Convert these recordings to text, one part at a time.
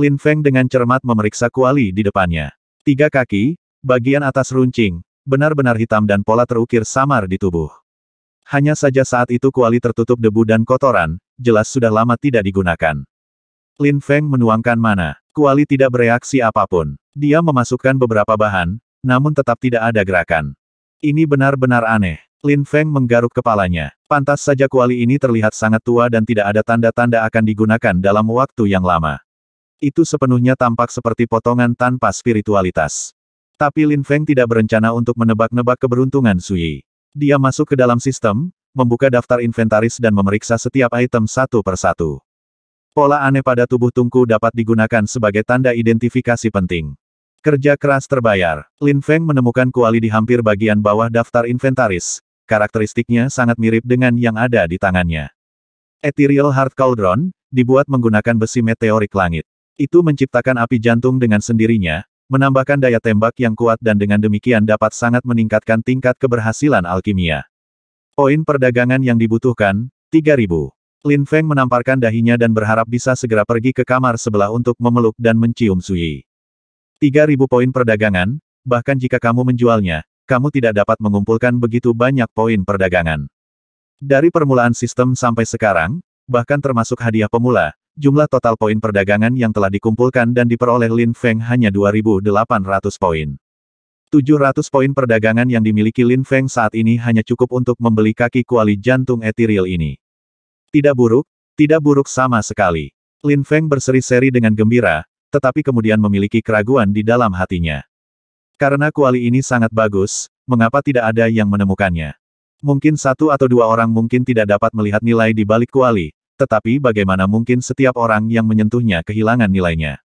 Lin Feng dengan cermat memeriksa kuali di depannya. Tiga kaki, bagian atas runcing, benar-benar hitam dan pola terukir samar di tubuh. Hanya saja saat itu kuali tertutup debu dan kotoran, jelas sudah lama tidak digunakan. Lin Feng menuangkan mana. Kuali tidak bereaksi apapun. Dia memasukkan beberapa bahan, namun tetap tidak ada gerakan. Ini benar-benar aneh. Lin Feng menggaruk kepalanya. Pantas saja kuali ini terlihat sangat tua dan tidak ada tanda-tanda akan digunakan dalam waktu yang lama. Itu sepenuhnya tampak seperti potongan tanpa spiritualitas. Tapi Lin Feng tidak berencana untuk menebak-nebak keberuntungan Sui. Dia masuk ke dalam sistem, membuka daftar inventaris dan memeriksa setiap item satu per satu. Pola aneh pada tubuh Tungku dapat digunakan sebagai tanda identifikasi penting. Kerja keras terbayar. Lin Feng menemukan kuali di hampir bagian bawah daftar inventaris. Karakteristiknya sangat mirip dengan yang ada di tangannya. Ethereal Heart Cauldron, dibuat menggunakan besi meteorik langit. Itu menciptakan api jantung dengan sendirinya, menambahkan daya tembak yang kuat dan dengan demikian dapat sangat meningkatkan tingkat keberhasilan alkimia. Poin perdagangan yang dibutuhkan, 3000. Lin Feng menamparkan dahinya dan berharap bisa segera pergi ke kamar sebelah untuk memeluk dan mencium Sui. 3000 poin perdagangan, bahkan jika kamu menjualnya, kamu tidak dapat mengumpulkan begitu banyak poin perdagangan. Dari permulaan sistem sampai sekarang, bahkan termasuk hadiah pemula, jumlah total poin perdagangan yang telah dikumpulkan dan diperoleh Lin Feng hanya 2.800 poin. 700 poin perdagangan yang dimiliki Lin Feng saat ini hanya cukup untuk membeli kaki kuali jantung etiril ini. Tidak buruk, tidak buruk sama sekali. Lin Feng berseri-seri dengan gembira, tetapi kemudian memiliki keraguan di dalam hatinya. Karena kuali ini sangat bagus, mengapa tidak ada yang menemukannya? Mungkin satu atau dua orang mungkin tidak dapat melihat nilai di balik kuali, tetapi bagaimana mungkin setiap orang yang menyentuhnya kehilangan nilainya.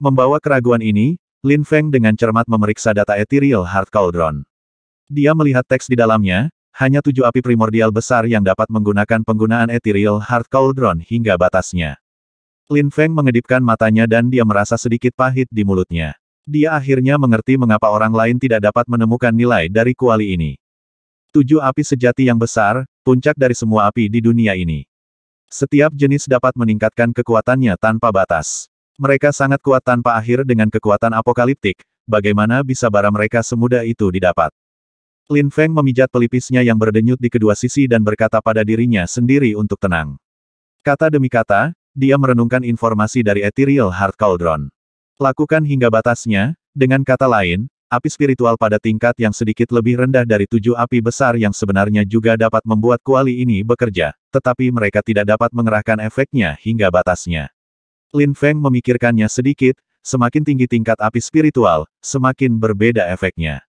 Membawa keraguan ini, Lin Feng dengan cermat memeriksa data Ethereal Heart Cauldron. Dia melihat teks di dalamnya, hanya tujuh api primordial besar yang dapat menggunakan penggunaan Ethereal Heart Cauldron hingga batasnya. Lin Feng mengedipkan matanya dan dia merasa sedikit pahit di mulutnya. Dia akhirnya mengerti mengapa orang lain tidak dapat menemukan nilai dari kuali ini. Tujuh api sejati yang besar, puncak dari semua api di dunia ini. Setiap jenis dapat meningkatkan kekuatannya tanpa batas. Mereka sangat kuat tanpa akhir dengan kekuatan apokaliptik, bagaimana bisa bara mereka semudah itu didapat. Lin Feng memijat pelipisnya yang berdenyut di kedua sisi dan berkata pada dirinya sendiri untuk tenang. Kata demi kata, dia merenungkan informasi dari Ethereal Heart Cauldron. Lakukan hingga batasnya, dengan kata lain, api spiritual pada tingkat yang sedikit lebih rendah dari tujuh api besar yang sebenarnya juga dapat membuat kuali ini bekerja, tetapi mereka tidak dapat mengerahkan efeknya hingga batasnya. Lin Feng memikirkannya sedikit, semakin tinggi tingkat api spiritual, semakin berbeda efeknya.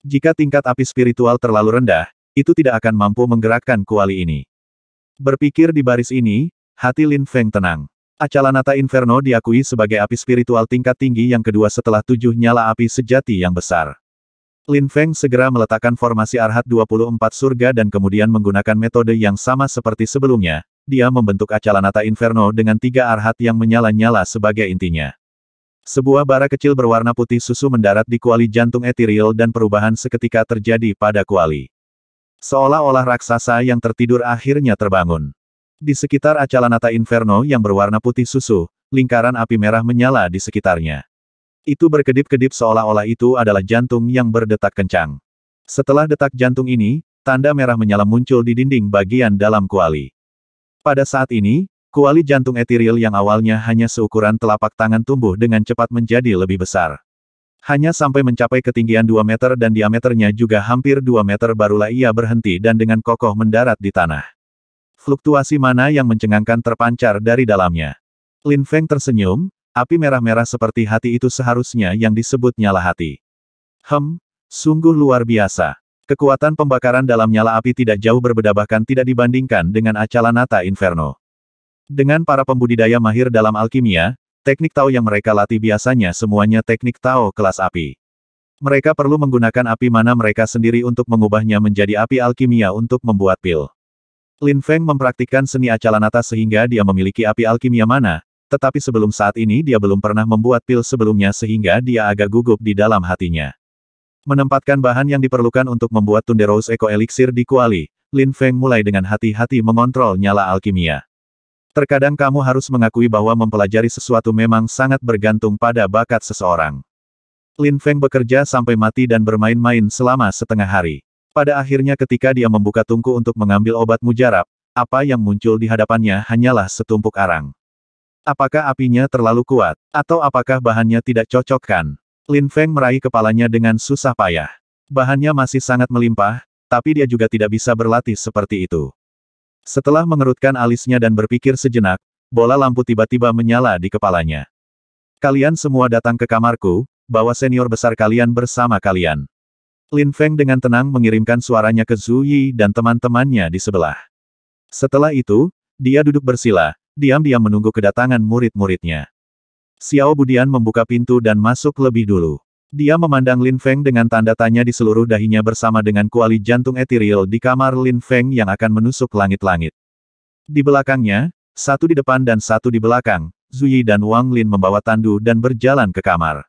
Jika tingkat api spiritual terlalu rendah, itu tidak akan mampu menggerakkan kuali ini. Berpikir di baris ini, hati Lin Feng tenang. Acalanata Inferno diakui sebagai api spiritual tingkat tinggi yang kedua setelah tujuh nyala api sejati yang besar. Lin Feng segera meletakkan formasi Arhat 24 surga dan kemudian menggunakan metode yang sama seperti sebelumnya, dia membentuk Acalanata Inferno dengan tiga Arhat yang menyala-nyala sebagai intinya. Sebuah bara kecil berwarna putih susu mendarat di kuali jantung etiril dan perubahan seketika terjadi pada kuali. Seolah-olah raksasa yang tertidur akhirnya terbangun. Di sekitar Acalanata Inferno yang berwarna putih susu, lingkaran api merah menyala di sekitarnya. Itu berkedip-kedip seolah-olah itu adalah jantung yang berdetak kencang. Setelah detak jantung ini, tanda merah menyala muncul di dinding bagian dalam kuali. Pada saat ini, kuali jantung etiril yang awalnya hanya seukuran telapak tangan tumbuh dengan cepat menjadi lebih besar. Hanya sampai mencapai ketinggian 2 meter dan diameternya juga hampir 2 meter barulah ia berhenti dan dengan kokoh mendarat di tanah. Fluktuasi mana yang mencengangkan terpancar dari dalamnya. Lin Feng tersenyum, api merah-merah seperti hati itu seharusnya yang disebut nyala hati. Hem, sungguh luar biasa. Kekuatan pembakaran dalam nyala api tidak jauh berbeda bahkan tidak dibandingkan dengan nata Inferno. Dengan para pembudidaya mahir dalam alkimia, teknik Tao yang mereka latih biasanya semuanya teknik Tao kelas api. Mereka perlu menggunakan api mana mereka sendiri untuk mengubahnya menjadi api alkimia untuk membuat pil. Lin Feng mempraktikkan seni acalanata sehingga dia memiliki api alkimia mana, tetapi sebelum saat ini dia belum pernah membuat pil sebelumnya sehingga dia agak gugup di dalam hatinya. Menempatkan bahan yang diperlukan untuk membuat Tunderous Eco Elixir di kuali, Lin Feng mulai dengan hati-hati mengontrol nyala alkimia. Terkadang kamu harus mengakui bahwa mempelajari sesuatu memang sangat bergantung pada bakat seseorang. Lin Feng bekerja sampai mati dan bermain-main selama setengah hari. Pada akhirnya ketika dia membuka tungku untuk mengambil obat mujarab, apa yang muncul di hadapannya hanyalah setumpuk arang. Apakah apinya terlalu kuat, atau apakah bahannya tidak cocokkan? Lin Feng meraih kepalanya dengan susah payah. Bahannya masih sangat melimpah, tapi dia juga tidak bisa berlatih seperti itu. Setelah mengerutkan alisnya dan berpikir sejenak, bola lampu tiba-tiba menyala di kepalanya. Kalian semua datang ke kamarku, bawa senior besar kalian bersama kalian. Lin Feng dengan tenang mengirimkan suaranya ke Zhu Yi dan teman-temannya di sebelah. Setelah itu, dia duduk bersila, diam-diam menunggu kedatangan murid-muridnya. Xiao Budian membuka pintu dan masuk lebih dulu. Dia memandang Lin Feng dengan tanda tanya di seluruh dahinya bersama dengan kuali jantung etiril di kamar Lin Feng yang akan menusuk langit-langit. Di belakangnya, satu di depan dan satu di belakang, Yi dan Wang Lin membawa tandu dan berjalan ke kamar.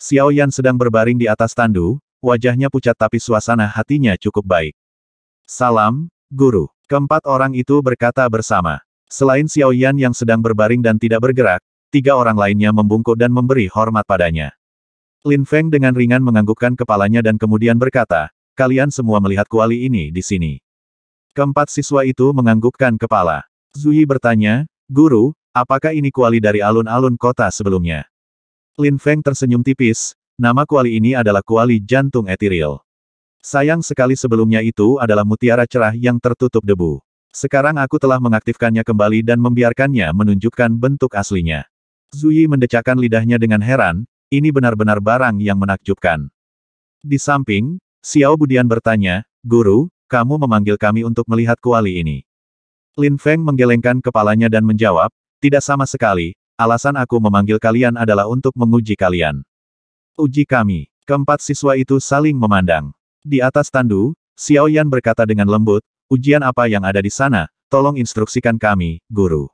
Xiao Yan sedang berbaring di atas tandu, wajahnya pucat tapi suasana hatinya cukup baik. Salam, Guru. Keempat orang itu berkata bersama. Selain Xiao Yan yang sedang berbaring dan tidak bergerak, tiga orang lainnya membungkuk dan memberi hormat padanya. Lin Feng dengan ringan menganggukkan kepalanya dan kemudian berkata, kalian semua melihat kuali ini di sini. Keempat siswa itu menganggukkan kepala. Zui bertanya, Guru, apakah ini kuali dari alun-alun kota sebelumnya? Lin Feng tersenyum tipis, Nama kuali ini adalah kuali jantung etiril. Sayang sekali sebelumnya itu adalah mutiara cerah yang tertutup debu. Sekarang aku telah mengaktifkannya kembali dan membiarkannya menunjukkan bentuk aslinya. Zuyi mendecakkan lidahnya dengan heran, ini benar-benar barang yang menakjubkan. Di samping, Xiao Budian bertanya, Guru, kamu memanggil kami untuk melihat kuali ini. Lin Feng menggelengkan kepalanya dan menjawab, tidak sama sekali, alasan aku memanggil kalian adalah untuk menguji kalian. Uji kami. Keempat siswa itu saling memandang. Di atas tandu, Xiao Yan berkata dengan lembut, ujian apa yang ada di sana, tolong instruksikan kami, guru.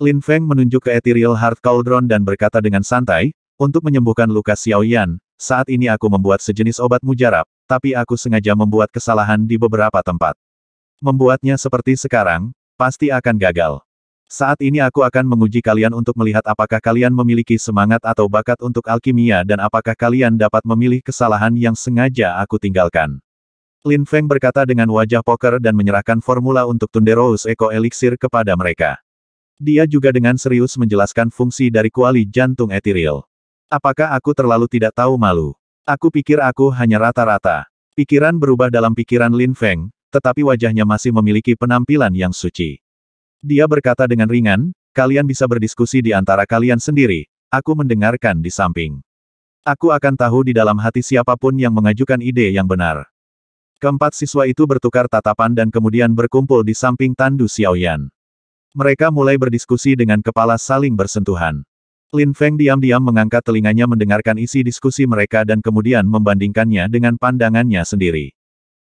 Lin Feng menunjuk ke Ethereal Heart Cauldron dan berkata dengan santai, untuk menyembuhkan luka Xiao Yan, saat ini aku membuat sejenis obat mujarab, tapi aku sengaja membuat kesalahan di beberapa tempat. Membuatnya seperti sekarang, pasti akan gagal. Saat ini aku akan menguji kalian untuk melihat apakah kalian memiliki semangat atau bakat untuk alkimia dan apakah kalian dapat memilih kesalahan yang sengaja aku tinggalkan. Lin Feng berkata dengan wajah poker dan menyerahkan formula untuk Tunderous Eco Elixir kepada mereka. Dia juga dengan serius menjelaskan fungsi dari kuali jantung etiril. Apakah aku terlalu tidak tahu malu? Aku pikir aku hanya rata-rata. Pikiran berubah dalam pikiran Lin Feng, tetapi wajahnya masih memiliki penampilan yang suci. Dia berkata dengan ringan, kalian bisa berdiskusi di antara kalian sendiri, aku mendengarkan di samping. Aku akan tahu di dalam hati siapapun yang mengajukan ide yang benar. Keempat siswa itu bertukar tatapan dan kemudian berkumpul di samping Tandu Xiaoyan. Mereka mulai berdiskusi dengan kepala saling bersentuhan. Lin Feng diam-diam mengangkat telinganya mendengarkan isi diskusi mereka dan kemudian membandingkannya dengan pandangannya sendiri.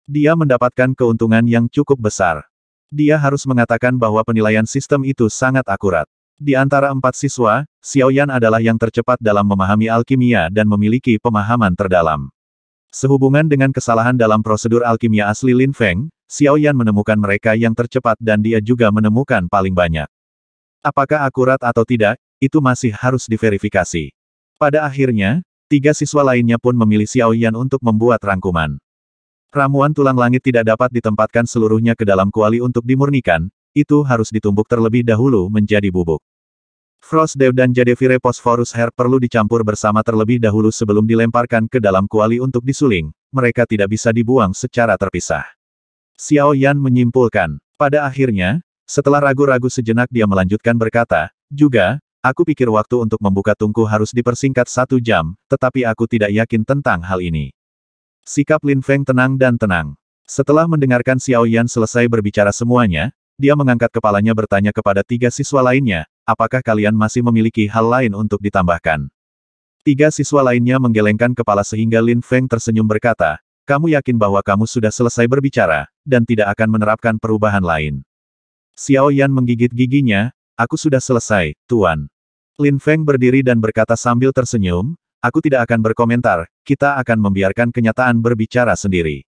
Dia mendapatkan keuntungan yang cukup besar. Dia harus mengatakan bahwa penilaian sistem itu sangat akurat. Di antara empat siswa, Xiao Yan adalah yang tercepat dalam memahami alkimia dan memiliki pemahaman terdalam. Sehubungan dengan kesalahan dalam prosedur alkimia asli Lin Feng, Xiao Yan menemukan mereka yang tercepat dan dia juga menemukan paling banyak. Apakah akurat atau tidak, itu masih harus diverifikasi. Pada akhirnya, tiga siswa lainnya pun memilih Xiao Yan untuk membuat rangkuman. Ramuan tulang langit tidak dapat ditempatkan seluruhnya ke dalam kuali untuk dimurnikan, itu harus ditumbuk terlebih dahulu menjadi bubuk. Frost Dew dan Jadevire Phosphorus Hair perlu dicampur bersama terlebih dahulu sebelum dilemparkan ke dalam kuali untuk disuling, mereka tidak bisa dibuang secara terpisah. Xiao Yan menyimpulkan. Pada akhirnya, setelah ragu-ragu sejenak dia melanjutkan berkata, juga, aku pikir waktu untuk membuka tungku harus dipersingkat satu jam, tetapi aku tidak yakin tentang hal ini. Sikap Lin Feng tenang dan tenang. Setelah mendengarkan Xiao Yan selesai berbicara semuanya, dia mengangkat kepalanya bertanya kepada tiga siswa lainnya, apakah kalian masih memiliki hal lain untuk ditambahkan? Tiga siswa lainnya menggelengkan kepala sehingga Lin Feng tersenyum berkata, kamu yakin bahwa kamu sudah selesai berbicara, dan tidak akan menerapkan perubahan lain. Xiao Yan menggigit giginya, aku sudah selesai, Tuan. Lin Feng berdiri dan berkata sambil tersenyum, Aku tidak akan berkomentar, kita akan membiarkan kenyataan berbicara sendiri.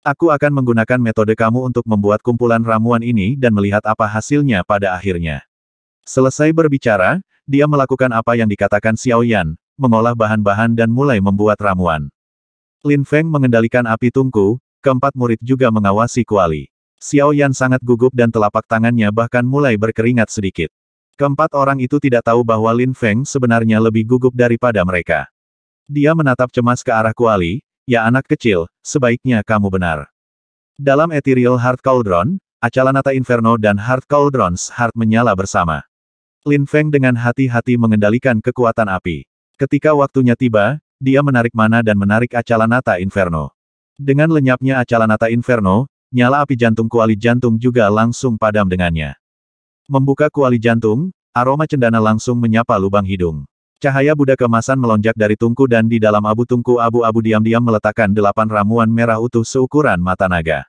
Aku akan menggunakan metode kamu untuk membuat kumpulan ramuan ini dan melihat apa hasilnya pada akhirnya. Selesai berbicara, dia melakukan apa yang dikatakan Xiao Yan, mengolah bahan-bahan dan mulai membuat ramuan. Lin Feng mengendalikan api tungku, keempat murid juga mengawasi kuali. Xiao Yan sangat gugup dan telapak tangannya bahkan mulai berkeringat sedikit. Keempat orang itu tidak tahu bahwa Lin Feng sebenarnya lebih gugup daripada mereka. Dia menatap cemas ke arah Kuali, ya anak kecil, sebaiknya kamu benar. Dalam Ethereal Heart Cauldron, Acalanata Inferno dan Heart Cauldron's Heart menyala bersama. Lin Feng dengan hati-hati mengendalikan kekuatan api. Ketika waktunya tiba, dia menarik mana dan menarik Acalanata Inferno. Dengan lenyapnya Acalanata Inferno, nyala api jantung kuali jantung juga langsung padam dengannya. Membuka kuali jantung, aroma cendana langsung menyapa lubang hidung. Cahaya Buddha kemasan melonjak dari tungku dan di dalam abu tungku abu-abu diam-diam meletakkan delapan ramuan merah utuh seukuran mata naga.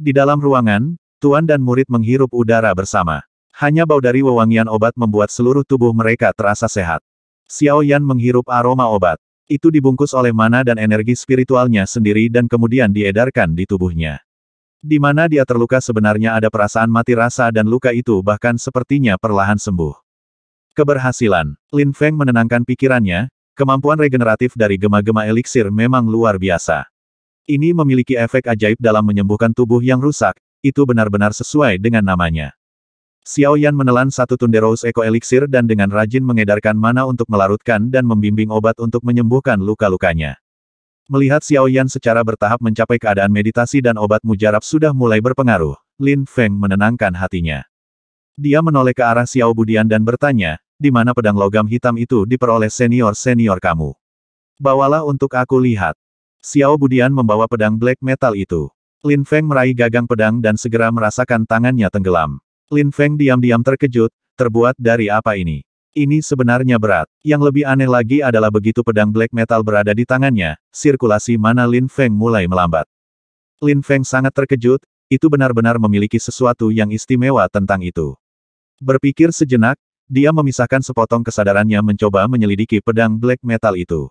Di dalam ruangan, Tuan dan murid menghirup udara bersama. Hanya bau dari wewangian obat membuat seluruh tubuh mereka terasa sehat. Xiao Yan menghirup aroma obat. Itu dibungkus oleh mana dan energi spiritualnya sendiri dan kemudian diedarkan di tubuhnya. Di mana dia terluka sebenarnya ada perasaan mati rasa dan luka itu bahkan sepertinya perlahan sembuh. Keberhasilan. Lin Feng menenangkan pikirannya, kemampuan regeneratif dari gema-gema eliksir memang luar biasa. Ini memiliki efek ajaib dalam menyembuhkan tubuh yang rusak, itu benar-benar sesuai dengan namanya. Xiao Yan menelan satu tunderous eko eliksir dan dengan rajin mengedarkan mana untuk melarutkan dan membimbing obat untuk menyembuhkan luka-lukanya. Melihat Xiao Yan secara bertahap mencapai keadaan meditasi dan obat mujarab sudah mulai berpengaruh, Lin Feng menenangkan hatinya. Dia menoleh ke arah Xiao Budian dan bertanya, di mana pedang logam hitam itu diperoleh senior-senior kamu. Bawalah untuk aku lihat. Xiao Budian membawa pedang black metal itu. Lin Feng meraih gagang pedang dan segera merasakan tangannya tenggelam. Lin Feng diam-diam terkejut, terbuat dari apa ini? Ini sebenarnya berat. Yang lebih aneh lagi adalah begitu pedang black metal berada di tangannya, sirkulasi mana Lin Feng mulai melambat. Lin Feng sangat terkejut, itu benar-benar memiliki sesuatu yang istimewa tentang itu. Berpikir sejenak, dia memisahkan sepotong kesadarannya mencoba menyelidiki pedang black metal itu.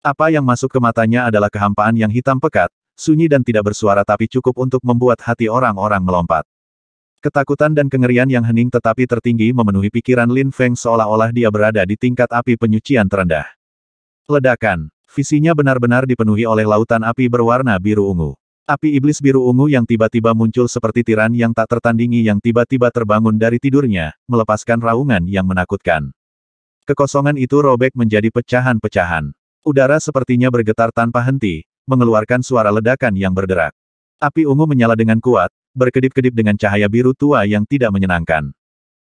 Apa yang masuk ke matanya adalah kehampaan yang hitam pekat, sunyi dan tidak bersuara tapi cukup untuk membuat hati orang-orang melompat. Ketakutan dan kengerian yang hening tetapi tertinggi memenuhi pikiran Lin Feng seolah-olah dia berada di tingkat api penyucian terendah. Ledakan, visinya benar-benar dipenuhi oleh lautan api berwarna biru ungu. Api iblis biru ungu yang tiba-tiba muncul seperti tiran yang tak tertandingi yang tiba-tiba terbangun dari tidurnya, melepaskan raungan yang menakutkan. Kekosongan itu robek menjadi pecahan-pecahan. Udara sepertinya bergetar tanpa henti, mengeluarkan suara ledakan yang berderak. Api ungu menyala dengan kuat, berkedip-kedip dengan cahaya biru tua yang tidak menyenangkan.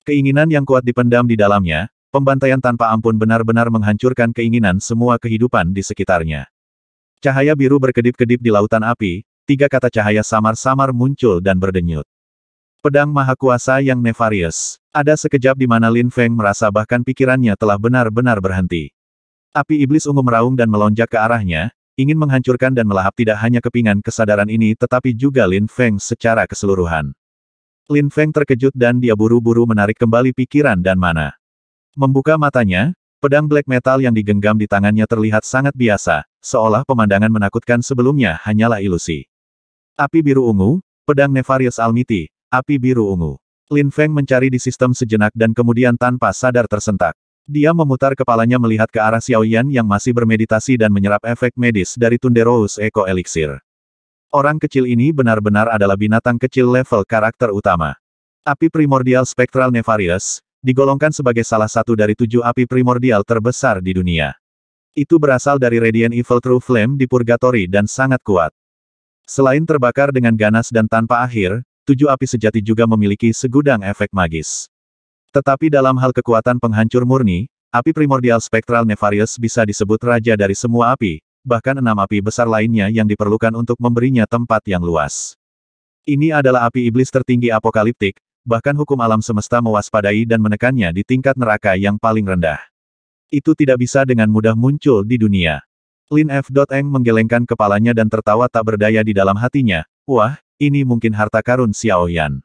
Keinginan yang kuat dipendam di dalamnya, pembantaian tanpa ampun benar-benar menghancurkan keinginan semua kehidupan di sekitarnya. Cahaya biru berkedip-kedip di lautan api, tiga kata cahaya samar-samar muncul dan berdenyut. Pedang Maha Kuasa yang Nefarious. Ada sekejap di mana Lin Feng merasa bahkan pikirannya telah benar-benar berhenti. Api iblis ungu meraung dan melonjak ke arahnya, ingin menghancurkan dan melahap tidak hanya kepingan kesadaran ini tetapi juga Lin Feng secara keseluruhan. Lin Feng terkejut dan dia buru-buru menarik kembali pikiran dan mana. Membuka matanya, pedang black metal yang digenggam di tangannya terlihat sangat biasa, seolah pemandangan menakutkan sebelumnya hanyalah ilusi. Api biru ungu, pedang Nefarius Almiti, api biru ungu. Lin Feng mencari di sistem sejenak dan kemudian tanpa sadar tersentak. Dia memutar kepalanya melihat ke arah Xiao Yan yang masih bermeditasi dan menyerap efek medis dari Tunderous Eco Elixir. Orang kecil ini benar-benar adalah binatang kecil level karakter utama. Api primordial spektral Nefarius, digolongkan sebagai salah satu dari tujuh api primordial terbesar di dunia. Itu berasal dari Radiant Evil True Flame di Purgatory dan sangat kuat. Selain terbakar dengan ganas dan tanpa akhir, tujuh api sejati juga memiliki segudang efek magis. Tetapi dalam hal kekuatan penghancur murni, api primordial spektral Nefarius bisa disebut raja dari semua api, bahkan enam api besar lainnya yang diperlukan untuk memberinya tempat yang luas. Ini adalah api iblis tertinggi apokaliptik, bahkan hukum alam semesta mewaspadai dan menekannya di tingkat neraka yang paling rendah. Itu tidak bisa dengan mudah muncul di dunia. Lin F. Eng menggelengkan kepalanya dan tertawa tak berdaya di dalam hatinya. Wah, ini mungkin harta karun Xiaoyan.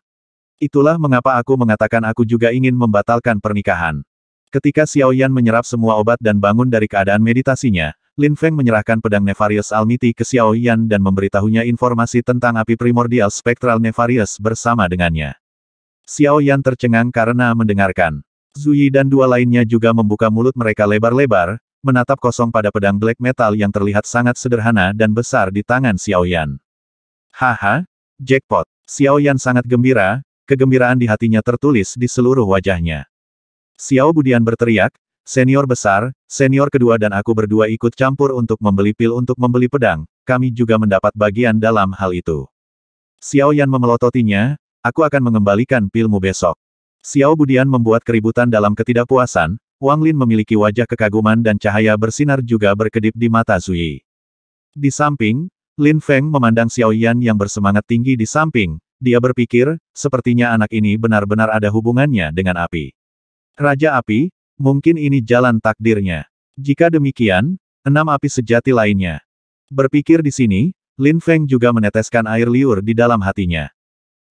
Itulah mengapa aku mengatakan aku juga ingin membatalkan pernikahan. Ketika Xiaoyan menyerap semua obat dan bangun dari keadaan meditasinya, Lin Feng menyerahkan pedang Nefarius Almiti ke Xiaoyan dan memberitahunya informasi tentang api primordial spektral Nefarius bersama dengannya. Xiaoyan tercengang karena mendengarkan. Zui dan dua lainnya juga membuka mulut mereka lebar-lebar, menatap kosong pada pedang black metal yang terlihat sangat sederhana dan besar di tangan Xiaoyan. Haha, jackpot. Xiaoyan sangat gembira, kegembiraan di hatinya tertulis di seluruh wajahnya. Xiao Budian berteriak, senior besar, senior kedua dan aku berdua ikut campur untuk membeli pil untuk membeli pedang, kami juga mendapat bagian dalam hal itu. Xiaoyan memelototinya, aku akan mengembalikan pilmu besok. Xiao Budian membuat keributan dalam ketidakpuasan, Wang Lin memiliki wajah kekaguman dan cahaya bersinar juga berkedip di mata Zui. Di samping, Lin Feng memandang Xiao Yan yang bersemangat tinggi di samping, dia berpikir, sepertinya anak ini benar-benar ada hubungannya dengan api. Raja api, mungkin ini jalan takdirnya. Jika demikian, enam api sejati lainnya. Berpikir di sini, Lin Feng juga meneteskan air liur di dalam hatinya.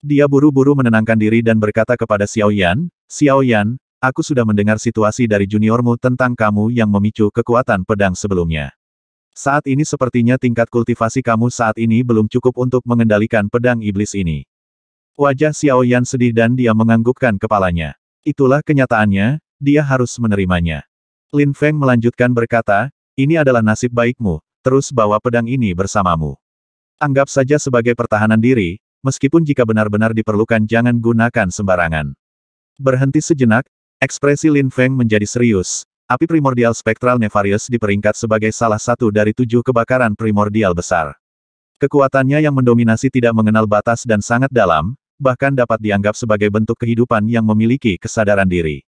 Dia buru-buru menenangkan diri dan berkata kepada Xiao Yan, Xiao Yan, Aku sudah mendengar situasi dari juniormu tentang kamu yang memicu kekuatan pedang sebelumnya. Saat ini sepertinya tingkat kultivasi kamu saat ini belum cukup untuk mengendalikan pedang iblis ini. Wajah Xiao Yan sedih dan dia menganggukkan kepalanya. Itulah kenyataannya, dia harus menerimanya. Lin Feng melanjutkan berkata, ini adalah nasib baikmu, terus bawa pedang ini bersamamu. Anggap saja sebagai pertahanan diri, meskipun jika benar-benar diperlukan jangan gunakan sembarangan. Berhenti sejenak, Ekspresi Lin Feng menjadi serius. Api primordial spektral Nefarius diperingkat sebagai salah satu dari tujuh kebakaran primordial besar. Kekuatannya yang mendominasi tidak mengenal batas dan sangat dalam, bahkan dapat dianggap sebagai bentuk kehidupan yang memiliki kesadaran diri.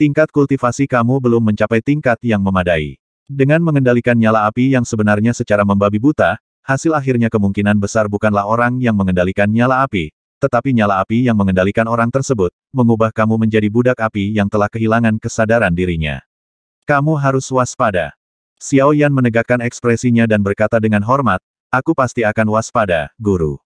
Tingkat kultivasi kamu belum mencapai tingkat yang memadai. Dengan mengendalikan nyala api yang sebenarnya secara membabi buta, hasil akhirnya kemungkinan besar bukanlah orang yang mengendalikan nyala api, tetapi nyala api yang mengendalikan orang tersebut, mengubah kamu menjadi budak api yang telah kehilangan kesadaran dirinya. Kamu harus waspada. Xiao Yan menegakkan ekspresinya dan berkata dengan hormat, Aku pasti akan waspada, guru.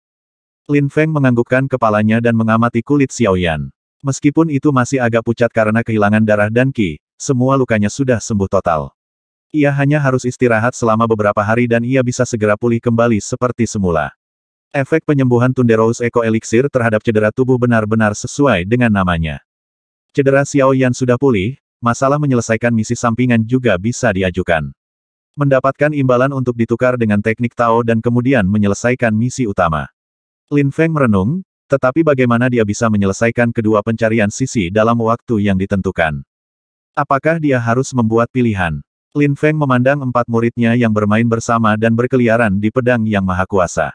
Lin Feng menganggukkan kepalanya dan mengamati kulit Xiao Yan. Meskipun itu masih agak pucat karena kehilangan darah dan ki, semua lukanya sudah sembuh total. Ia hanya harus istirahat selama beberapa hari dan ia bisa segera pulih kembali seperti semula. Efek penyembuhan Tunderous Eco Elixir terhadap cedera tubuh benar-benar sesuai dengan namanya. Cedera Xiao Yan sudah pulih, masalah menyelesaikan misi sampingan juga bisa diajukan. Mendapatkan imbalan untuk ditukar dengan teknik Tao dan kemudian menyelesaikan misi utama. Lin Feng merenung, tetapi bagaimana dia bisa menyelesaikan kedua pencarian sisi dalam waktu yang ditentukan? Apakah dia harus membuat pilihan? Lin Feng memandang empat muridnya yang bermain bersama dan berkeliaran di pedang yang maha kuasa.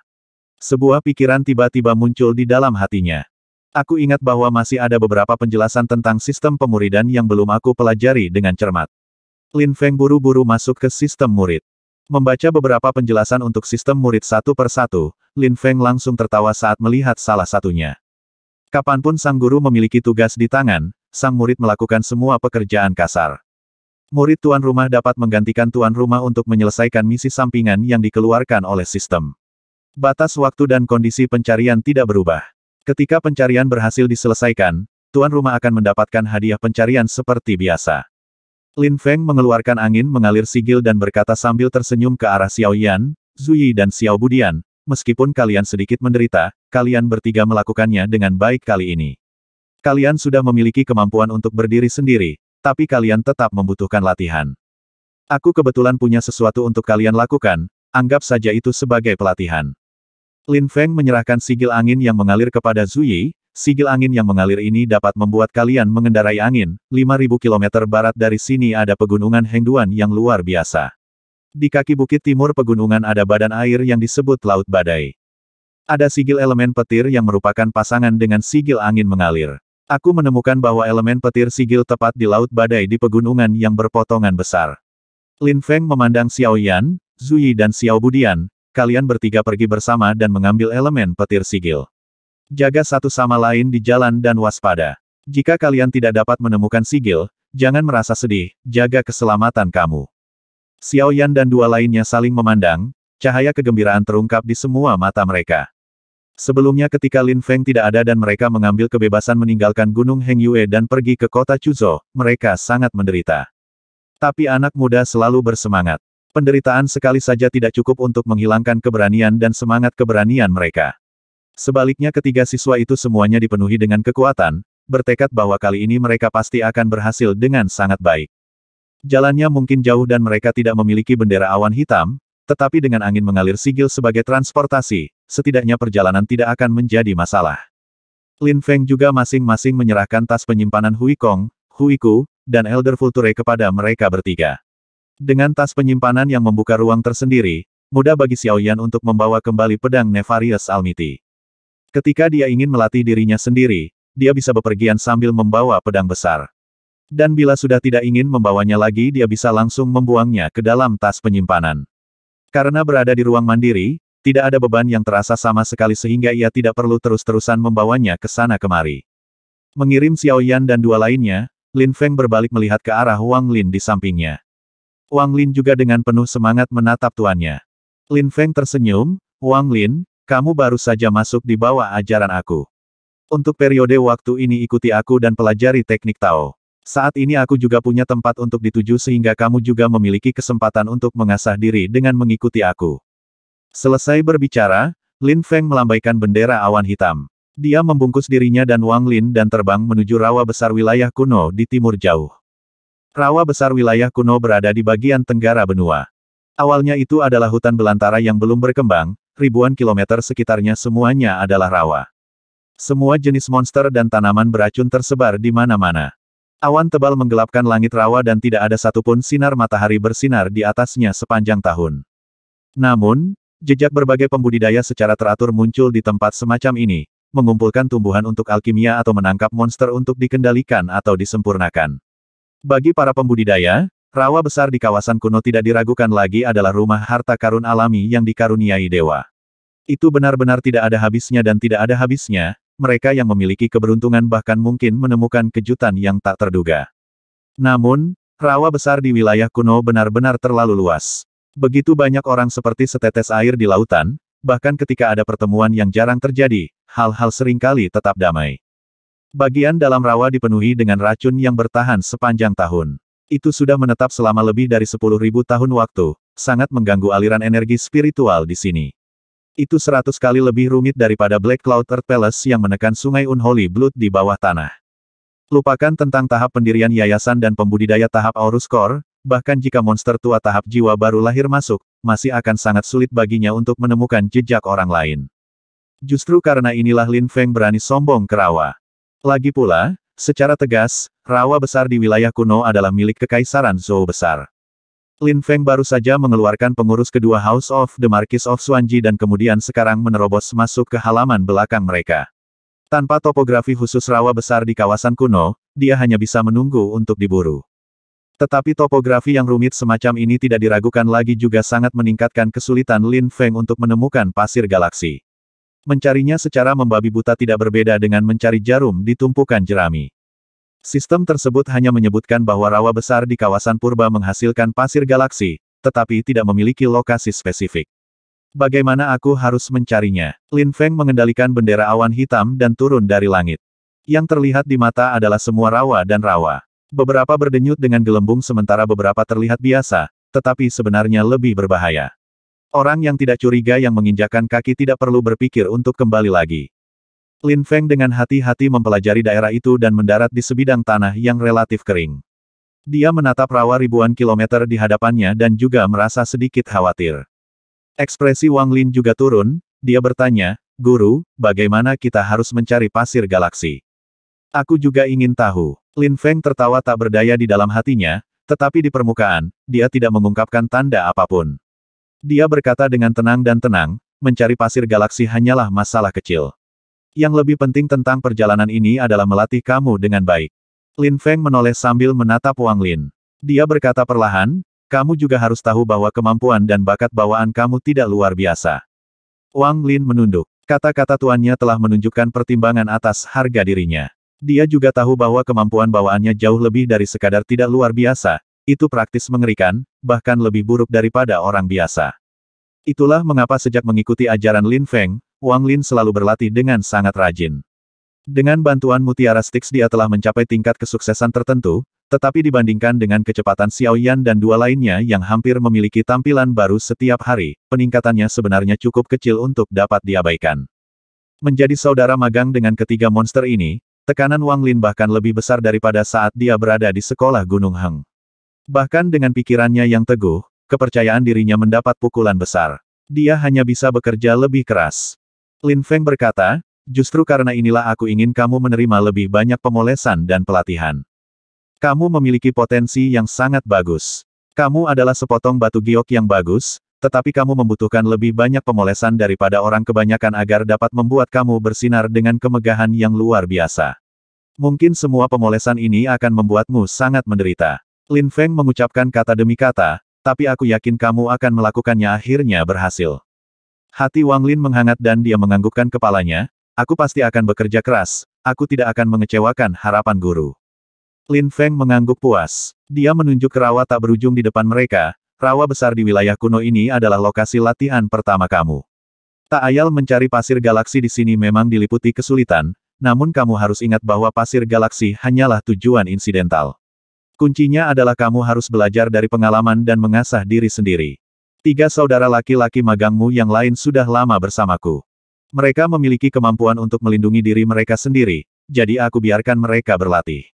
Sebuah pikiran tiba-tiba muncul di dalam hatinya. Aku ingat bahwa masih ada beberapa penjelasan tentang sistem pemuridan yang belum aku pelajari dengan cermat. Lin Feng buru-buru masuk ke sistem murid. Membaca beberapa penjelasan untuk sistem murid satu per satu, Lin Feng langsung tertawa saat melihat salah satunya. Kapanpun sang guru memiliki tugas di tangan, sang murid melakukan semua pekerjaan kasar. Murid tuan rumah dapat menggantikan tuan rumah untuk menyelesaikan misi sampingan yang dikeluarkan oleh sistem. Batas waktu dan kondisi pencarian tidak berubah. Ketika pencarian berhasil diselesaikan, tuan rumah akan mendapatkan hadiah pencarian seperti biasa. Lin Feng mengeluarkan angin mengalir sigil dan berkata sambil tersenyum ke arah Xiao Yan, Zuyi dan Xiao Budian, meskipun kalian sedikit menderita, kalian bertiga melakukannya dengan baik kali ini. Kalian sudah memiliki kemampuan untuk berdiri sendiri, tapi kalian tetap membutuhkan latihan. Aku kebetulan punya sesuatu untuk kalian lakukan, anggap saja itu sebagai pelatihan. Lin Feng menyerahkan sigil angin yang mengalir kepada Zhu Yi, sigil angin yang mengalir ini dapat membuat kalian mengendarai angin, 5000 km barat dari sini ada pegunungan Hengduan yang luar biasa. Di kaki bukit timur pegunungan ada badan air yang disebut Laut Badai. Ada sigil elemen petir yang merupakan pasangan dengan sigil angin mengalir. Aku menemukan bahwa elemen petir sigil tepat di Laut Badai di pegunungan yang berpotongan besar. Lin Feng memandang Xiao Yan, Zui dan Xiao Budian, kalian bertiga pergi bersama dan mengambil elemen petir sigil. Jaga satu sama lain di jalan dan waspada. Jika kalian tidak dapat menemukan sigil, jangan merasa sedih, jaga keselamatan kamu. Xiao Yan dan dua lainnya saling memandang, cahaya kegembiraan terungkap di semua mata mereka. Sebelumnya ketika Lin Feng tidak ada dan mereka mengambil kebebasan meninggalkan Gunung Heng Yue dan pergi ke kota Chuzhou, mereka sangat menderita. Tapi anak muda selalu bersemangat. Penderitaan sekali saja tidak cukup untuk menghilangkan keberanian dan semangat keberanian mereka. Sebaliknya ketiga siswa itu semuanya dipenuhi dengan kekuatan, bertekad bahwa kali ini mereka pasti akan berhasil dengan sangat baik. Jalannya mungkin jauh dan mereka tidak memiliki bendera awan hitam, tetapi dengan angin mengalir sigil sebagai transportasi, setidaknya perjalanan tidak akan menjadi masalah. Lin Feng juga masing-masing menyerahkan tas penyimpanan Hui Kong, Hui Ku, dan Elder Vulture kepada mereka bertiga. Dengan tas penyimpanan yang membuka ruang tersendiri, mudah bagi Xiao Yan untuk membawa kembali pedang Nefarious Almiti. Ketika dia ingin melatih dirinya sendiri, dia bisa bepergian sambil membawa pedang besar. Dan bila sudah tidak ingin membawanya lagi dia bisa langsung membuangnya ke dalam tas penyimpanan. Karena berada di ruang mandiri, tidak ada beban yang terasa sama sekali sehingga ia tidak perlu terus-terusan membawanya ke sana kemari. Mengirim Xiao Yan dan dua lainnya, Lin Feng berbalik melihat ke arah Wang Lin di sampingnya. Wang Lin juga dengan penuh semangat menatap tuannya. Lin Feng tersenyum, Wang Lin, kamu baru saja masuk di bawah ajaran aku. Untuk periode waktu ini ikuti aku dan pelajari teknik Tao. Saat ini aku juga punya tempat untuk dituju sehingga kamu juga memiliki kesempatan untuk mengasah diri dengan mengikuti aku. Selesai berbicara, Lin Feng melambaikan bendera awan hitam. Dia membungkus dirinya dan Wang Lin dan terbang menuju rawa besar wilayah kuno di timur jauh. Rawa besar wilayah kuno berada di bagian tenggara benua. Awalnya itu adalah hutan belantara yang belum berkembang, ribuan kilometer sekitarnya semuanya adalah rawa. Semua jenis monster dan tanaman beracun tersebar di mana-mana. Awan tebal menggelapkan langit rawa dan tidak ada satupun sinar matahari bersinar di atasnya sepanjang tahun. Namun, jejak berbagai pembudidaya secara teratur muncul di tempat semacam ini, mengumpulkan tumbuhan untuk alkimia atau menangkap monster untuk dikendalikan atau disempurnakan. Bagi para pembudidaya, rawa besar di kawasan kuno tidak diragukan lagi adalah rumah harta karun alami yang dikaruniai dewa. Itu benar-benar tidak ada habisnya dan tidak ada habisnya, mereka yang memiliki keberuntungan bahkan mungkin menemukan kejutan yang tak terduga. Namun, rawa besar di wilayah kuno benar-benar terlalu luas. Begitu banyak orang seperti setetes air di lautan, bahkan ketika ada pertemuan yang jarang terjadi, hal-hal seringkali tetap damai. Bagian dalam rawa dipenuhi dengan racun yang bertahan sepanjang tahun. Itu sudah menetap selama lebih dari 10.000 tahun waktu, sangat mengganggu aliran energi spiritual di sini. Itu seratus kali lebih rumit daripada Black Cloud Earth Palace yang menekan sungai Unholy Blood di bawah tanah. Lupakan tentang tahap pendirian yayasan dan pembudidaya tahap Aurus Core, bahkan jika monster tua tahap jiwa baru lahir masuk, masih akan sangat sulit baginya untuk menemukan jejak orang lain. Justru karena inilah Lin Feng berani sombong ke rawa. Lagi pula, secara tegas, rawa besar di wilayah kuno adalah milik Kekaisaran Zhou Besar. Lin Feng baru saja mengeluarkan pengurus kedua House of the Marquis of Suanji dan kemudian sekarang menerobos masuk ke halaman belakang mereka. Tanpa topografi khusus rawa besar di kawasan kuno, dia hanya bisa menunggu untuk diburu. Tetapi topografi yang rumit semacam ini tidak diragukan lagi juga sangat meningkatkan kesulitan Lin Feng untuk menemukan pasir galaksi. Mencarinya secara membabi buta tidak berbeda dengan mencari jarum di tumpukan jerami. Sistem tersebut hanya menyebutkan bahwa rawa besar di kawasan purba menghasilkan pasir galaksi, tetapi tidak memiliki lokasi spesifik. Bagaimana aku harus mencarinya? Lin Feng mengendalikan bendera awan hitam dan turun dari langit. Yang terlihat di mata adalah semua rawa dan rawa. Beberapa berdenyut dengan gelembung sementara beberapa terlihat biasa, tetapi sebenarnya lebih berbahaya. Orang yang tidak curiga yang menginjakan kaki tidak perlu berpikir untuk kembali lagi. Lin Feng dengan hati-hati mempelajari daerah itu dan mendarat di sebidang tanah yang relatif kering. Dia menatap rawa ribuan kilometer di hadapannya dan juga merasa sedikit khawatir. Ekspresi Wang Lin juga turun, dia bertanya, Guru, bagaimana kita harus mencari pasir galaksi? Aku juga ingin tahu. Lin Feng tertawa tak berdaya di dalam hatinya, tetapi di permukaan, dia tidak mengungkapkan tanda apapun. Dia berkata dengan tenang dan tenang, mencari pasir galaksi hanyalah masalah kecil. Yang lebih penting tentang perjalanan ini adalah melatih kamu dengan baik. Lin Feng menoleh sambil menatap Wang Lin. Dia berkata perlahan, kamu juga harus tahu bahwa kemampuan dan bakat bawaan kamu tidak luar biasa. Wang Lin menunduk. Kata-kata tuannya telah menunjukkan pertimbangan atas harga dirinya. Dia juga tahu bahwa kemampuan bawaannya jauh lebih dari sekadar tidak luar biasa, itu praktis mengerikan, bahkan lebih buruk daripada orang biasa. Itulah mengapa sejak mengikuti ajaran Lin Feng, Wang Lin selalu berlatih dengan sangat rajin. Dengan bantuan mutiara Styx dia telah mencapai tingkat kesuksesan tertentu, tetapi dibandingkan dengan kecepatan Xiao Yan dan dua lainnya yang hampir memiliki tampilan baru setiap hari, peningkatannya sebenarnya cukup kecil untuk dapat diabaikan. Menjadi saudara magang dengan ketiga monster ini, tekanan Wang Lin bahkan lebih besar daripada saat dia berada di sekolah Gunung Heng. Bahkan dengan pikirannya yang teguh, kepercayaan dirinya mendapat pukulan besar. Dia hanya bisa bekerja lebih keras. Lin Feng berkata, justru karena inilah aku ingin kamu menerima lebih banyak pemolesan dan pelatihan. Kamu memiliki potensi yang sangat bagus. Kamu adalah sepotong batu giok yang bagus, tetapi kamu membutuhkan lebih banyak pemolesan daripada orang kebanyakan agar dapat membuat kamu bersinar dengan kemegahan yang luar biasa. Mungkin semua pemolesan ini akan membuatmu sangat menderita. Lin Feng mengucapkan kata demi kata, tapi aku yakin kamu akan melakukannya akhirnya berhasil. Hati Wang Lin menghangat dan dia menganggukkan kepalanya, aku pasti akan bekerja keras, aku tidak akan mengecewakan harapan guru. Lin Feng mengangguk puas. Dia menunjuk rawa tak berujung di depan mereka, rawa besar di wilayah kuno ini adalah lokasi latihan pertama kamu. Tak ayal mencari pasir galaksi di sini memang diliputi kesulitan, namun kamu harus ingat bahwa pasir galaksi hanyalah tujuan insidental. Kuncinya adalah kamu harus belajar dari pengalaman dan mengasah diri sendiri. Tiga saudara laki-laki magangmu yang lain sudah lama bersamaku. Mereka memiliki kemampuan untuk melindungi diri mereka sendiri, jadi aku biarkan mereka berlatih.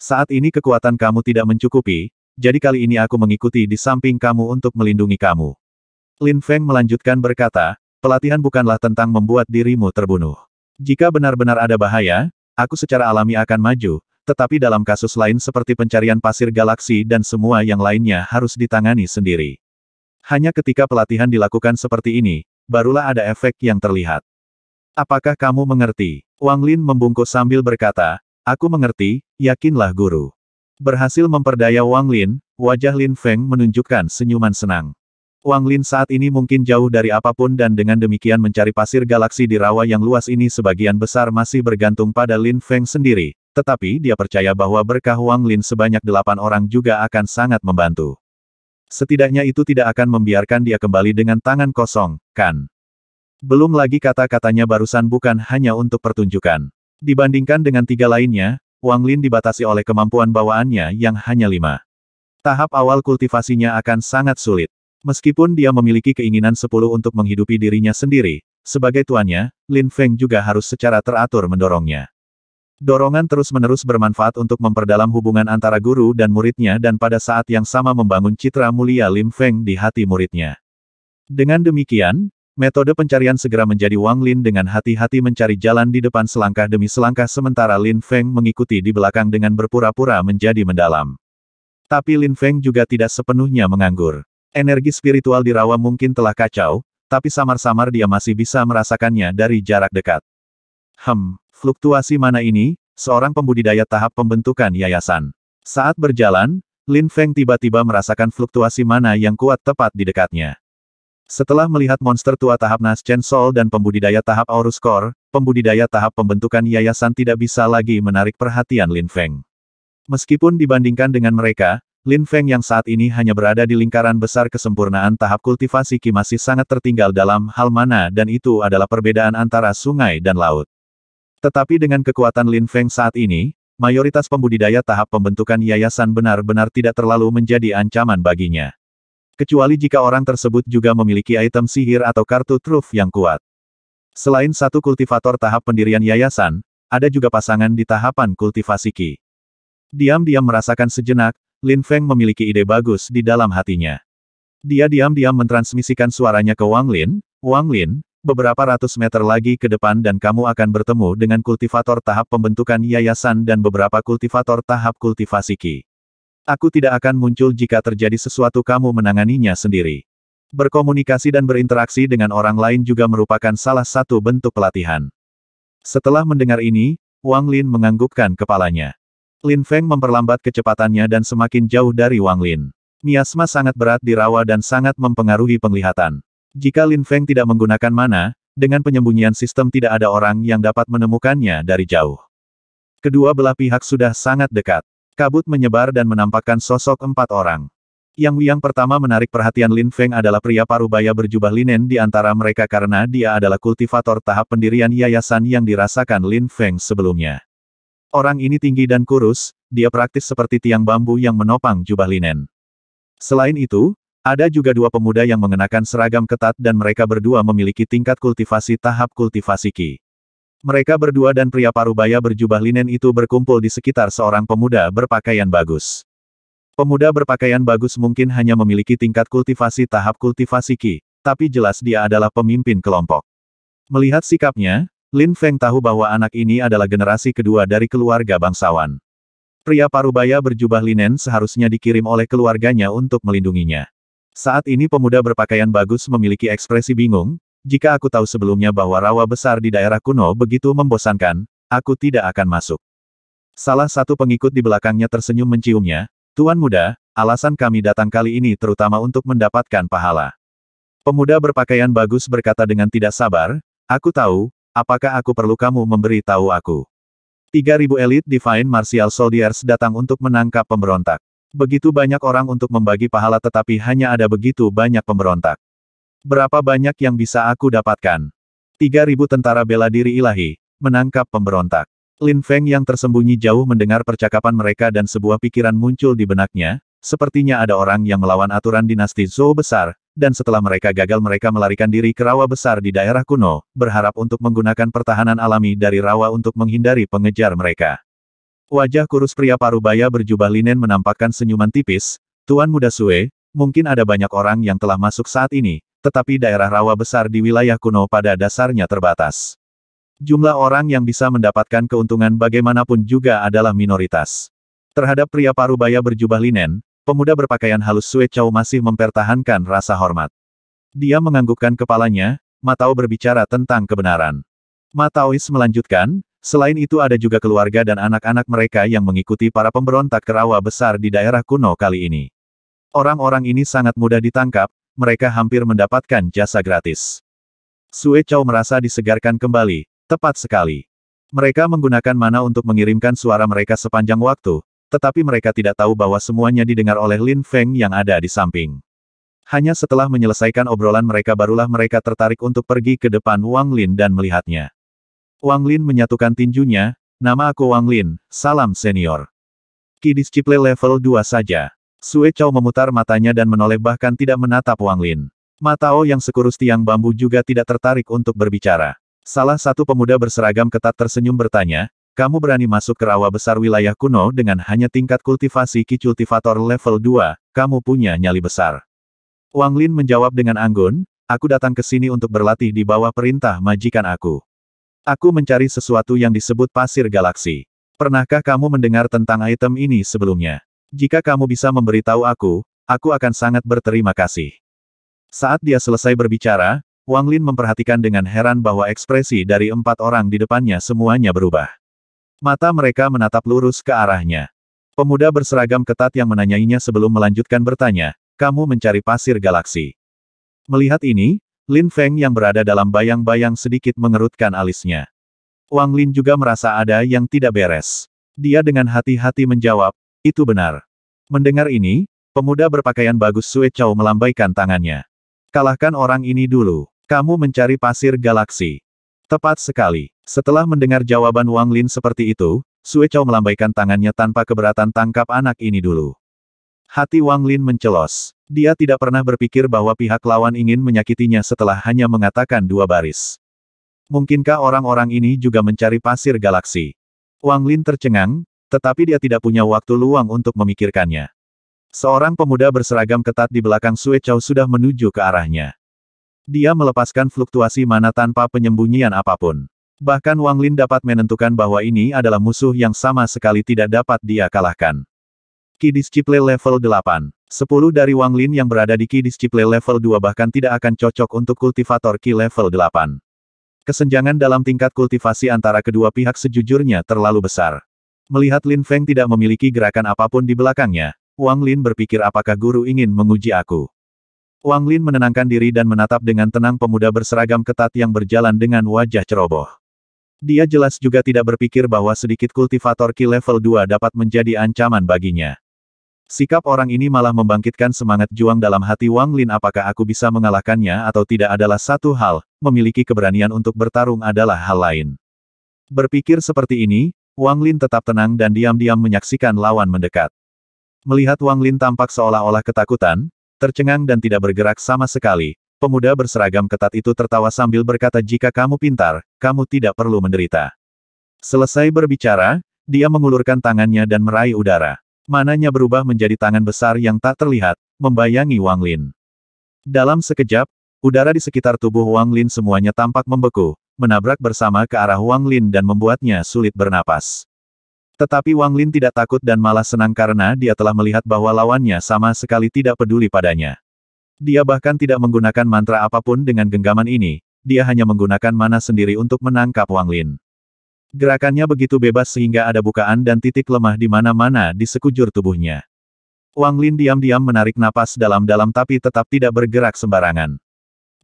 Saat ini kekuatan kamu tidak mencukupi, jadi kali ini aku mengikuti di samping kamu untuk melindungi kamu. Lin Feng melanjutkan berkata, pelatihan bukanlah tentang membuat dirimu terbunuh. Jika benar-benar ada bahaya, aku secara alami akan maju, tetapi dalam kasus lain seperti pencarian pasir galaksi dan semua yang lainnya harus ditangani sendiri. Hanya ketika pelatihan dilakukan seperti ini, barulah ada efek yang terlihat. Apakah kamu mengerti? Wang Lin membungkuk sambil berkata, Aku mengerti, yakinlah guru. Berhasil memperdaya Wang Lin, wajah Lin Feng menunjukkan senyuman senang. Wang Lin saat ini mungkin jauh dari apapun dan dengan demikian mencari pasir galaksi di rawa yang luas ini sebagian besar masih bergantung pada Lin Feng sendiri, tetapi dia percaya bahwa berkah Wang Lin sebanyak delapan orang juga akan sangat membantu. Setidaknya itu tidak akan membiarkan dia kembali dengan tangan kosong, kan? Belum lagi kata-katanya barusan bukan hanya untuk pertunjukan. Dibandingkan dengan tiga lainnya, Wang Lin dibatasi oleh kemampuan bawaannya yang hanya lima. Tahap awal kultivasinya akan sangat sulit. Meskipun dia memiliki keinginan sepuluh untuk menghidupi dirinya sendiri, sebagai tuannya, Lin Feng juga harus secara teratur mendorongnya. Dorongan terus-menerus bermanfaat untuk memperdalam hubungan antara guru dan muridnya dan pada saat yang sama membangun citra mulia Lim Feng di hati muridnya. Dengan demikian, metode pencarian segera menjadi Wang Lin dengan hati-hati mencari jalan di depan selangkah demi selangkah sementara Lin Feng mengikuti di belakang dengan berpura-pura menjadi mendalam. Tapi Lin Feng juga tidak sepenuhnya menganggur. Energi spiritual di rawa mungkin telah kacau, tapi samar-samar dia masih bisa merasakannya dari jarak dekat. Hmm. Fluktuasi mana ini, seorang pembudidaya tahap pembentukan yayasan. Saat berjalan, Lin Feng tiba-tiba merasakan fluktuasi mana yang kuat tepat di dekatnya. Setelah melihat monster tua tahap Nas Chen Sol dan pembudidaya tahap Aurus Core, pembudidaya tahap pembentukan yayasan tidak bisa lagi menarik perhatian Lin Feng. Meskipun dibandingkan dengan mereka, Lin Feng yang saat ini hanya berada di lingkaran besar kesempurnaan tahap kultivasi Ki masih sangat tertinggal dalam hal mana dan itu adalah perbedaan antara sungai dan laut. Tetapi dengan kekuatan Lin Feng saat ini, mayoritas pembudidaya tahap pembentukan yayasan benar-benar tidak terlalu menjadi ancaman baginya. Kecuali jika orang tersebut juga memiliki item sihir atau kartu truf yang kuat. Selain satu kultivator tahap pendirian yayasan, ada juga pasangan di tahapan kultivasi ki. Diam-diam merasakan sejenak, Lin Feng memiliki ide bagus di dalam hatinya. Dia diam-diam mentransmisikan suaranya ke Wang Lin, Wang Lin, beberapa ratus meter lagi ke depan dan kamu akan bertemu dengan kultivator tahap pembentukan yayasan dan beberapa kultivator tahap kultivasi Ki. Aku tidak akan muncul jika terjadi sesuatu kamu menanganinya sendiri. Berkomunikasi dan berinteraksi dengan orang lain juga merupakan salah satu bentuk pelatihan. Setelah mendengar ini, Wang Lin menganggukkan kepalanya. Lin Feng memperlambat kecepatannya dan semakin jauh dari Wang Lin. Miasma sangat berat di rawa dan sangat mempengaruhi penglihatan. Jika Lin Feng tidak menggunakan mana, dengan penyembunyian sistem tidak ada orang yang dapat menemukannya dari jauh. Kedua belah pihak sudah sangat dekat. Kabut menyebar dan menampakkan sosok empat orang. Yang pertama menarik perhatian Lin Feng adalah pria parubaya berjubah linen di antara mereka karena dia adalah kultivator tahap pendirian yayasan yang dirasakan Lin Feng sebelumnya. Orang ini tinggi dan kurus, dia praktis seperti tiang bambu yang menopang jubah linen. Selain itu, ada juga dua pemuda yang mengenakan seragam ketat dan mereka berdua memiliki tingkat kultivasi tahap kultivasi Ki. Mereka berdua dan pria parubaya berjubah linen itu berkumpul di sekitar seorang pemuda berpakaian bagus. Pemuda berpakaian bagus mungkin hanya memiliki tingkat kultivasi tahap kultivasi Ki, tapi jelas dia adalah pemimpin kelompok. Melihat sikapnya, Lin Feng tahu bahwa anak ini adalah generasi kedua dari keluarga bangsawan. Pria parubaya berjubah linen seharusnya dikirim oleh keluarganya untuk melindunginya. Saat ini pemuda berpakaian bagus memiliki ekspresi bingung, jika aku tahu sebelumnya bahwa rawa besar di daerah kuno begitu membosankan, aku tidak akan masuk. Salah satu pengikut di belakangnya tersenyum menciumnya, Tuan Muda, alasan kami datang kali ini terutama untuk mendapatkan pahala. Pemuda berpakaian bagus berkata dengan tidak sabar, aku tahu, apakah aku perlu kamu memberi tahu aku. 3.000 elit Divine Martial Soldiers datang untuk menangkap pemberontak. Begitu banyak orang untuk membagi pahala tetapi hanya ada begitu banyak pemberontak. Berapa banyak yang bisa aku dapatkan? 3.000 tentara bela diri ilahi, menangkap pemberontak. Lin Feng yang tersembunyi jauh mendengar percakapan mereka dan sebuah pikiran muncul di benaknya, sepertinya ada orang yang melawan aturan dinasti Zhou besar, dan setelah mereka gagal mereka melarikan diri ke rawa besar di daerah kuno, berharap untuk menggunakan pertahanan alami dari rawa untuk menghindari pengejar mereka. Wajah kurus pria parubaya berjubah linen menampakkan senyuman tipis, Tuan Muda Sue, mungkin ada banyak orang yang telah masuk saat ini, tetapi daerah rawa besar di wilayah kuno pada dasarnya terbatas. Jumlah orang yang bisa mendapatkan keuntungan bagaimanapun juga adalah minoritas. Terhadap pria parubaya berjubah linen, pemuda berpakaian halus Sue Chow masih mempertahankan rasa hormat. Dia menganggukkan kepalanya, Matao berbicara tentang kebenaran. Mataois melanjutkan, Selain itu ada juga keluarga dan anak-anak mereka yang mengikuti para pemberontak kerawa besar di daerah kuno kali ini. Orang-orang ini sangat mudah ditangkap, mereka hampir mendapatkan jasa gratis. Sue Chow merasa disegarkan kembali, tepat sekali. Mereka menggunakan mana untuk mengirimkan suara mereka sepanjang waktu, tetapi mereka tidak tahu bahwa semuanya didengar oleh Lin Feng yang ada di samping. Hanya setelah menyelesaikan obrolan mereka barulah mereka tertarik untuk pergi ke depan Wang Lin dan melihatnya. Wang Lin menyatukan tinjunya, nama aku Wang Lin, salam senior. Ki disciple level 2 saja. Sue Chow memutar matanya dan menoleh bahkan tidak menatap Wang Lin. Matao yang sekurus tiang bambu juga tidak tertarik untuk berbicara. Salah satu pemuda berseragam ketat tersenyum bertanya, kamu berani masuk ke rawa besar wilayah kuno dengan hanya tingkat kultivasi Ki Cultivator level 2, kamu punya nyali besar. Wang Lin menjawab dengan anggun, aku datang ke sini untuk berlatih di bawah perintah majikan aku. Aku mencari sesuatu yang disebut pasir galaksi. Pernahkah kamu mendengar tentang item ini sebelumnya? Jika kamu bisa memberitahu aku, aku akan sangat berterima kasih. Saat dia selesai berbicara, Wang Lin memperhatikan dengan heran bahwa ekspresi dari empat orang di depannya semuanya berubah. Mata mereka menatap lurus ke arahnya. Pemuda berseragam ketat yang menanyainya sebelum melanjutkan bertanya, kamu mencari pasir galaksi. Melihat ini, Lin Feng yang berada dalam bayang-bayang sedikit mengerutkan alisnya. Wang Lin juga merasa ada yang tidak beres. Dia dengan hati-hati menjawab, itu benar. Mendengar ini, pemuda berpakaian bagus Sue Chow melambaikan tangannya. Kalahkan orang ini dulu. Kamu mencari pasir galaksi. Tepat sekali. Setelah mendengar jawaban Wang Lin seperti itu, Sue Chow melambaikan tangannya tanpa keberatan tangkap anak ini dulu. Hati Wang Lin mencelos. Dia tidak pernah berpikir bahwa pihak lawan ingin menyakitinya setelah hanya mengatakan dua baris. Mungkinkah orang-orang ini juga mencari pasir galaksi? Wang Lin tercengang, tetapi dia tidak punya waktu luang untuk memikirkannya. Seorang pemuda berseragam ketat di belakang Sue Chow sudah menuju ke arahnya. Dia melepaskan fluktuasi mana tanpa penyembunyian apapun. Bahkan Wang Lin dapat menentukan bahwa ini adalah musuh yang sama sekali tidak dapat dia kalahkan. Ki Disciple level 8. 10 dari Wang Lin yang berada di Ki Disciple level 2 bahkan tidak akan cocok untuk kultivator Ki level 8. Kesenjangan dalam tingkat kultivasi antara kedua pihak sejujurnya terlalu besar. Melihat Lin Feng tidak memiliki gerakan apapun di belakangnya, Wang Lin berpikir apakah guru ingin menguji aku. Wang Lin menenangkan diri dan menatap dengan tenang pemuda berseragam ketat yang berjalan dengan wajah ceroboh. Dia jelas juga tidak berpikir bahwa sedikit kultivator Ki level 2 dapat menjadi ancaman baginya. Sikap orang ini malah membangkitkan semangat juang dalam hati Wang Lin apakah aku bisa mengalahkannya atau tidak adalah satu hal, memiliki keberanian untuk bertarung adalah hal lain. Berpikir seperti ini, Wang Lin tetap tenang dan diam-diam menyaksikan lawan mendekat. Melihat Wang Lin tampak seolah-olah ketakutan, tercengang dan tidak bergerak sama sekali, pemuda berseragam ketat itu tertawa sambil berkata jika kamu pintar, kamu tidak perlu menderita. Selesai berbicara, dia mengulurkan tangannya dan meraih udara. Mananya berubah menjadi tangan besar yang tak terlihat, membayangi Wang Lin. Dalam sekejap, udara di sekitar tubuh Wang Lin semuanya tampak membeku, menabrak bersama ke arah Wang Lin dan membuatnya sulit bernapas. Tetapi Wang Lin tidak takut dan malah senang karena dia telah melihat bahwa lawannya sama sekali tidak peduli padanya. Dia bahkan tidak menggunakan mantra apapun dengan genggaman ini, dia hanya menggunakan mana sendiri untuk menangkap Wang Lin. Gerakannya begitu bebas sehingga ada bukaan dan titik lemah di mana-mana di sekujur tubuhnya. Wang Lin diam-diam menarik napas dalam-dalam tapi tetap tidak bergerak sembarangan.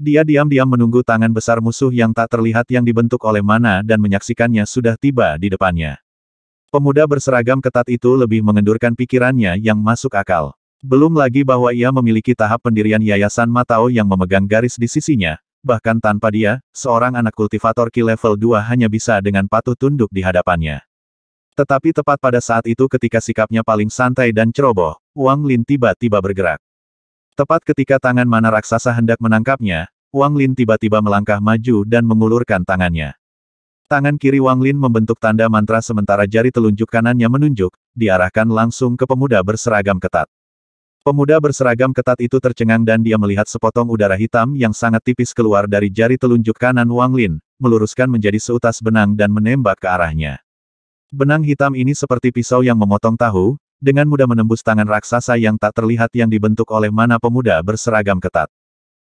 Dia diam-diam menunggu tangan besar musuh yang tak terlihat yang dibentuk oleh mana dan menyaksikannya sudah tiba di depannya. Pemuda berseragam ketat itu lebih mengendurkan pikirannya yang masuk akal. Belum lagi bahwa ia memiliki tahap pendirian Yayasan Matao yang memegang garis di sisinya, bahkan tanpa dia, seorang anak kultivator Ki level 2 hanya bisa dengan patuh tunduk di hadapannya. Tetapi tepat pada saat itu ketika sikapnya paling santai dan ceroboh, Wang Lin tiba-tiba bergerak. Tepat ketika tangan mana raksasa hendak menangkapnya, Wang Lin tiba-tiba melangkah maju dan mengulurkan tangannya. Tangan kiri Wang Lin membentuk tanda mantra sementara jari telunjuk kanannya menunjuk, diarahkan langsung ke pemuda berseragam ketat. Pemuda berseragam ketat itu tercengang dan dia melihat sepotong udara hitam yang sangat tipis keluar dari jari telunjuk kanan Wang Lin, meluruskan menjadi seutas benang dan menembak ke arahnya. Benang hitam ini seperti pisau yang memotong tahu, dengan mudah menembus tangan raksasa yang tak terlihat yang dibentuk oleh mana pemuda berseragam ketat.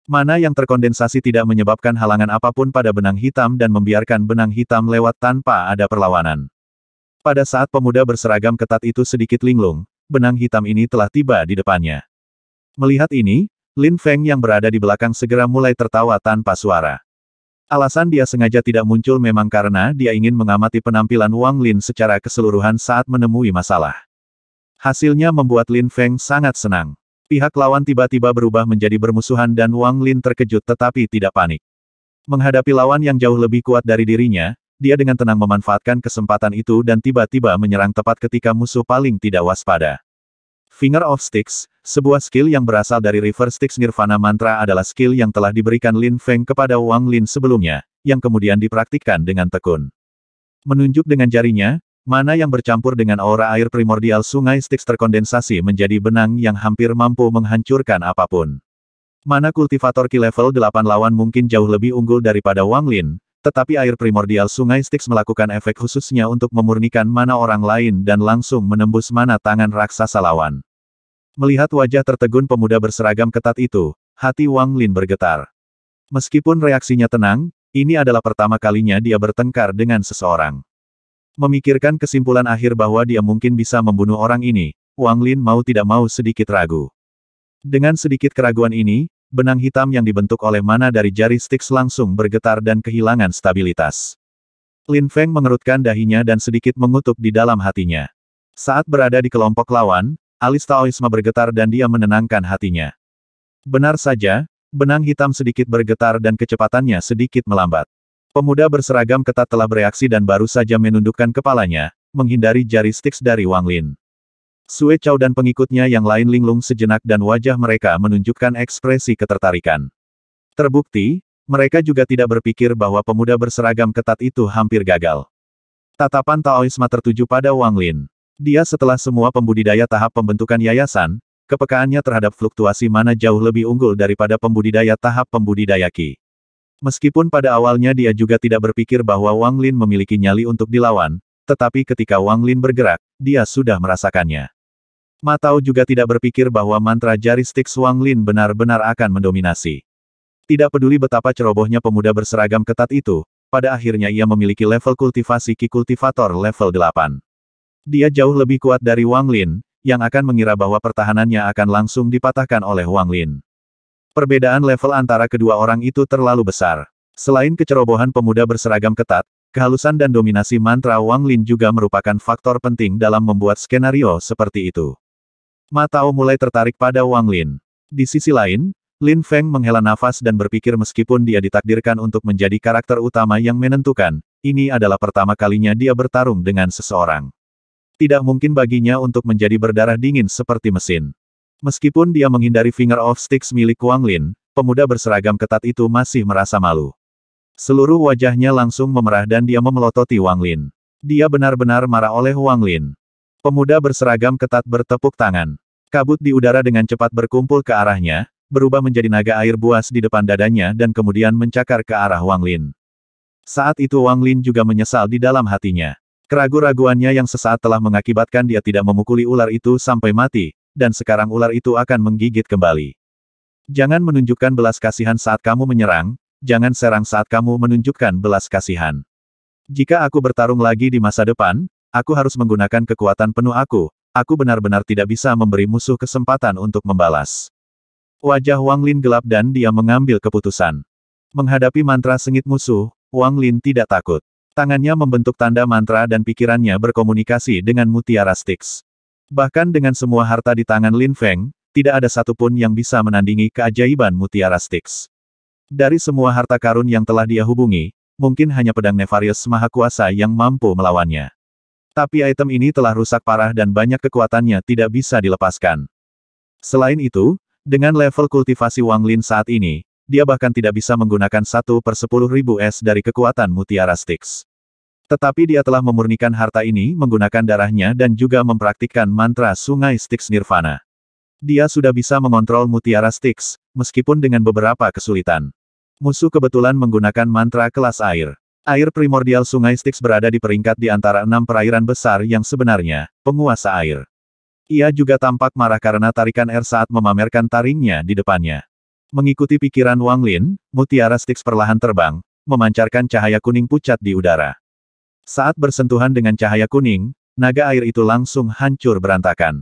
Mana yang terkondensasi tidak menyebabkan halangan apapun pada benang hitam dan membiarkan benang hitam lewat tanpa ada perlawanan. Pada saat pemuda berseragam ketat itu sedikit linglung, benang hitam ini telah tiba di depannya. Melihat ini, Lin Feng yang berada di belakang segera mulai tertawa tanpa suara. Alasan dia sengaja tidak muncul memang karena dia ingin mengamati penampilan Wang Lin secara keseluruhan saat menemui masalah. Hasilnya membuat Lin Feng sangat senang. Pihak lawan tiba-tiba berubah menjadi bermusuhan dan Wang Lin terkejut tetapi tidak panik. Menghadapi lawan yang jauh lebih kuat dari dirinya, dia dengan tenang memanfaatkan kesempatan itu dan tiba-tiba menyerang tepat ketika musuh paling tidak waspada. Finger of Sticks, sebuah skill yang berasal dari River Sticks Nirvana Mantra adalah skill yang telah diberikan Lin Feng kepada Wang Lin sebelumnya, yang kemudian dipraktikkan dengan tekun. Menunjuk dengan jarinya, mana yang bercampur dengan aura air primordial sungai Sticks terkondensasi menjadi benang yang hampir mampu menghancurkan apapun. Mana kultivator ki level 8 lawan mungkin jauh lebih unggul daripada Wang Lin, tetapi air primordial sungai Styx melakukan efek khususnya untuk memurnikan mana orang lain dan langsung menembus mana tangan raksasa lawan. Melihat wajah tertegun pemuda berseragam ketat itu, hati Wang Lin bergetar. Meskipun reaksinya tenang, ini adalah pertama kalinya dia bertengkar dengan seseorang. Memikirkan kesimpulan akhir bahwa dia mungkin bisa membunuh orang ini, Wang Lin mau tidak mau sedikit ragu. Dengan sedikit keraguan ini, benang hitam yang dibentuk oleh mana dari jari Styx langsung bergetar dan kehilangan stabilitas. Lin Feng mengerutkan dahinya dan sedikit mengutuk di dalam hatinya. Saat berada di kelompok lawan, alis Taoisme bergetar dan dia menenangkan hatinya. Benar saja, benang hitam sedikit bergetar dan kecepatannya sedikit melambat. Pemuda berseragam ketat telah bereaksi dan baru saja menundukkan kepalanya, menghindari jari Styx dari Wang Lin. Sue Chow dan pengikutnya yang lain linglung sejenak dan wajah mereka menunjukkan ekspresi ketertarikan. Terbukti, mereka juga tidak berpikir bahwa pemuda berseragam ketat itu hampir gagal. Tatapan Taoisma tertuju pada Wang Lin. Dia setelah semua pembudidaya tahap pembentukan yayasan, kepekaannya terhadap fluktuasi mana jauh lebih unggul daripada pembudidaya tahap pembudidaya Qi. Meskipun pada awalnya dia juga tidak berpikir bahwa Wang Lin memiliki nyali untuk dilawan, tetapi ketika Wang Lin bergerak, dia sudah merasakannya. Ma Tao juga tidak berpikir bahwa mantra jari stik Suang Lin benar-benar akan mendominasi. Tidak peduli betapa cerobohnya pemuda berseragam ketat itu, pada akhirnya ia memiliki level kultivasi Ki Kultivator level 8. Dia jauh lebih kuat dari Wang Lin, yang akan mengira bahwa pertahanannya akan langsung dipatahkan oleh Wang Lin. Perbedaan level antara kedua orang itu terlalu besar. Selain kecerobohan pemuda berseragam ketat, kehalusan dan dominasi mantra Wang Lin juga merupakan faktor penting dalam membuat skenario seperti itu. Ma Tao mulai tertarik pada Wang Lin. Di sisi lain, Lin Feng menghela nafas dan berpikir meskipun dia ditakdirkan untuk menjadi karakter utama yang menentukan, ini adalah pertama kalinya dia bertarung dengan seseorang. Tidak mungkin baginya untuk menjadi berdarah dingin seperti mesin. Meskipun dia menghindari finger of sticks milik Wang Lin, pemuda berseragam ketat itu masih merasa malu. Seluruh wajahnya langsung memerah dan dia memelototi Wang Lin. Dia benar-benar marah oleh Wang Lin. Pemuda berseragam ketat bertepuk tangan. Kabut di udara dengan cepat berkumpul ke arahnya, berubah menjadi naga air buas di depan dadanya dan kemudian mencakar ke arah Wang Lin. Saat itu Wang Lin juga menyesal di dalam hatinya. Keragu-raguannya yang sesaat telah mengakibatkan dia tidak memukuli ular itu sampai mati, dan sekarang ular itu akan menggigit kembali. Jangan menunjukkan belas kasihan saat kamu menyerang, jangan serang saat kamu menunjukkan belas kasihan. Jika aku bertarung lagi di masa depan, aku harus menggunakan kekuatan penuh aku, aku benar-benar tidak bisa memberi musuh kesempatan untuk membalas. Wajah Wang Lin gelap dan dia mengambil keputusan. Menghadapi mantra sengit musuh, Wang Lin tidak takut. Tangannya membentuk tanda mantra dan pikirannya berkomunikasi dengan mutiara Styx. Bahkan dengan semua harta di tangan Lin Feng, tidak ada satupun yang bisa menandingi keajaiban mutiara Styx. Dari semua harta karun yang telah dia hubungi, mungkin hanya pedang Nefarius Maha Kuasa yang mampu melawannya. Tapi item ini telah rusak parah dan banyak kekuatannya tidak bisa dilepaskan. Selain itu, dengan level kultivasi Wang Lin saat ini, dia bahkan tidak bisa menggunakan satu per sepuluh ribu es dari kekuatan mutiara Styx. Tetapi dia telah memurnikan harta ini menggunakan darahnya dan juga mempraktikkan mantra sungai Styx Nirvana. Dia sudah bisa mengontrol mutiara Styx, meskipun dengan beberapa kesulitan. Musuh kebetulan menggunakan mantra kelas air. Air primordial Sungai Styx berada di peringkat di antara enam perairan besar yang sebenarnya, penguasa air. Ia juga tampak marah karena tarikan air saat memamerkan taringnya di depannya. Mengikuti pikiran Wang Lin, mutiara Styx perlahan terbang, memancarkan cahaya kuning pucat di udara. Saat bersentuhan dengan cahaya kuning, naga air itu langsung hancur berantakan.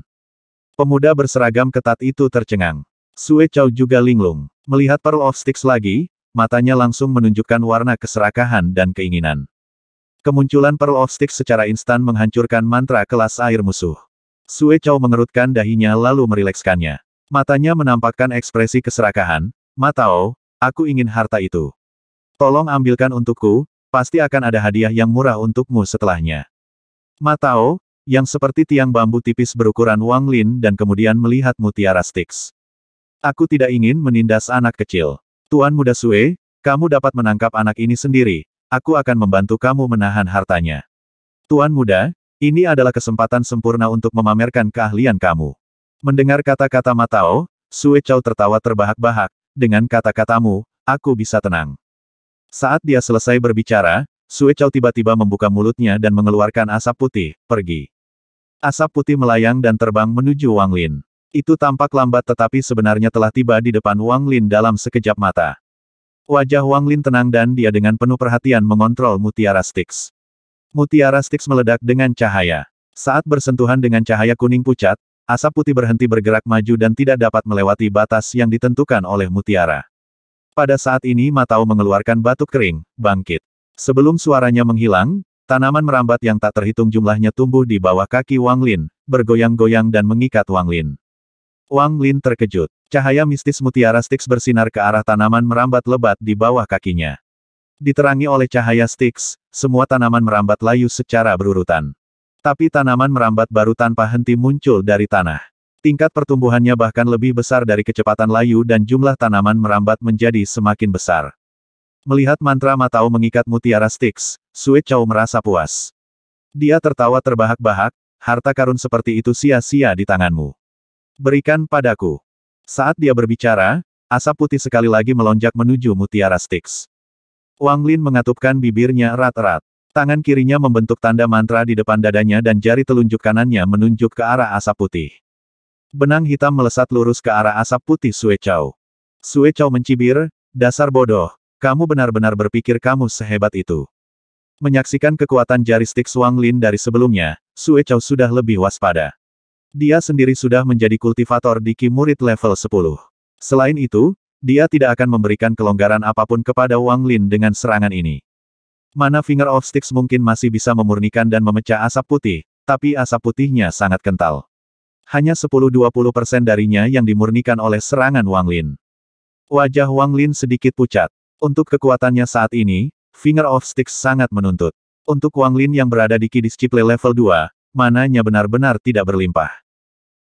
Pemuda berseragam ketat itu tercengang. Sue Chow juga linglung. Melihat Pearl of Styx lagi, matanya langsung menunjukkan warna keserakahan dan keinginan. Kemunculan Pearl of sticks secara instan menghancurkan mantra kelas air musuh. Sue Chow mengerutkan dahinya lalu merilekskannya. Matanya menampakkan ekspresi keserakahan, Matao, aku ingin harta itu. Tolong ambilkan untukku, pasti akan ada hadiah yang murah untukmu setelahnya. Matao, yang seperti tiang bambu tipis berukuran Wang Lin dan kemudian melihat mutiara sticks. Aku tidak ingin menindas anak kecil. Tuan Muda Sue, kamu dapat menangkap anak ini sendiri, aku akan membantu kamu menahan hartanya. Tuan Muda, ini adalah kesempatan sempurna untuk memamerkan keahlian kamu. Mendengar kata-kata Matao, Sue Chow tertawa terbahak-bahak, dengan kata-katamu, aku bisa tenang. Saat dia selesai berbicara, Sue Chow tiba-tiba membuka mulutnya dan mengeluarkan asap putih, pergi. Asap putih melayang dan terbang menuju Wang Lin. Itu tampak lambat tetapi sebenarnya telah tiba di depan Wang Lin dalam sekejap mata. Wajah Wang Lin tenang dan dia dengan penuh perhatian mengontrol mutiara Sticks. Mutiara Sticks meledak dengan cahaya. Saat bersentuhan dengan cahaya kuning pucat, asap putih berhenti bergerak maju dan tidak dapat melewati batas yang ditentukan oleh mutiara. Pada saat ini Matau mengeluarkan batuk kering, bangkit. Sebelum suaranya menghilang, tanaman merambat yang tak terhitung jumlahnya tumbuh di bawah kaki Wang Lin, bergoyang-goyang dan mengikat Wang Lin. Wang Lin terkejut. Cahaya mistis mutiara Styx bersinar ke arah tanaman merambat lebat di bawah kakinya. Diterangi oleh cahaya Styx, semua tanaman merambat layu secara berurutan. Tapi tanaman merambat baru tanpa henti muncul dari tanah. Tingkat pertumbuhannya bahkan lebih besar dari kecepatan layu dan jumlah tanaman merambat menjadi semakin besar. Melihat mantra matau mengikat mutiara Styx, Sui Chow merasa puas. Dia tertawa terbahak-bahak, harta karun seperti itu sia-sia di tanganmu. Berikan padaku. Saat dia berbicara, asap putih sekali lagi melonjak menuju mutiara Styx. Wang Lin mengatupkan bibirnya erat-erat. Tangan kirinya membentuk tanda mantra di depan dadanya dan jari telunjuk kanannya menunjuk ke arah asap putih. Benang hitam melesat lurus ke arah asap putih Sue Chow. Sue Chow mencibir, dasar bodoh, kamu benar-benar berpikir kamu sehebat itu. Menyaksikan kekuatan jari Styx Wang Lin dari sebelumnya, Sue Chow sudah lebih waspada. Dia sendiri sudah menjadi kultivator Ki murid level 10. Selain itu, dia tidak akan memberikan kelonggaran apapun kepada Wang Lin dengan serangan ini. Mana Finger of Sticks mungkin masih bisa memurnikan dan memecah asap putih, tapi asap putihnya sangat kental. Hanya 10-20 darinya yang dimurnikan oleh serangan Wang Lin. Wajah Wang Lin sedikit pucat. Untuk kekuatannya saat ini, Finger of Sticks sangat menuntut. Untuk Wang Lin yang berada di Kidis Ciple level 2, mananya benar-benar tidak berlimpah.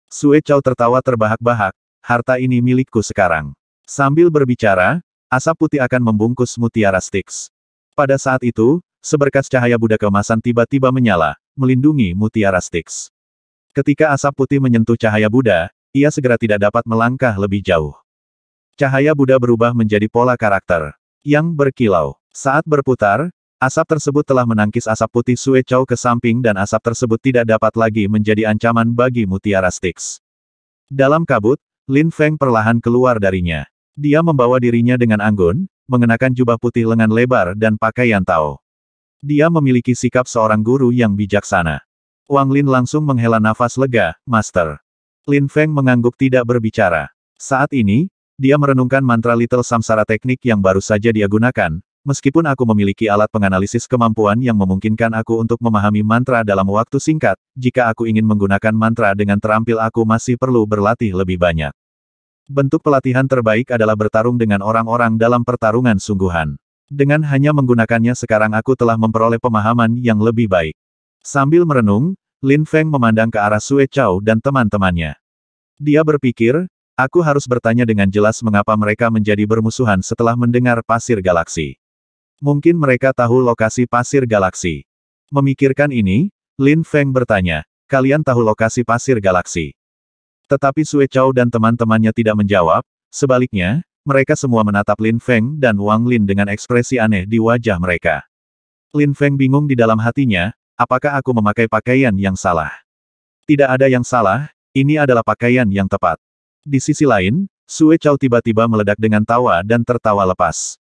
Sue Chow tertawa terbahak-bahak, harta ini milikku sekarang. Sambil berbicara, asap putih akan membungkus mutiara Styx. Pada saat itu, seberkas cahaya Buddha kemasan tiba-tiba menyala, melindungi mutiara Styx. Ketika asap putih menyentuh cahaya Buddha, ia segera tidak dapat melangkah lebih jauh. Cahaya Buddha berubah menjadi pola karakter yang berkilau. Saat berputar, Asap tersebut telah menangkis asap putih Sue Chow ke samping dan asap tersebut tidak dapat lagi menjadi ancaman bagi mutiara Styx. Dalam kabut, Lin Feng perlahan keluar darinya. Dia membawa dirinya dengan anggun, mengenakan jubah putih lengan lebar dan pakaian tao. Dia memiliki sikap seorang guru yang bijaksana. Wang Lin langsung menghela nafas lega, Master. Lin Feng mengangguk tidak berbicara. Saat ini, dia merenungkan mantra Little Samsara Teknik yang baru saja dia gunakan, Meskipun aku memiliki alat penganalisis kemampuan yang memungkinkan aku untuk memahami mantra dalam waktu singkat, jika aku ingin menggunakan mantra dengan terampil aku masih perlu berlatih lebih banyak. Bentuk pelatihan terbaik adalah bertarung dengan orang-orang dalam pertarungan sungguhan. Dengan hanya menggunakannya sekarang aku telah memperoleh pemahaman yang lebih baik. Sambil merenung, Lin Feng memandang ke arah Sue Chao dan teman-temannya. Dia berpikir, aku harus bertanya dengan jelas mengapa mereka menjadi bermusuhan setelah mendengar pasir galaksi. Mungkin mereka tahu lokasi pasir galaksi. Memikirkan ini, Lin Feng bertanya, kalian tahu lokasi pasir galaksi. Tetapi Sue Chow dan teman-temannya tidak menjawab, sebaliknya, mereka semua menatap Lin Feng dan Wang Lin dengan ekspresi aneh di wajah mereka. Lin Feng bingung di dalam hatinya, apakah aku memakai pakaian yang salah? Tidak ada yang salah, ini adalah pakaian yang tepat. Di sisi lain, Sue Chow tiba-tiba meledak dengan tawa dan tertawa lepas.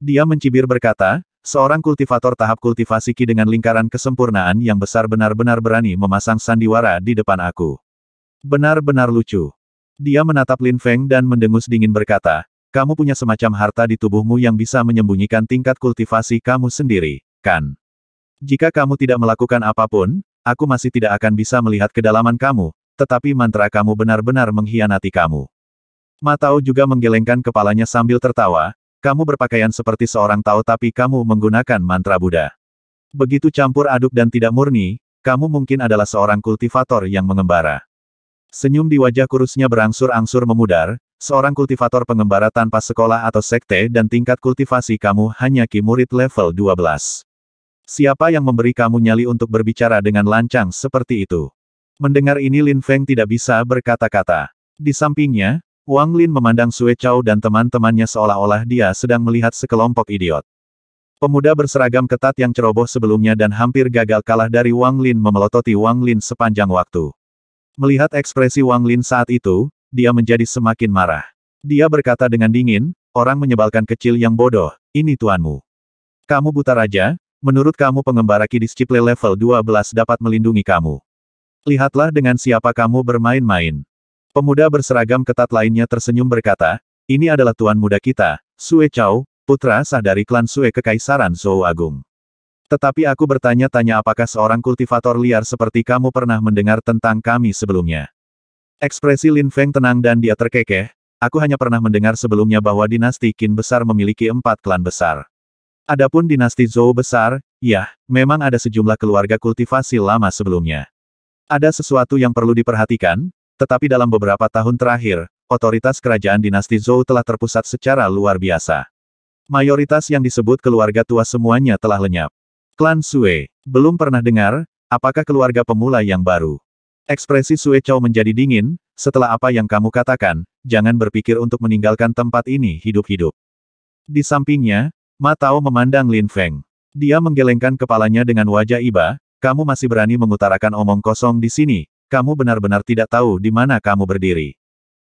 Dia mencibir berkata, seorang kultivator tahap kultivasi Ki dengan lingkaran kesempurnaan yang besar benar-benar berani memasang sandiwara di depan aku. Benar-benar lucu. Dia menatap Lin Feng dan mendengus dingin berkata, kamu punya semacam harta di tubuhmu yang bisa menyembunyikan tingkat kultivasi kamu sendiri, kan? Jika kamu tidak melakukan apapun, aku masih tidak akan bisa melihat kedalaman kamu, tetapi mantra kamu benar-benar mengkhianati kamu. Matao juga menggelengkan kepalanya sambil tertawa, kamu berpakaian seperti seorang Tao tapi kamu menggunakan mantra Buddha. Begitu campur aduk dan tidak murni, kamu mungkin adalah seorang kultivator yang mengembara. Senyum di wajah kurusnya berangsur-angsur memudar, seorang kultivator pengembara tanpa sekolah atau sekte dan tingkat kultivasi kamu hanya ki murid level 12. Siapa yang memberi kamu nyali untuk berbicara dengan lancang seperti itu? Mendengar ini Lin Feng tidak bisa berkata-kata. Di sampingnya, Wang Lin memandang Sue Chao dan teman-temannya seolah-olah dia sedang melihat sekelompok idiot. Pemuda berseragam ketat yang ceroboh sebelumnya dan hampir gagal kalah dari Wang Lin memelototi Wang Lin sepanjang waktu. Melihat ekspresi Wang Lin saat itu, dia menjadi semakin marah. Dia berkata dengan dingin, orang menyebalkan kecil yang bodoh, ini tuanmu. Kamu buta raja, menurut kamu pengembara ciple level 12 dapat melindungi kamu. Lihatlah dengan siapa kamu bermain-main. Pemuda berseragam ketat lainnya tersenyum berkata, ini adalah tuan muda kita, Sue Chao, putra sah dari klan Sue Kekaisaran Zhou Agung. Tetapi aku bertanya-tanya apakah seorang kultivator liar seperti kamu pernah mendengar tentang kami sebelumnya. Ekspresi Lin Feng tenang dan dia terkekeh, aku hanya pernah mendengar sebelumnya bahwa dinasti Qin besar memiliki empat klan besar. Adapun dinasti Zhou besar, ya, memang ada sejumlah keluarga kultivasi lama sebelumnya. Ada sesuatu yang perlu diperhatikan, tetapi dalam beberapa tahun terakhir, otoritas kerajaan dinasti Zhou telah terpusat secara luar biasa. Mayoritas yang disebut keluarga tua semuanya telah lenyap. Klan Sue, belum pernah dengar, apakah keluarga pemula yang baru? Ekspresi Sue Chow menjadi dingin, setelah apa yang kamu katakan, jangan berpikir untuk meninggalkan tempat ini hidup-hidup. Di sampingnya, Ma Tao memandang Lin Feng. Dia menggelengkan kepalanya dengan wajah iba, kamu masih berani mengutarakan omong kosong di sini, kamu benar-benar tidak tahu di mana kamu berdiri.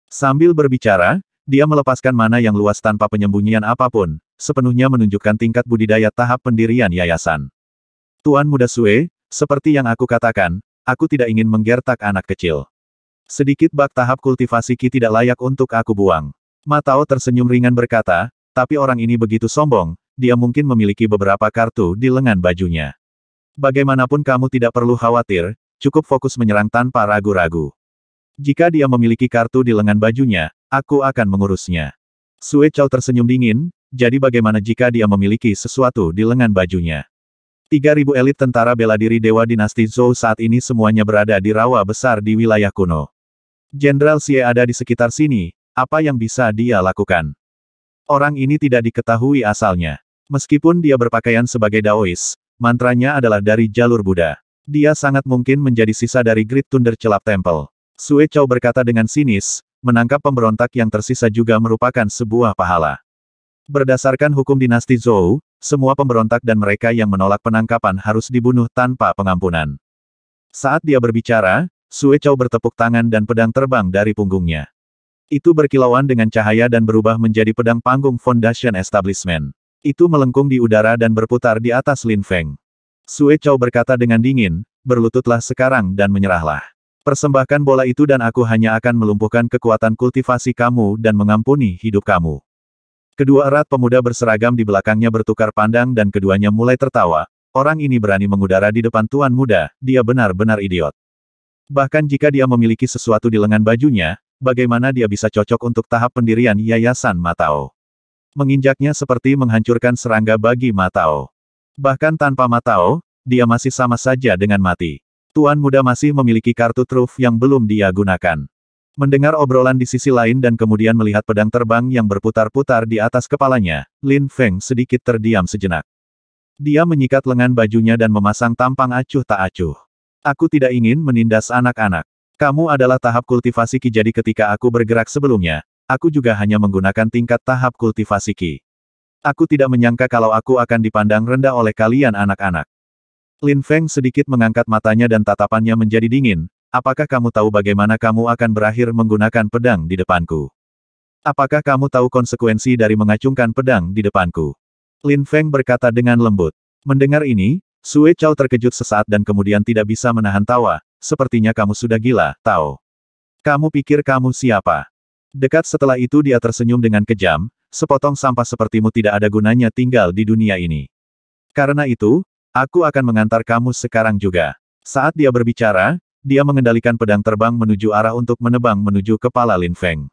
Sambil berbicara, dia melepaskan mana yang luas tanpa penyembunyian apapun, sepenuhnya menunjukkan tingkat budidaya tahap pendirian yayasan. Tuan Muda Sue, seperti yang aku katakan, aku tidak ingin menggertak anak kecil. Sedikit bak tahap kultivasi Ki tidak layak untuk aku buang. Matao tersenyum ringan berkata, tapi orang ini begitu sombong, dia mungkin memiliki beberapa kartu di lengan bajunya. Bagaimanapun kamu tidak perlu khawatir, cukup fokus menyerang tanpa ragu-ragu. Jika dia memiliki kartu di lengan bajunya, aku akan mengurusnya. Sue Chow tersenyum dingin, jadi bagaimana jika dia memiliki sesuatu di lengan bajunya? 3.000 elit tentara bela diri Dewa Dinasti Zhou saat ini semuanya berada di rawa besar di wilayah kuno. Jenderal Xie ada di sekitar sini, apa yang bisa dia lakukan? Orang ini tidak diketahui asalnya. Meskipun dia berpakaian sebagai Daois, mantranya adalah dari jalur Buddha. Dia sangat mungkin menjadi sisa dari Great Thunder Celap Temple. Sue Chow berkata dengan sinis, menangkap pemberontak yang tersisa juga merupakan sebuah pahala. Berdasarkan hukum dinasti Zhou, semua pemberontak dan mereka yang menolak penangkapan harus dibunuh tanpa pengampunan. Saat dia berbicara, Sue Chow bertepuk tangan dan pedang terbang dari punggungnya. Itu berkilauan dengan cahaya dan berubah menjadi pedang panggung Foundation Establishment. Itu melengkung di udara dan berputar di atas Lin Feng. Sue Chow berkata dengan dingin, berlututlah sekarang dan menyerahlah. Persembahkan bola itu dan aku hanya akan melumpuhkan kekuatan kultivasi kamu dan mengampuni hidup kamu. Kedua erat pemuda berseragam di belakangnya bertukar pandang dan keduanya mulai tertawa. Orang ini berani mengudara di depan tuan muda, dia benar-benar idiot. Bahkan jika dia memiliki sesuatu di lengan bajunya, bagaimana dia bisa cocok untuk tahap pendirian Yayasan Matao? Menginjaknya seperti menghancurkan serangga bagi Matao. Bahkan tanpa Matao, oh, dia masih sama saja dengan mati. Tuan muda masih memiliki kartu truf yang belum dia gunakan. Mendengar obrolan di sisi lain dan kemudian melihat pedang terbang yang berputar-putar di atas kepalanya, Lin Feng sedikit terdiam sejenak. Dia menyikat lengan bajunya dan memasang tampang acuh tak acuh. Aku tidak ingin menindas anak-anak. Kamu adalah tahap kultivasi Ki jadi ketika aku bergerak sebelumnya, aku juga hanya menggunakan tingkat tahap kultivasi Ki. Aku tidak menyangka kalau aku akan dipandang rendah oleh kalian anak-anak. Lin Feng sedikit mengangkat matanya dan tatapannya menjadi dingin, apakah kamu tahu bagaimana kamu akan berakhir menggunakan pedang di depanku? Apakah kamu tahu konsekuensi dari mengacungkan pedang di depanku? Lin Feng berkata dengan lembut. Mendengar ini, Sue Chao terkejut sesaat dan kemudian tidak bisa menahan tawa, sepertinya kamu sudah gila, tahu? Kamu pikir kamu siapa? Dekat setelah itu dia tersenyum dengan kejam, sepotong sampah sepertimu tidak ada gunanya tinggal di dunia ini. Karena itu, aku akan mengantar kamu sekarang juga. Saat dia berbicara, dia mengendalikan pedang terbang menuju arah untuk menebang menuju kepala Lin Feng.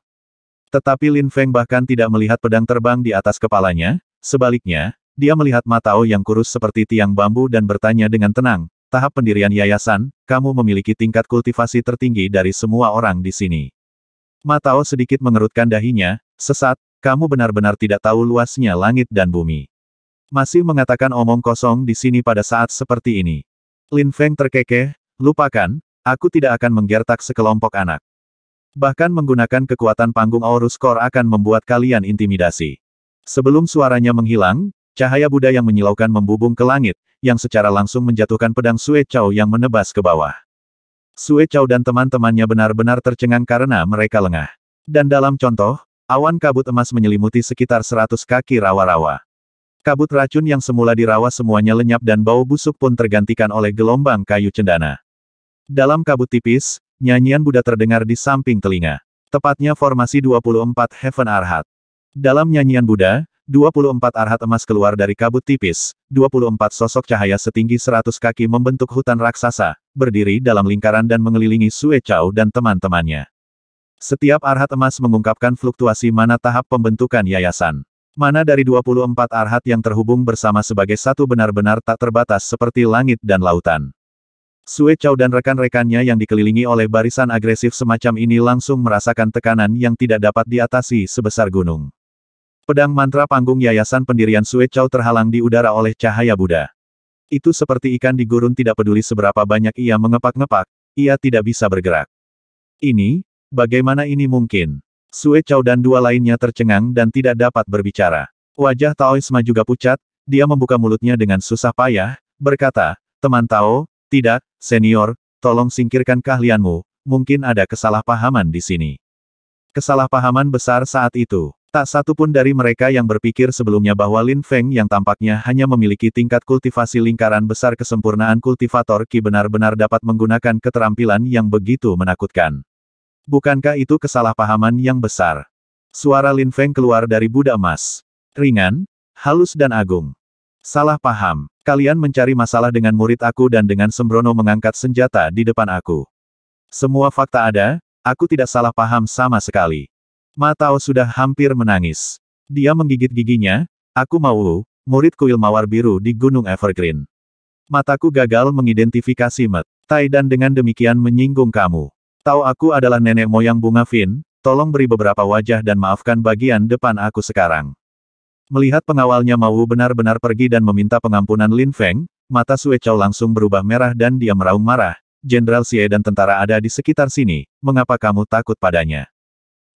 Tetapi Lin Feng bahkan tidak melihat pedang terbang di atas kepalanya, sebaliknya, dia melihat Matao oh yang kurus seperti tiang bambu dan bertanya dengan tenang, tahap pendirian yayasan, kamu memiliki tingkat kultivasi tertinggi dari semua orang di sini. Matao oh sedikit mengerutkan dahinya, sesat, kamu benar-benar tidak tahu luasnya langit dan bumi. Masih mengatakan omong kosong di sini pada saat seperti ini. Lin Feng terkekeh, lupakan, aku tidak akan menggertak sekelompok anak. Bahkan menggunakan kekuatan panggung Aurus Core akan membuat kalian intimidasi. Sebelum suaranya menghilang, cahaya Buddha yang menyilaukan membubung ke langit, yang secara langsung menjatuhkan pedang Sue Chow yang menebas ke bawah. Sue Chow dan teman-temannya benar-benar tercengang karena mereka lengah. Dan dalam contoh, Awan kabut emas menyelimuti sekitar seratus kaki rawa-rawa. Kabut racun yang semula di rawa semuanya lenyap dan bau busuk pun tergantikan oleh gelombang kayu cendana. Dalam kabut tipis, nyanyian Buddha terdengar di samping telinga. Tepatnya formasi 24 Heaven Arhat. Dalam nyanyian Buddha, 24 arhat emas keluar dari kabut tipis, 24 sosok cahaya setinggi 100 kaki membentuk hutan raksasa, berdiri dalam lingkaran dan mengelilingi Sue Chao dan teman-temannya. Setiap arhat emas mengungkapkan fluktuasi mana tahap pembentukan yayasan. Mana dari 24 arhat yang terhubung bersama sebagai satu benar-benar tak terbatas seperti langit dan lautan. Sue Chow dan rekan-rekannya yang dikelilingi oleh barisan agresif semacam ini langsung merasakan tekanan yang tidak dapat diatasi sebesar gunung. Pedang mantra panggung yayasan pendirian Sue Chow terhalang di udara oleh cahaya Buddha. Itu seperti ikan di gurun tidak peduli seberapa banyak ia mengepak-ngepak, ia tidak bisa bergerak. Ini, Bagaimana ini mungkin? Sue Chow dan dua lainnya tercengang dan tidak dapat berbicara. Wajah Taoisma juga pucat, dia membuka mulutnya dengan susah payah, berkata, teman Tao, tidak, senior, tolong singkirkan keahlianmu, mungkin ada kesalahpahaman di sini. Kesalahpahaman besar saat itu. Tak satu pun dari mereka yang berpikir sebelumnya bahwa Lin Feng yang tampaknya hanya memiliki tingkat kultivasi lingkaran besar kesempurnaan kultivator Ki benar-benar dapat menggunakan keterampilan yang begitu menakutkan. Bukankah itu kesalahpahaman yang besar? Suara Lin Feng keluar dari Buddha emas. Ringan, halus dan agung. Salah paham. Kalian mencari masalah dengan murid aku dan dengan sembrono mengangkat senjata di depan aku. Semua fakta ada, aku tidak salah paham sama sekali. Matao sudah hampir menangis. Dia menggigit giginya, aku mau, murid kuil mawar biru di Gunung Evergreen. Mataku gagal mengidentifikasi Met. Tai dan dengan demikian menyinggung kamu. Tahu aku adalah nenek moyang bunga Fin, tolong beri beberapa wajah dan maafkan bagian depan aku sekarang. Melihat pengawalnya mau benar-benar pergi dan meminta pengampunan Lin Feng, mata Sue Chow langsung berubah merah dan dia meraung marah. Jenderal Xie dan tentara ada di sekitar sini, mengapa kamu takut padanya?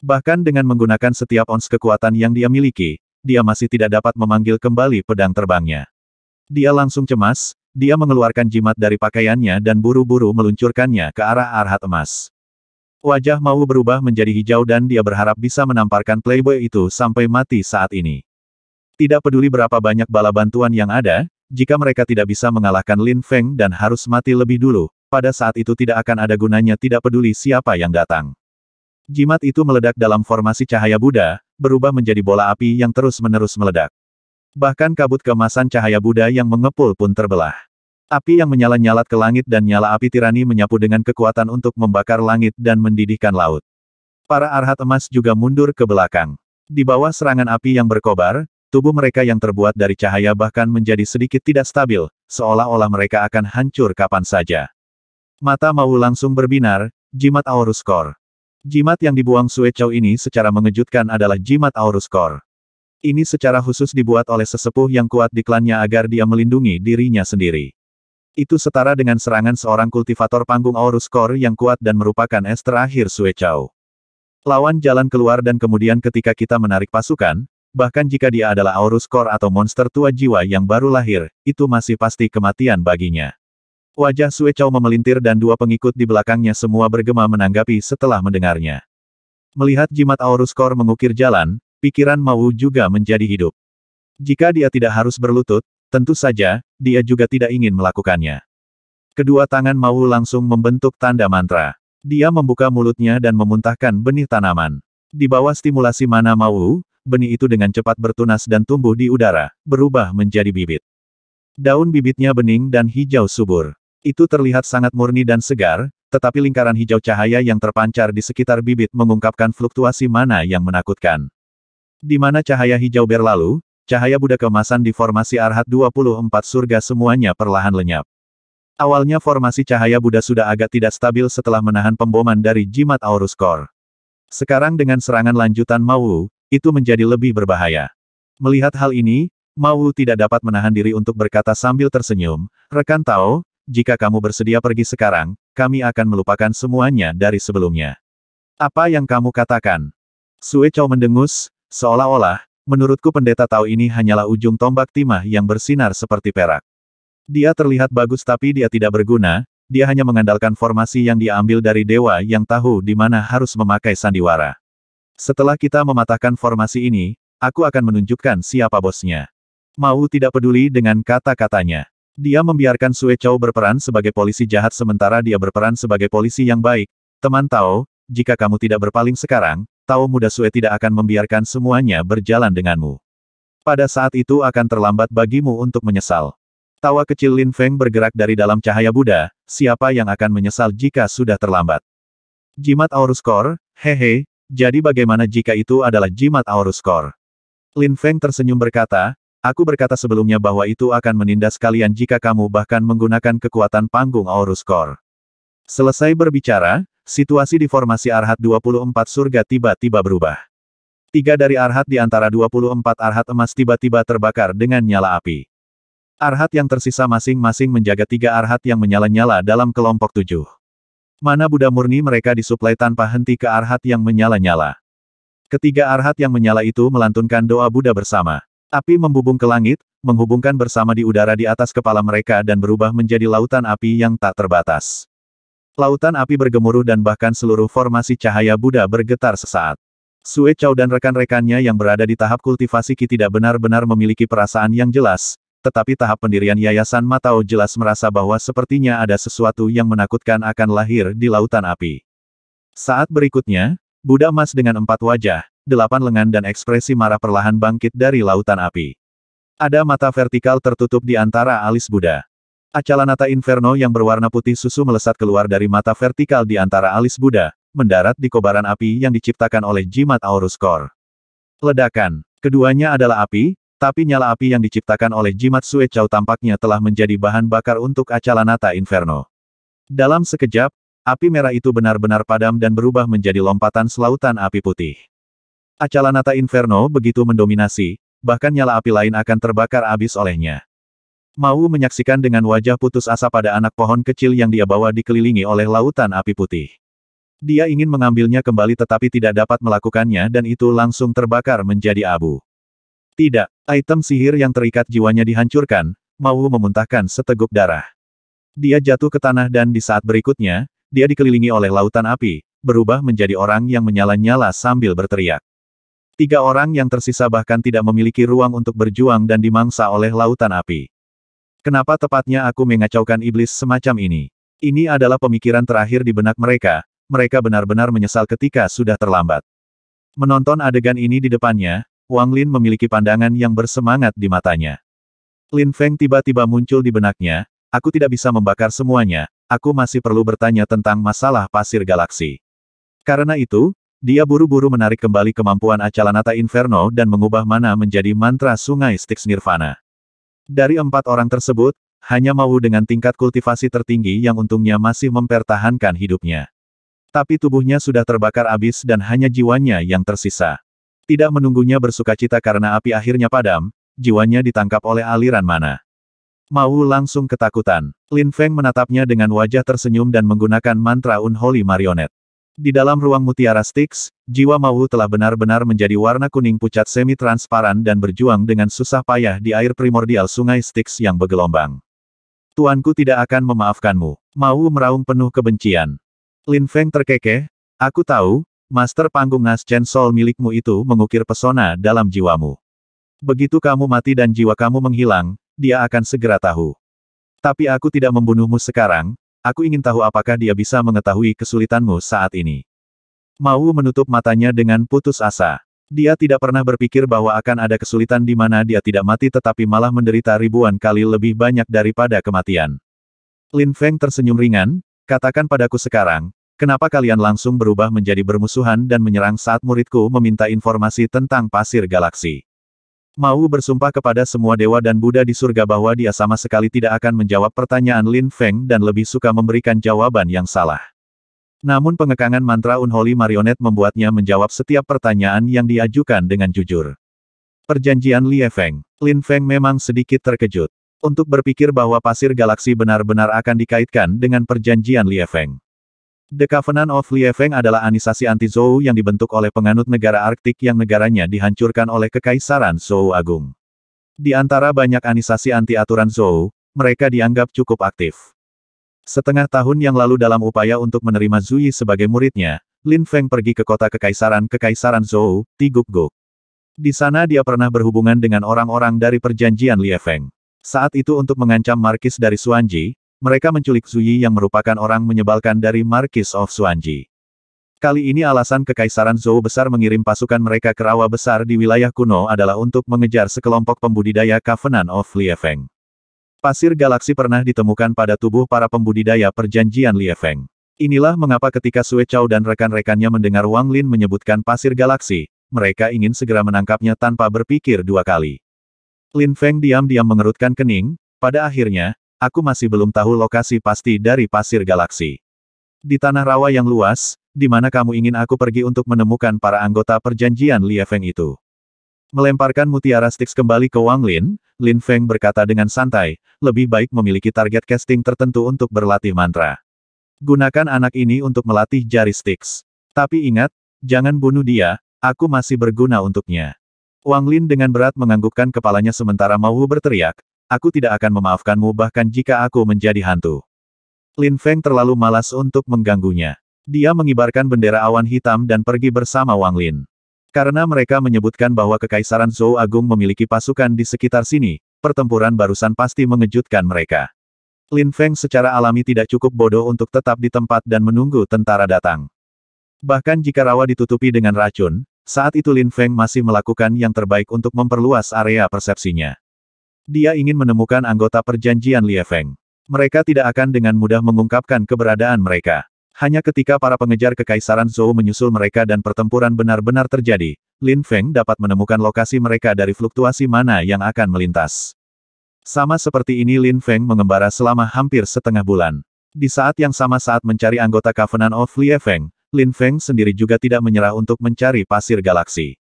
Bahkan dengan menggunakan setiap ons kekuatan yang dia miliki, dia masih tidak dapat memanggil kembali pedang terbangnya. Dia langsung cemas, dia mengeluarkan jimat dari pakaiannya dan buru-buru meluncurkannya ke arah arhat emas. Wajah Mau berubah menjadi hijau dan dia berharap bisa menamparkan playboy itu sampai mati saat ini. Tidak peduli berapa banyak bala bantuan yang ada, jika mereka tidak bisa mengalahkan Lin Feng dan harus mati lebih dulu, pada saat itu tidak akan ada gunanya tidak peduli siapa yang datang. Jimat itu meledak dalam formasi cahaya Buddha, berubah menjadi bola api yang terus-menerus meledak. Bahkan kabut kemasan cahaya Buddha yang mengepul pun terbelah. Api yang menyala-nyalat ke langit dan nyala api tirani menyapu dengan kekuatan untuk membakar langit dan mendidihkan laut. Para arhat emas juga mundur ke belakang. Di bawah serangan api yang berkobar, tubuh mereka yang terbuat dari cahaya bahkan menjadi sedikit tidak stabil, seolah-olah mereka akan hancur kapan saja. Mata Mau langsung berbinar, jimat Aurus Kor. Jimat yang dibuang Sue Chow ini secara mengejutkan adalah jimat Aurus Kor. Ini secara khusus dibuat oleh sesepuh yang kuat di klannya agar dia melindungi dirinya sendiri. Itu setara dengan serangan seorang kultivator panggung Aurus Core yang kuat dan merupakan es terakhir Sue Chow. Lawan jalan keluar dan kemudian ketika kita menarik pasukan, bahkan jika dia adalah Aurus Core atau monster tua jiwa yang baru lahir, itu masih pasti kematian baginya. Wajah Sue Chow memelintir dan dua pengikut di belakangnya semua bergema menanggapi setelah mendengarnya. Melihat jimat Aurus Core mengukir jalan, pikiran Mau juga menjadi hidup. Jika dia tidak harus berlutut, Tentu saja, dia juga tidak ingin melakukannya. Kedua tangan Mau langsung membentuk tanda mantra. Dia membuka mulutnya dan memuntahkan benih tanaman. Di bawah stimulasi mana Mau, benih itu dengan cepat bertunas dan tumbuh di udara, berubah menjadi bibit. Daun bibitnya bening dan hijau subur. Itu terlihat sangat murni dan segar, tetapi lingkaran hijau cahaya yang terpancar di sekitar bibit mengungkapkan fluktuasi mana yang menakutkan. Di mana cahaya hijau berlalu, Cahaya Buddha kemasan di formasi Arhat 24 surga semuanya perlahan lenyap. Awalnya formasi cahaya Buddha sudah agak tidak stabil setelah menahan pemboman dari jimat Aurus Core. Sekarang dengan serangan lanjutan Mawu, itu menjadi lebih berbahaya. Melihat hal ini, Mawu tidak dapat menahan diri untuk berkata sambil tersenyum, Rekan Tao, jika kamu bersedia pergi sekarang, kami akan melupakan semuanya dari sebelumnya. Apa yang kamu katakan? Sue Chow mendengus, seolah-olah, Menurutku pendeta Tao ini hanyalah ujung tombak timah yang bersinar seperti perak. Dia terlihat bagus tapi dia tidak berguna, dia hanya mengandalkan formasi yang diambil dari dewa yang tahu di mana harus memakai sandiwara. Setelah kita mematahkan formasi ini, aku akan menunjukkan siapa bosnya. Mau tidak peduli dengan kata-katanya. Dia membiarkan Sue Chow berperan sebagai polisi jahat sementara dia berperan sebagai polisi yang baik. Teman Tao, jika kamu tidak berpaling sekarang, Tao Muda Sue tidak akan membiarkan semuanya berjalan denganmu. Pada saat itu akan terlambat bagimu untuk menyesal. Tawa kecil Lin Feng bergerak dari dalam cahaya Buddha, siapa yang akan menyesal jika sudah terlambat? Jimat Aurus Core, hehe, jadi bagaimana jika itu adalah jimat Aurus Core? Lin Feng tersenyum berkata, aku berkata sebelumnya bahwa itu akan menindas kalian jika kamu bahkan menggunakan kekuatan panggung Aurus Core. Selesai berbicara, situasi di formasi Arhat 24 surga tiba-tiba berubah. Tiga dari Arhat di antara 24 Arhat emas tiba-tiba terbakar dengan nyala api. Arhat yang tersisa masing-masing menjaga tiga Arhat yang menyala-nyala dalam kelompok tujuh. Mana Buddha murni mereka disuplai tanpa henti ke Arhat yang menyala-nyala. Ketiga Arhat yang menyala itu melantunkan doa Buddha bersama. Api membubung ke langit, menghubungkan bersama di udara di atas kepala mereka dan berubah menjadi lautan api yang tak terbatas. Lautan api bergemuruh dan bahkan seluruh formasi cahaya Buddha bergetar sesaat. Sue Chow dan rekan-rekannya yang berada di tahap kultivasi Ki tidak benar-benar memiliki perasaan yang jelas, tetapi tahap pendirian Yayasan Matao jelas merasa bahwa sepertinya ada sesuatu yang menakutkan akan lahir di lautan api. Saat berikutnya, Buddha emas dengan empat wajah, delapan lengan dan ekspresi marah perlahan bangkit dari lautan api. Ada mata vertikal tertutup di antara alis Buddha. Acalanata Inferno yang berwarna putih susu melesat keluar dari mata vertikal di antara alis Buddha, mendarat di kobaran api yang diciptakan oleh jimat Aurus Core. Ledakan. Keduanya adalah api, tapi nyala api yang diciptakan oleh jimat Sue Chow tampaknya telah menjadi bahan bakar untuk Acalanata Inferno. Dalam sekejap, api merah itu benar-benar padam dan berubah menjadi lompatan selautan api putih. Acalanata Inferno begitu mendominasi, bahkan nyala api lain akan terbakar habis olehnya. Mau menyaksikan dengan wajah putus asa pada anak pohon kecil yang dia bawa dikelilingi oleh lautan api putih. Dia ingin mengambilnya kembali tetapi tidak dapat melakukannya dan itu langsung terbakar menjadi abu. Tidak, item sihir yang terikat jiwanya dihancurkan, Mau memuntahkan seteguk darah. Dia jatuh ke tanah dan di saat berikutnya, dia dikelilingi oleh lautan api, berubah menjadi orang yang menyala-nyala sambil berteriak. Tiga orang yang tersisa bahkan tidak memiliki ruang untuk berjuang dan dimangsa oleh lautan api. Kenapa tepatnya aku mengacaukan iblis semacam ini? Ini adalah pemikiran terakhir di benak mereka, mereka benar-benar menyesal ketika sudah terlambat. Menonton adegan ini di depannya, Wang Lin memiliki pandangan yang bersemangat di matanya. Lin Feng tiba-tiba muncul di benaknya, aku tidak bisa membakar semuanya, aku masih perlu bertanya tentang masalah pasir galaksi. Karena itu, dia buru-buru menarik kembali kemampuan Acalanata Inferno dan mengubah mana menjadi mantra sungai Styx Nirvana. Dari empat orang tersebut, hanya Mawu dengan tingkat kultivasi tertinggi yang untungnya masih mempertahankan hidupnya. Tapi tubuhnya sudah terbakar abis dan hanya jiwanya yang tersisa. Tidak menunggunya bersuka cita karena api akhirnya padam, jiwanya ditangkap oleh aliran mana. Mau langsung ketakutan. Lin Feng menatapnya dengan wajah tersenyum dan menggunakan mantra unholy Marionette. Di dalam ruang mutiara Styx, jiwa Mawu telah benar-benar menjadi warna kuning pucat semi-transparan dan berjuang dengan susah payah di air primordial sungai Styx yang bergelombang. Tuanku tidak akan memaafkanmu. Mawu meraung penuh kebencian. Lin Feng terkekeh, aku tahu, master panggung Nas Chen Sol milikmu itu mengukir pesona dalam jiwamu. Begitu kamu mati dan jiwa kamu menghilang, dia akan segera tahu. Tapi aku tidak membunuhmu sekarang, Aku ingin tahu apakah dia bisa mengetahui kesulitanmu saat ini. Mau menutup matanya dengan putus asa. Dia tidak pernah berpikir bahwa akan ada kesulitan di mana dia tidak mati tetapi malah menderita ribuan kali lebih banyak daripada kematian. Lin Feng tersenyum ringan, katakan padaku sekarang, kenapa kalian langsung berubah menjadi bermusuhan dan menyerang saat muridku meminta informasi tentang pasir galaksi? Mau bersumpah kepada semua dewa dan Buddha di surga bahwa dia sama sekali tidak akan menjawab pertanyaan Lin Feng dan lebih suka memberikan jawaban yang salah. Namun pengekangan mantra Unholy Marionet membuatnya menjawab setiap pertanyaan yang diajukan dengan jujur. Perjanjian Li Feng. Lin Feng memang sedikit terkejut. Untuk berpikir bahwa pasir galaksi benar-benar akan dikaitkan dengan perjanjian Li Feng. The Covenant of Liefeng adalah anisasi anti-Zhou yang dibentuk oleh penganut negara Arktik yang negaranya dihancurkan oleh Kekaisaran Zhou Agung. Di antara banyak anisasi anti-aturan Zhou, mereka dianggap cukup aktif. Setengah tahun yang lalu dalam upaya untuk menerima Zui sebagai muridnya, Lin Feng pergi ke kota Kekaisaran-Kekaisaran Zhou, tiguk Di sana dia pernah berhubungan dengan orang-orang dari perjanjian Liefeng. Saat itu untuk mengancam Markis dari Suanji, mereka menculik Zuyi yang merupakan orang menyebalkan dari Markis of Suanji. Kali ini alasan Kekaisaran Zhou besar mengirim pasukan mereka ke rawa besar di wilayah kuno adalah untuk mengejar sekelompok pembudidaya Covenant of Liefeng. Pasir galaksi pernah ditemukan pada tubuh para pembudidaya perjanjian Liefeng. Inilah mengapa ketika Sue Chow dan rekan-rekannya mendengar Wang Lin menyebutkan pasir galaksi, mereka ingin segera menangkapnya tanpa berpikir dua kali. Lin Feng diam-diam mengerutkan kening, pada akhirnya, aku masih belum tahu lokasi pasti dari pasir galaksi. Di tanah rawa yang luas, di mana kamu ingin aku pergi untuk menemukan para anggota perjanjian Li Feng itu. Melemparkan mutiara Styx kembali ke Wang Lin, Lin Feng berkata dengan santai, lebih baik memiliki target casting tertentu untuk berlatih mantra. Gunakan anak ini untuk melatih jari Styx. Tapi ingat, jangan bunuh dia, aku masih berguna untuknya. Wang Lin dengan berat menganggukkan kepalanya sementara Mau berteriak, aku tidak akan memaafkanmu bahkan jika aku menjadi hantu. Lin Feng terlalu malas untuk mengganggunya. Dia mengibarkan bendera awan hitam dan pergi bersama Wang Lin. Karena mereka menyebutkan bahwa Kekaisaran Zhou Agung memiliki pasukan di sekitar sini, pertempuran barusan pasti mengejutkan mereka. Lin Feng secara alami tidak cukup bodoh untuk tetap di tempat dan menunggu tentara datang. Bahkan jika rawa ditutupi dengan racun, saat itu Lin Feng masih melakukan yang terbaik untuk memperluas area persepsinya. Dia ingin menemukan anggota perjanjian Feng. Mereka tidak akan dengan mudah mengungkapkan keberadaan mereka. Hanya ketika para pengejar kekaisaran Zhou menyusul mereka dan pertempuran benar-benar terjadi, Lin Feng dapat menemukan lokasi mereka dari fluktuasi mana yang akan melintas. Sama seperti ini Lin Feng mengembara selama hampir setengah bulan. Di saat yang sama saat mencari anggota Covenant of Feng, Lin Feng sendiri juga tidak menyerah untuk mencari pasir galaksi.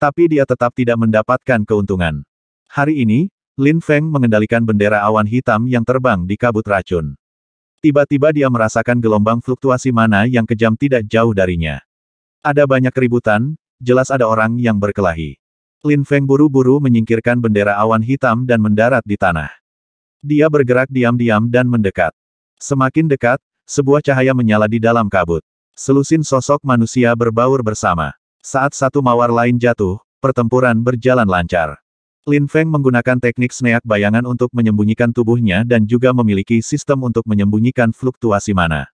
Tapi dia tetap tidak mendapatkan keuntungan. Hari ini, Lin Feng mengendalikan bendera awan hitam yang terbang di kabut racun. Tiba-tiba dia merasakan gelombang fluktuasi mana yang kejam tidak jauh darinya. Ada banyak keributan, jelas ada orang yang berkelahi. Lin Feng buru-buru menyingkirkan bendera awan hitam dan mendarat di tanah. Dia bergerak diam-diam dan mendekat. Semakin dekat, sebuah cahaya menyala di dalam kabut. Selusin sosok manusia berbaur bersama. Saat satu mawar lain jatuh, pertempuran berjalan lancar. Lin Feng menggunakan teknik sneak bayangan untuk menyembunyikan tubuhnya dan juga memiliki sistem untuk menyembunyikan fluktuasi mana.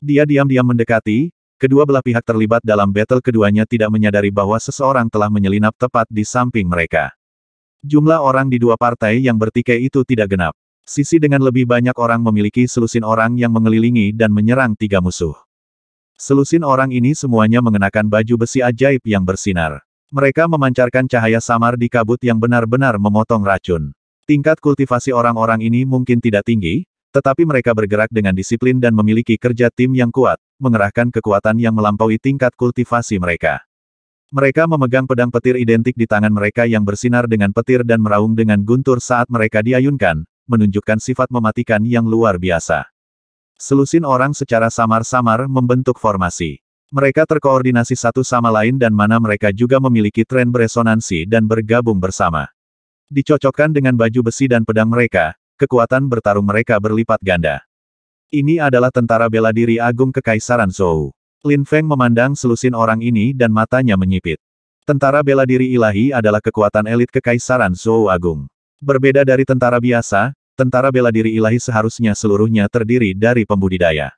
Dia diam-diam mendekati, kedua belah pihak terlibat dalam battle keduanya tidak menyadari bahwa seseorang telah menyelinap tepat di samping mereka. Jumlah orang di dua partai yang bertikai itu tidak genap. Sisi dengan lebih banyak orang memiliki selusin orang yang mengelilingi dan menyerang tiga musuh. Selusin orang ini semuanya mengenakan baju besi ajaib yang bersinar. Mereka memancarkan cahaya samar di kabut yang benar-benar memotong racun. Tingkat kultivasi orang-orang ini mungkin tidak tinggi, tetapi mereka bergerak dengan disiplin dan memiliki kerja tim yang kuat, mengerahkan kekuatan yang melampaui tingkat kultivasi mereka. Mereka memegang pedang petir identik di tangan mereka yang bersinar dengan petir dan meraung dengan guntur saat mereka diayunkan, menunjukkan sifat mematikan yang luar biasa. Selusin orang secara samar-samar membentuk formasi. Mereka terkoordinasi satu sama lain dan mana mereka juga memiliki tren beresonansi dan bergabung bersama. Dicocokkan dengan baju besi dan pedang mereka, kekuatan bertarung mereka berlipat ganda. Ini adalah tentara bela diri agung Kekaisaran Zhou. Lin Feng memandang selusin orang ini dan matanya menyipit. Tentara bela diri ilahi adalah kekuatan elit Kekaisaran Zhou Agung. Berbeda dari tentara biasa, tentara bela diri ilahi seharusnya seluruhnya terdiri dari pembudidaya.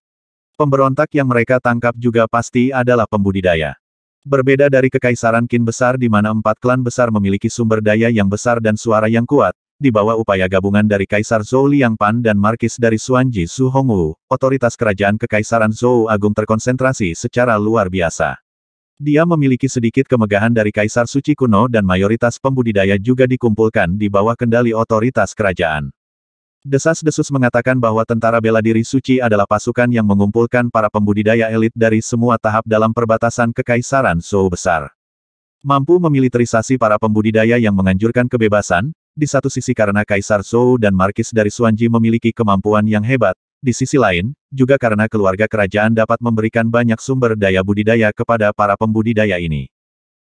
Pemberontak yang mereka tangkap juga pasti adalah pembudidaya. Berbeda dari kekaisaran Qin besar di mana empat klan besar memiliki sumber daya yang besar dan suara yang kuat, di bawah upaya gabungan dari Kaisar Zhou Liangpan dan Markis dari Suanji Su Hongwu, otoritas kerajaan kekaisaran Zhou Agung terkonsentrasi secara luar biasa. Dia memiliki sedikit kemegahan dari Kaisar Suci kuno dan mayoritas pembudidaya juga dikumpulkan di bawah kendali otoritas kerajaan. Desas-desus mengatakan bahwa tentara bela diri suci adalah pasukan yang mengumpulkan para pembudidaya elit dari semua tahap dalam perbatasan kekaisaran Zhou besar. Mampu memiliterisasi para pembudidaya yang menganjurkan kebebasan, di satu sisi karena Kaisar Zhou dan Markis dari Suanji memiliki kemampuan yang hebat, di sisi lain, juga karena keluarga kerajaan dapat memberikan banyak sumber daya budidaya kepada para pembudidaya ini.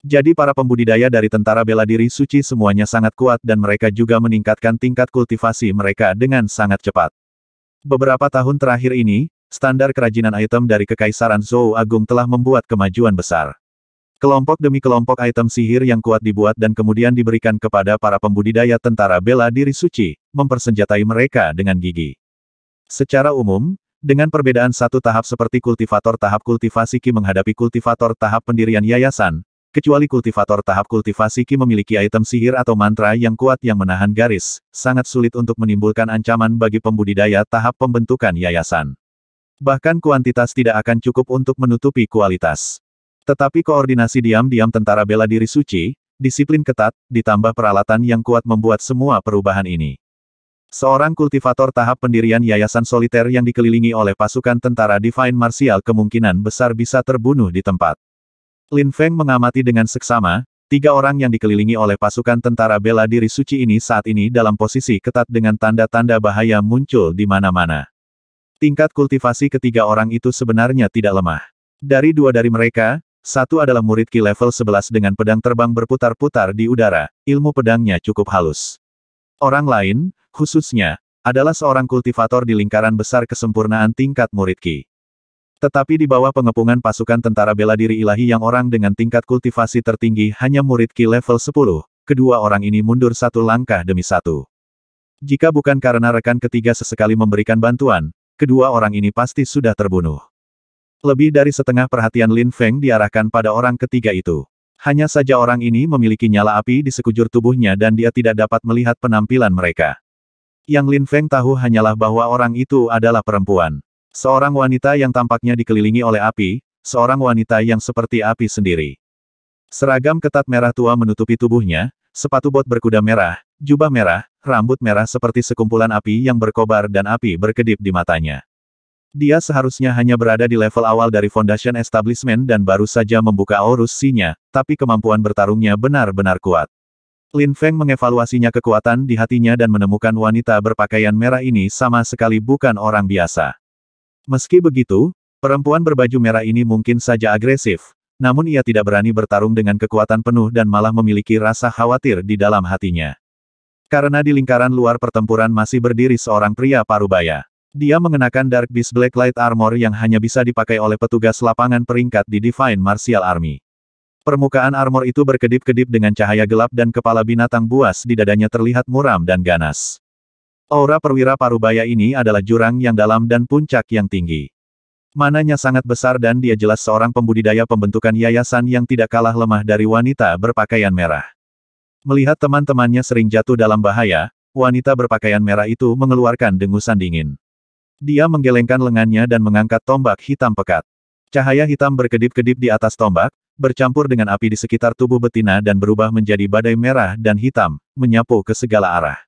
Jadi para pembudidaya dari tentara bela diri suci semuanya sangat kuat dan mereka juga meningkatkan tingkat kultivasi mereka dengan sangat cepat. Beberapa tahun terakhir ini, standar kerajinan item dari Kekaisaran Zhou Agung telah membuat kemajuan besar. Kelompok demi kelompok item sihir yang kuat dibuat dan kemudian diberikan kepada para pembudidaya tentara bela diri suci, mempersenjatai mereka dengan gigi. Secara umum, dengan perbedaan satu tahap seperti kultivator tahap kultivasi Ki menghadapi kultivator tahap pendirian yayasan, Kecuali kultivator tahap kultivasi Ki memiliki item sihir atau mantra yang kuat yang menahan garis, sangat sulit untuk menimbulkan ancaman bagi pembudidaya tahap pembentukan yayasan. Bahkan kuantitas tidak akan cukup untuk menutupi kualitas. Tetapi koordinasi diam-diam tentara bela diri suci, disiplin ketat, ditambah peralatan yang kuat membuat semua perubahan ini. Seorang kultivator tahap pendirian yayasan soliter yang dikelilingi oleh pasukan tentara Divine Martial kemungkinan besar bisa terbunuh di tempat. Lin Feng mengamati dengan seksama, tiga orang yang dikelilingi oleh pasukan tentara bela diri suci ini saat ini dalam posisi ketat dengan tanda-tanda bahaya muncul di mana-mana. Tingkat kultivasi ketiga orang itu sebenarnya tidak lemah. Dari dua dari mereka, satu adalah murid Ki level 11 dengan pedang terbang berputar-putar di udara, ilmu pedangnya cukup halus. Orang lain, khususnya, adalah seorang kultivator di lingkaran besar kesempurnaan tingkat murid Ki. Tetapi di bawah pengepungan pasukan tentara bela diri ilahi yang orang dengan tingkat kultivasi tertinggi hanya murid Ki level 10, kedua orang ini mundur satu langkah demi satu. Jika bukan karena rekan ketiga sesekali memberikan bantuan, kedua orang ini pasti sudah terbunuh. Lebih dari setengah perhatian Lin Feng diarahkan pada orang ketiga itu. Hanya saja orang ini memiliki nyala api di sekujur tubuhnya dan dia tidak dapat melihat penampilan mereka. Yang Lin Feng tahu hanyalah bahwa orang itu adalah perempuan. Seorang wanita yang tampaknya dikelilingi oleh api, seorang wanita yang seperti api sendiri. Seragam ketat merah tua menutupi tubuhnya, sepatu bot berkuda merah, jubah merah, rambut merah seperti sekumpulan api yang berkobar dan api berkedip di matanya. Dia seharusnya hanya berada di level awal dari Foundation Establishment dan baru saja membuka Aurus sinya, tapi kemampuan bertarungnya benar-benar kuat. Lin Feng mengevaluasinya kekuatan di hatinya dan menemukan wanita berpakaian merah ini sama sekali bukan orang biasa. Meski begitu, perempuan berbaju merah ini mungkin saja agresif, namun ia tidak berani bertarung dengan kekuatan penuh dan malah memiliki rasa khawatir di dalam hatinya. Karena di lingkaran luar pertempuran masih berdiri seorang pria parubaya. Dia mengenakan Dark Beast Black Light Armor yang hanya bisa dipakai oleh petugas lapangan peringkat di Divine Martial Army. Permukaan armor itu berkedip-kedip dengan cahaya gelap dan kepala binatang buas di dadanya terlihat muram dan ganas. Aura perwira parubaya ini adalah jurang yang dalam dan puncak yang tinggi. Mananya sangat besar dan dia jelas seorang pembudidaya pembentukan yayasan yang tidak kalah lemah dari wanita berpakaian merah. Melihat teman-temannya sering jatuh dalam bahaya, wanita berpakaian merah itu mengeluarkan dengusan dingin. Dia menggelengkan lengannya dan mengangkat tombak hitam pekat. Cahaya hitam berkedip-kedip di atas tombak, bercampur dengan api di sekitar tubuh betina dan berubah menjadi badai merah dan hitam, menyapu ke segala arah.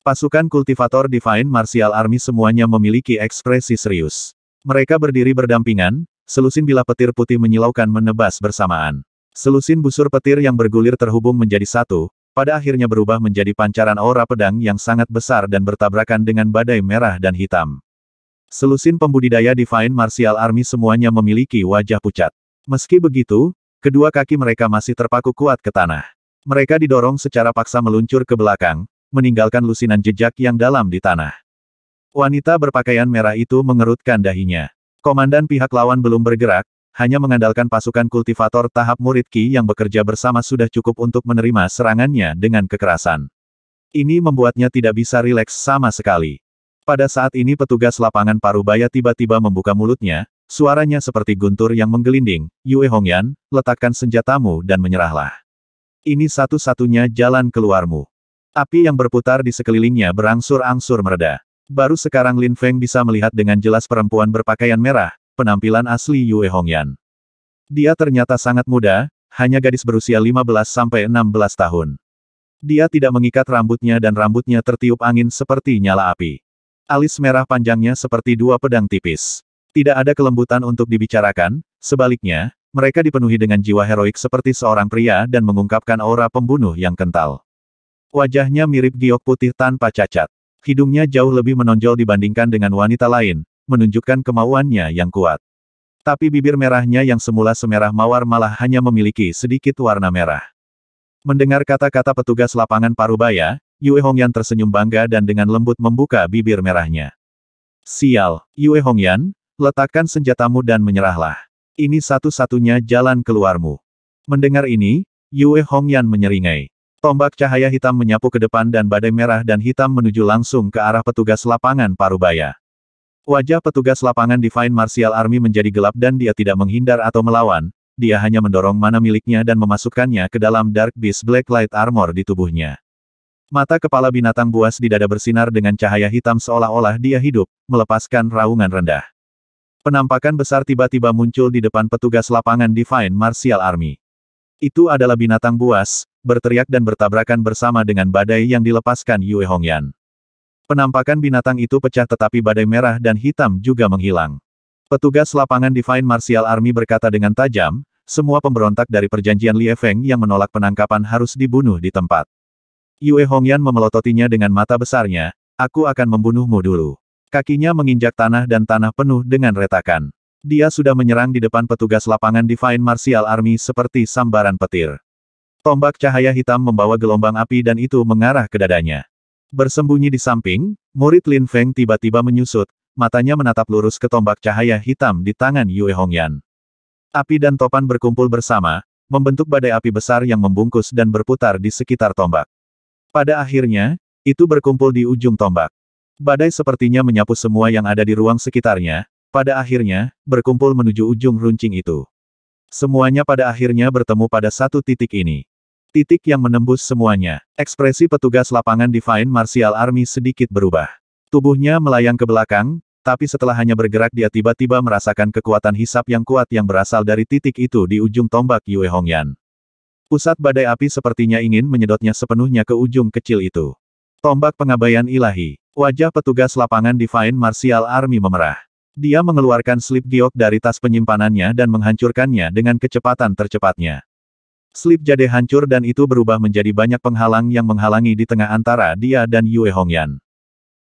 Pasukan kultivator Divine Martial Army semuanya memiliki ekspresi serius. Mereka berdiri berdampingan, selusin bila petir putih menyilaukan menebas bersamaan. Selusin busur petir yang bergulir terhubung menjadi satu, pada akhirnya berubah menjadi pancaran aura pedang yang sangat besar dan bertabrakan dengan badai merah dan hitam. Selusin pembudidaya Divine Martial Army semuanya memiliki wajah pucat. Meski begitu, kedua kaki mereka masih terpaku kuat ke tanah. Mereka didorong secara paksa meluncur ke belakang, meninggalkan lusinan jejak yang dalam di tanah. Wanita berpakaian merah itu mengerutkan dahinya. Komandan pihak lawan belum bergerak, hanya mengandalkan pasukan kultivator tahap murid Ki yang bekerja bersama sudah cukup untuk menerima serangannya dengan kekerasan. Ini membuatnya tidak bisa rileks sama sekali. Pada saat ini petugas lapangan Parubaya tiba-tiba membuka mulutnya, Suaranya seperti guntur yang menggelinding, Yue Hongyan, letakkan senjatamu dan menyerahlah. Ini satu-satunya jalan keluarmu. Api yang berputar di sekelilingnya berangsur-angsur mereda. Baru sekarang Lin Feng bisa melihat dengan jelas perempuan berpakaian merah, penampilan asli Yue Hongyan. Dia ternyata sangat muda, hanya gadis berusia 15-16 tahun. Dia tidak mengikat rambutnya dan rambutnya tertiup angin seperti nyala api. Alis merah panjangnya seperti dua pedang tipis. Tidak ada kelembutan untuk dibicarakan, sebaliknya, mereka dipenuhi dengan jiwa heroik seperti seorang pria dan mengungkapkan aura pembunuh yang kental. Wajahnya mirip giok putih tanpa cacat. Hidungnya jauh lebih menonjol dibandingkan dengan wanita lain, menunjukkan kemauannya yang kuat. Tapi bibir merahnya yang semula semerah mawar malah hanya memiliki sedikit warna merah. Mendengar kata-kata petugas lapangan Parubaya, Yue Hongyan tersenyum bangga dan dengan lembut membuka bibir merahnya. Sial, Yue Hongyan, letakkan senjatamu dan menyerahlah. Ini satu-satunya jalan keluarmu. Mendengar ini, Yue Hongyan menyeringai. Tombak cahaya hitam menyapu ke depan dan badai merah dan hitam menuju langsung ke arah petugas lapangan Parubaya. Wajah petugas lapangan Divine Martial Army menjadi gelap dan dia tidak menghindar atau melawan, dia hanya mendorong mana miliknya dan memasukkannya ke dalam Dark Beast Black Light Armor di tubuhnya. Mata kepala binatang buas di dada bersinar dengan cahaya hitam seolah-olah dia hidup, melepaskan raungan rendah. Penampakan besar tiba-tiba muncul di depan petugas lapangan Divine Martial Army. Itu adalah binatang buas, berteriak dan bertabrakan bersama dengan badai yang dilepaskan Yue Hongyan. Penampakan binatang itu pecah tetapi badai merah dan hitam juga menghilang. Petugas lapangan Divine Martial Army berkata dengan tajam, semua pemberontak dari perjanjian Li Feng yang menolak penangkapan harus dibunuh di tempat. Yue Hongyan memelototinya dengan mata besarnya, aku akan membunuhmu dulu. Kakinya menginjak tanah dan tanah penuh dengan retakan. Dia sudah menyerang di depan petugas lapangan Divine Martial Army seperti sambaran petir. Tombak cahaya hitam membawa gelombang api dan itu mengarah ke dadanya. Bersembunyi di samping, murid Lin Feng tiba-tiba menyusut, matanya menatap lurus ke tombak cahaya hitam di tangan Yue Hongyan. Api dan topan berkumpul bersama, membentuk badai api besar yang membungkus dan berputar di sekitar tombak. Pada akhirnya, itu berkumpul di ujung tombak. Badai sepertinya menyapu semua yang ada di ruang sekitarnya, pada akhirnya, berkumpul menuju ujung runcing itu. Semuanya pada akhirnya bertemu pada satu titik ini. Titik yang menembus semuanya. Ekspresi petugas lapangan Divine Martial Army sedikit berubah. Tubuhnya melayang ke belakang, tapi setelah hanya bergerak dia tiba-tiba merasakan kekuatan hisap yang kuat yang berasal dari titik itu di ujung tombak Yue Hongyan. Pusat badai api sepertinya ingin menyedotnya sepenuhnya ke ujung kecil itu. Tombak pengabaian ilahi. Wajah petugas lapangan Divine Martial Army memerah. Dia mengeluarkan slip giok dari tas penyimpanannya dan menghancurkannya dengan kecepatan tercepatnya. Slip jade hancur dan itu berubah menjadi banyak penghalang yang menghalangi di tengah antara dia dan Yue Hongyan.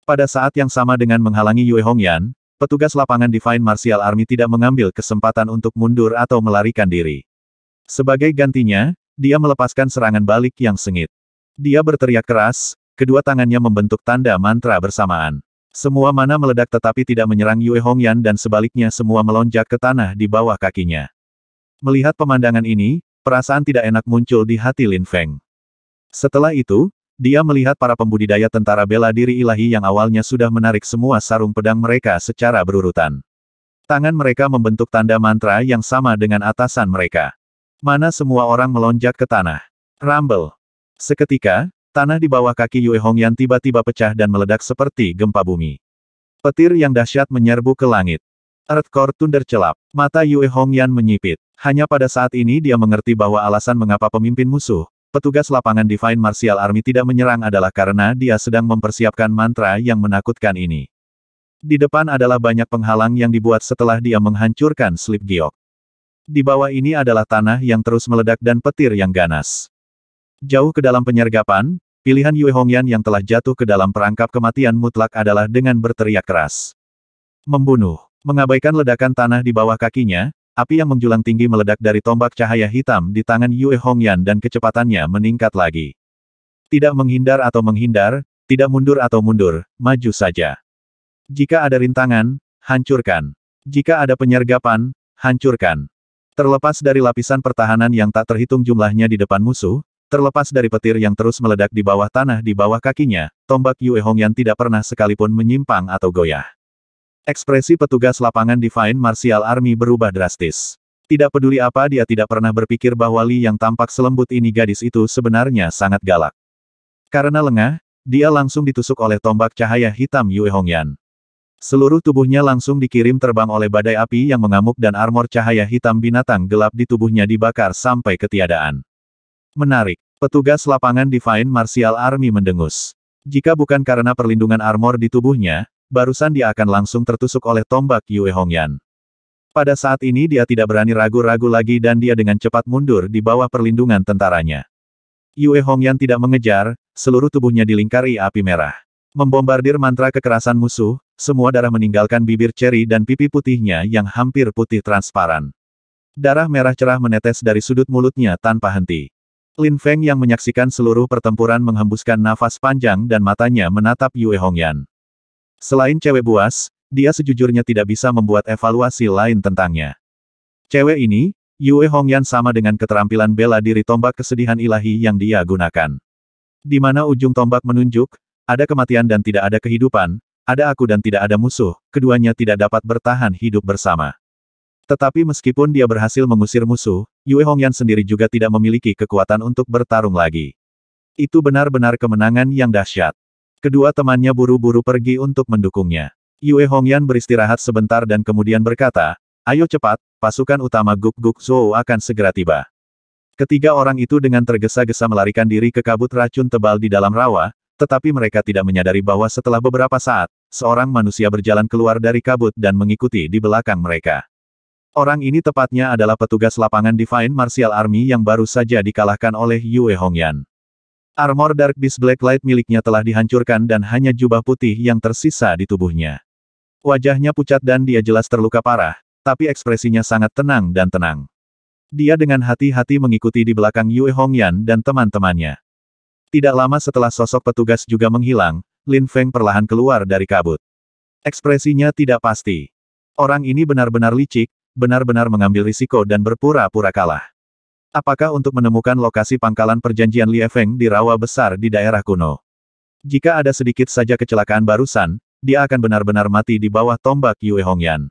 Pada saat yang sama dengan menghalangi Yue Hongyan, petugas lapangan Divine Martial Army tidak mengambil kesempatan untuk mundur atau melarikan diri. Sebagai gantinya, dia melepaskan serangan balik yang sengit. Dia berteriak keras, kedua tangannya membentuk tanda mantra bersamaan. Semua mana meledak tetapi tidak menyerang Yue Hongyan dan sebaliknya semua melonjak ke tanah di bawah kakinya. Melihat pemandangan ini, Perasaan tidak enak muncul di hati Lin Feng. Setelah itu, dia melihat para pembudidaya tentara bela diri ilahi yang awalnya sudah menarik semua sarung pedang mereka secara berurutan. Tangan mereka membentuk tanda mantra yang sama dengan atasan mereka. Mana semua orang melonjak ke tanah. Rumble. Seketika, tanah di bawah kaki Yue Hongyan tiba-tiba pecah dan meledak seperti gempa bumi. Petir yang dahsyat menyerbu ke langit. Core Thunder celap. Mata Yue Hongyan menyipit. Hanya pada saat ini dia mengerti bahwa alasan mengapa pemimpin musuh, petugas lapangan Divine Martial Army tidak menyerang adalah karena dia sedang mempersiapkan mantra yang menakutkan ini. Di depan adalah banyak penghalang yang dibuat setelah dia menghancurkan slip giok. Di bawah ini adalah tanah yang terus meledak dan petir yang ganas. Jauh ke dalam penyergapan, pilihan Yue Hongyan yang telah jatuh ke dalam perangkap kematian mutlak adalah dengan berteriak keras. Membunuh, mengabaikan ledakan tanah di bawah kakinya, Api yang menjulang tinggi meledak dari tombak cahaya hitam di tangan Yue Hongyan dan kecepatannya meningkat lagi. Tidak menghindar atau menghindar, tidak mundur atau mundur, maju saja. Jika ada rintangan, hancurkan. Jika ada penyergapan, hancurkan. Terlepas dari lapisan pertahanan yang tak terhitung jumlahnya di depan musuh, terlepas dari petir yang terus meledak di bawah tanah di bawah kakinya, tombak Yue Hongyan tidak pernah sekalipun menyimpang atau goyah. Ekspresi petugas lapangan Divine Martial Army berubah drastis. Tidak peduli apa dia tidak pernah berpikir bahwa Li yang tampak selembut ini gadis itu sebenarnya sangat galak. Karena lengah, dia langsung ditusuk oleh tombak cahaya hitam Yue Hongyan. Seluruh tubuhnya langsung dikirim terbang oleh badai api yang mengamuk dan armor cahaya hitam binatang gelap di tubuhnya dibakar sampai ketiadaan. Menarik, petugas lapangan Divine Martial Army mendengus. Jika bukan karena perlindungan armor di tubuhnya, barusan dia akan langsung tertusuk oleh tombak Yue Hongyan. Pada saat ini dia tidak berani ragu-ragu lagi dan dia dengan cepat mundur di bawah perlindungan tentaranya. Yue Hongyan tidak mengejar, seluruh tubuhnya dilingkari api merah. Membombardir mantra kekerasan musuh, semua darah meninggalkan bibir ceri dan pipi putihnya yang hampir putih transparan. Darah merah cerah menetes dari sudut mulutnya tanpa henti. Lin Feng yang menyaksikan seluruh pertempuran menghembuskan nafas panjang dan matanya menatap Yue Hongyan. Selain cewek buas, dia sejujurnya tidak bisa membuat evaluasi lain tentangnya. Cewek ini, Yue Hongyan sama dengan keterampilan bela diri tombak kesedihan ilahi yang dia gunakan. Di mana ujung tombak menunjuk, ada kematian dan tidak ada kehidupan, ada aku dan tidak ada musuh, keduanya tidak dapat bertahan hidup bersama. Tetapi meskipun dia berhasil mengusir musuh, Yue Hongyan sendiri juga tidak memiliki kekuatan untuk bertarung lagi. Itu benar-benar kemenangan yang dahsyat. Kedua temannya buru-buru pergi untuk mendukungnya. Yue Hongyan beristirahat sebentar dan kemudian berkata, ayo cepat, pasukan utama Guk Guk Zhou akan segera tiba. Ketiga orang itu dengan tergesa-gesa melarikan diri ke kabut racun tebal di dalam rawa, tetapi mereka tidak menyadari bahwa setelah beberapa saat, seorang manusia berjalan keluar dari kabut dan mengikuti di belakang mereka. Orang ini tepatnya adalah petugas lapangan Divine Martial Army yang baru saja dikalahkan oleh Yue Hongyan. Armor Dark Beast Black light miliknya telah dihancurkan dan hanya jubah putih yang tersisa di tubuhnya. Wajahnya pucat dan dia jelas terluka parah, tapi ekspresinya sangat tenang dan tenang. Dia dengan hati-hati mengikuti di belakang Yue Hongyan dan teman-temannya. Tidak lama setelah sosok petugas juga menghilang, Lin Feng perlahan keluar dari kabut. Ekspresinya tidak pasti. Orang ini benar-benar licik, benar-benar mengambil risiko dan berpura-pura kalah. Apakah untuk menemukan lokasi pangkalan perjanjian Li Feng di rawa besar di daerah kuno? Jika ada sedikit saja kecelakaan barusan, dia akan benar-benar mati di bawah tombak Yue Hongyan.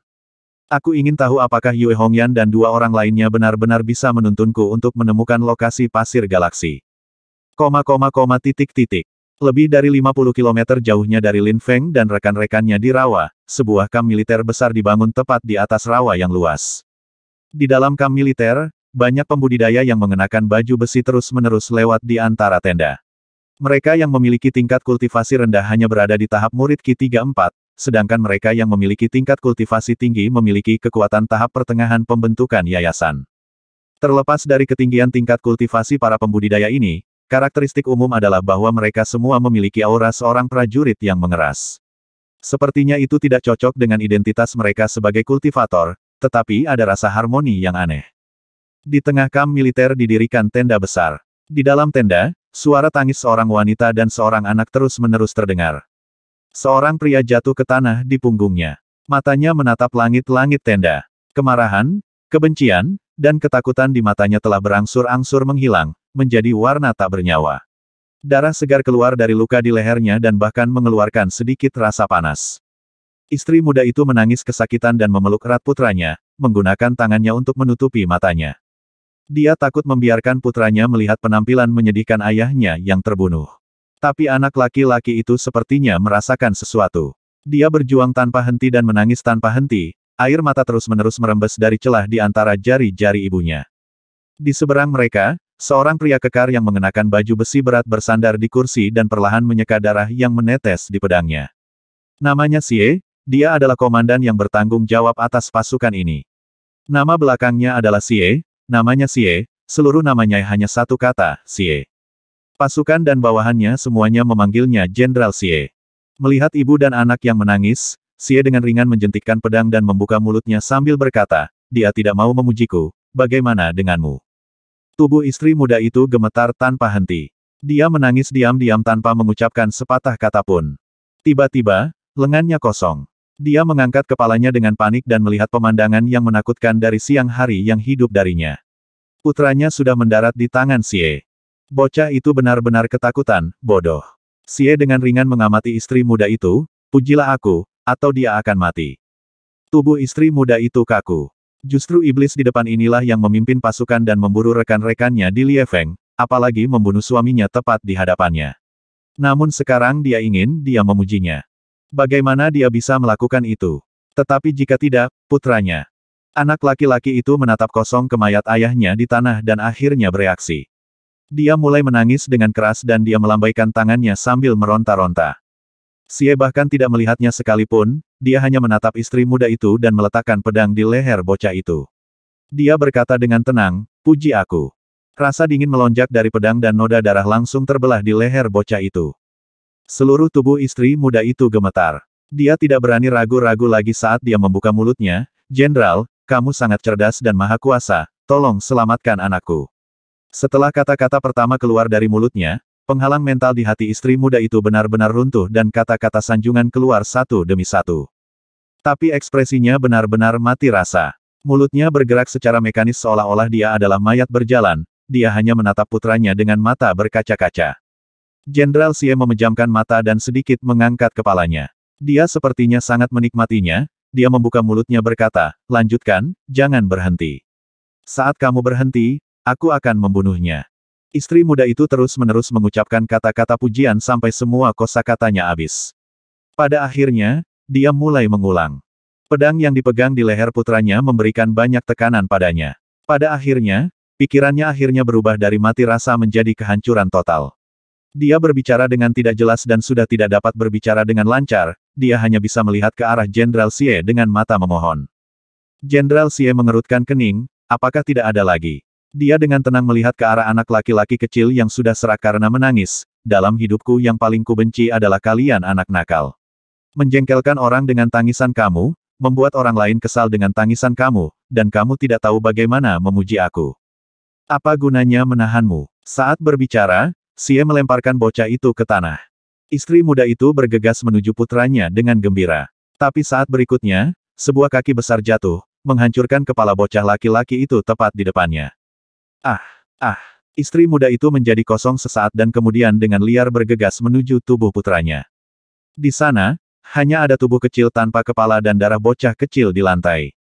Aku ingin tahu apakah Yue Hongyan dan dua orang lainnya benar-benar bisa menuntunku untuk menemukan lokasi pasir galaksi. Koma koma koma titik titik. Lebih dari 50 km jauhnya dari Lin Feng dan rekan-rekannya di rawa, sebuah kamp militer besar dibangun tepat di atas rawa yang luas. Di dalam kamp militer, banyak pembudidaya yang mengenakan baju besi terus-menerus lewat di antara tenda. Mereka yang memiliki tingkat kultivasi rendah hanya berada di tahap murid Ki-34, sedangkan mereka yang memiliki tingkat kultivasi tinggi memiliki kekuatan tahap pertengahan pembentukan yayasan. Terlepas dari ketinggian tingkat kultivasi para pembudidaya ini, karakteristik umum adalah bahwa mereka semua memiliki aura seorang prajurit yang mengeras. Sepertinya itu tidak cocok dengan identitas mereka sebagai kultivator, tetapi ada rasa harmoni yang aneh. Di tengah kam militer didirikan tenda besar. Di dalam tenda, suara tangis seorang wanita dan seorang anak terus-menerus terdengar. Seorang pria jatuh ke tanah di punggungnya. Matanya menatap langit-langit tenda. Kemarahan, kebencian, dan ketakutan di matanya telah berangsur-angsur menghilang, menjadi warna tak bernyawa. Darah segar keluar dari luka di lehernya dan bahkan mengeluarkan sedikit rasa panas. Istri muda itu menangis kesakitan dan memeluk erat putranya, menggunakan tangannya untuk menutupi matanya. Dia takut membiarkan putranya melihat penampilan menyedihkan ayahnya yang terbunuh. Tapi anak laki-laki itu sepertinya merasakan sesuatu. Dia berjuang tanpa henti dan menangis tanpa henti, air mata terus-menerus merembes dari celah di antara jari-jari ibunya. Di seberang mereka, seorang pria kekar yang mengenakan baju besi berat bersandar di kursi dan perlahan menyeka darah yang menetes di pedangnya. Namanya Sie, dia adalah komandan yang bertanggung jawab atas pasukan ini. Nama belakangnya adalah Sie, Namanya Xie, seluruh namanya hanya satu kata, Xie. Pasukan dan bawahannya semuanya memanggilnya Jenderal Xie. Melihat ibu dan anak yang menangis, Xie dengan ringan menjentikkan pedang dan membuka mulutnya sambil berkata, dia tidak mau memujiku, bagaimana denganmu? Tubuh istri muda itu gemetar tanpa henti. Dia menangis diam-diam tanpa mengucapkan sepatah kata pun. Tiba-tiba, lengannya kosong. Dia mengangkat kepalanya dengan panik dan melihat pemandangan yang menakutkan dari siang hari yang hidup darinya. Putranya sudah mendarat di tangan Xie. Bocah itu benar-benar ketakutan, bodoh. Xie dengan ringan mengamati istri muda itu, pujilah aku, atau dia akan mati. Tubuh istri muda itu kaku. Justru iblis di depan inilah yang memimpin pasukan dan memburu rekan-rekannya di Liefeng, apalagi membunuh suaminya tepat di hadapannya. Namun sekarang dia ingin dia memujinya. Bagaimana dia bisa melakukan itu? Tetapi jika tidak, putranya. Anak laki-laki itu menatap kosong ke mayat ayahnya di tanah dan akhirnya bereaksi. Dia mulai menangis dengan keras dan dia melambaikan tangannya sambil meronta-ronta. Sie bahkan tidak melihatnya sekalipun, dia hanya menatap istri muda itu dan meletakkan pedang di leher bocah itu. Dia berkata dengan tenang, puji aku. Rasa dingin melonjak dari pedang dan noda darah langsung terbelah di leher bocah itu. Seluruh tubuh istri muda itu gemetar. Dia tidak berani ragu-ragu lagi saat dia membuka mulutnya, Jenderal, kamu sangat cerdas dan maha kuasa, tolong selamatkan anakku. Setelah kata-kata pertama keluar dari mulutnya, penghalang mental di hati istri muda itu benar-benar runtuh dan kata-kata sanjungan keluar satu demi satu. Tapi ekspresinya benar-benar mati rasa. Mulutnya bergerak secara mekanis seolah-olah dia adalah mayat berjalan, dia hanya menatap putranya dengan mata berkaca-kaca. Jenderal Xie memejamkan mata dan sedikit mengangkat kepalanya. Dia sepertinya sangat menikmatinya, dia membuka mulutnya berkata, lanjutkan, jangan berhenti. Saat kamu berhenti, aku akan membunuhnya. Istri muda itu terus-menerus mengucapkan kata-kata pujian sampai semua kosakatanya habis. Pada akhirnya, dia mulai mengulang. Pedang yang dipegang di leher putranya memberikan banyak tekanan padanya. Pada akhirnya, pikirannya akhirnya berubah dari mati rasa menjadi kehancuran total. Dia berbicara dengan tidak jelas dan sudah tidak dapat berbicara dengan lancar, dia hanya bisa melihat ke arah Jenderal Xie dengan mata memohon. Jenderal Xie mengerutkan kening, apakah tidak ada lagi? Dia dengan tenang melihat ke arah anak laki-laki kecil yang sudah serak karena menangis, dalam hidupku yang paling kubenci adalah kalian anak nakal. Menjengkelkan orang dengan tangisan kamu, membuat orang lain kesal dengan tangisan kamu, dan kamu tidak tahu bagaimana memuji aku. Apa gunanya menahanmu? Saat berbicara, Xie melemparkan bocah itu ke tanah. Istri muda itu bergegas menuju putranya dengan gembira. Tapi saat berikutnya, sebuah kaki besar jatuh, menghancurkan kepala bocah laki-laki itu tepat di depannya. Ah, ah, istri muda itu menjadi kosong sesaat dan kemudian dengan liar bergegas menuju tubuh putranya. Di sana, hanya ada tubuh kecil tanpa kepala dan darah bocah kecil di lantai.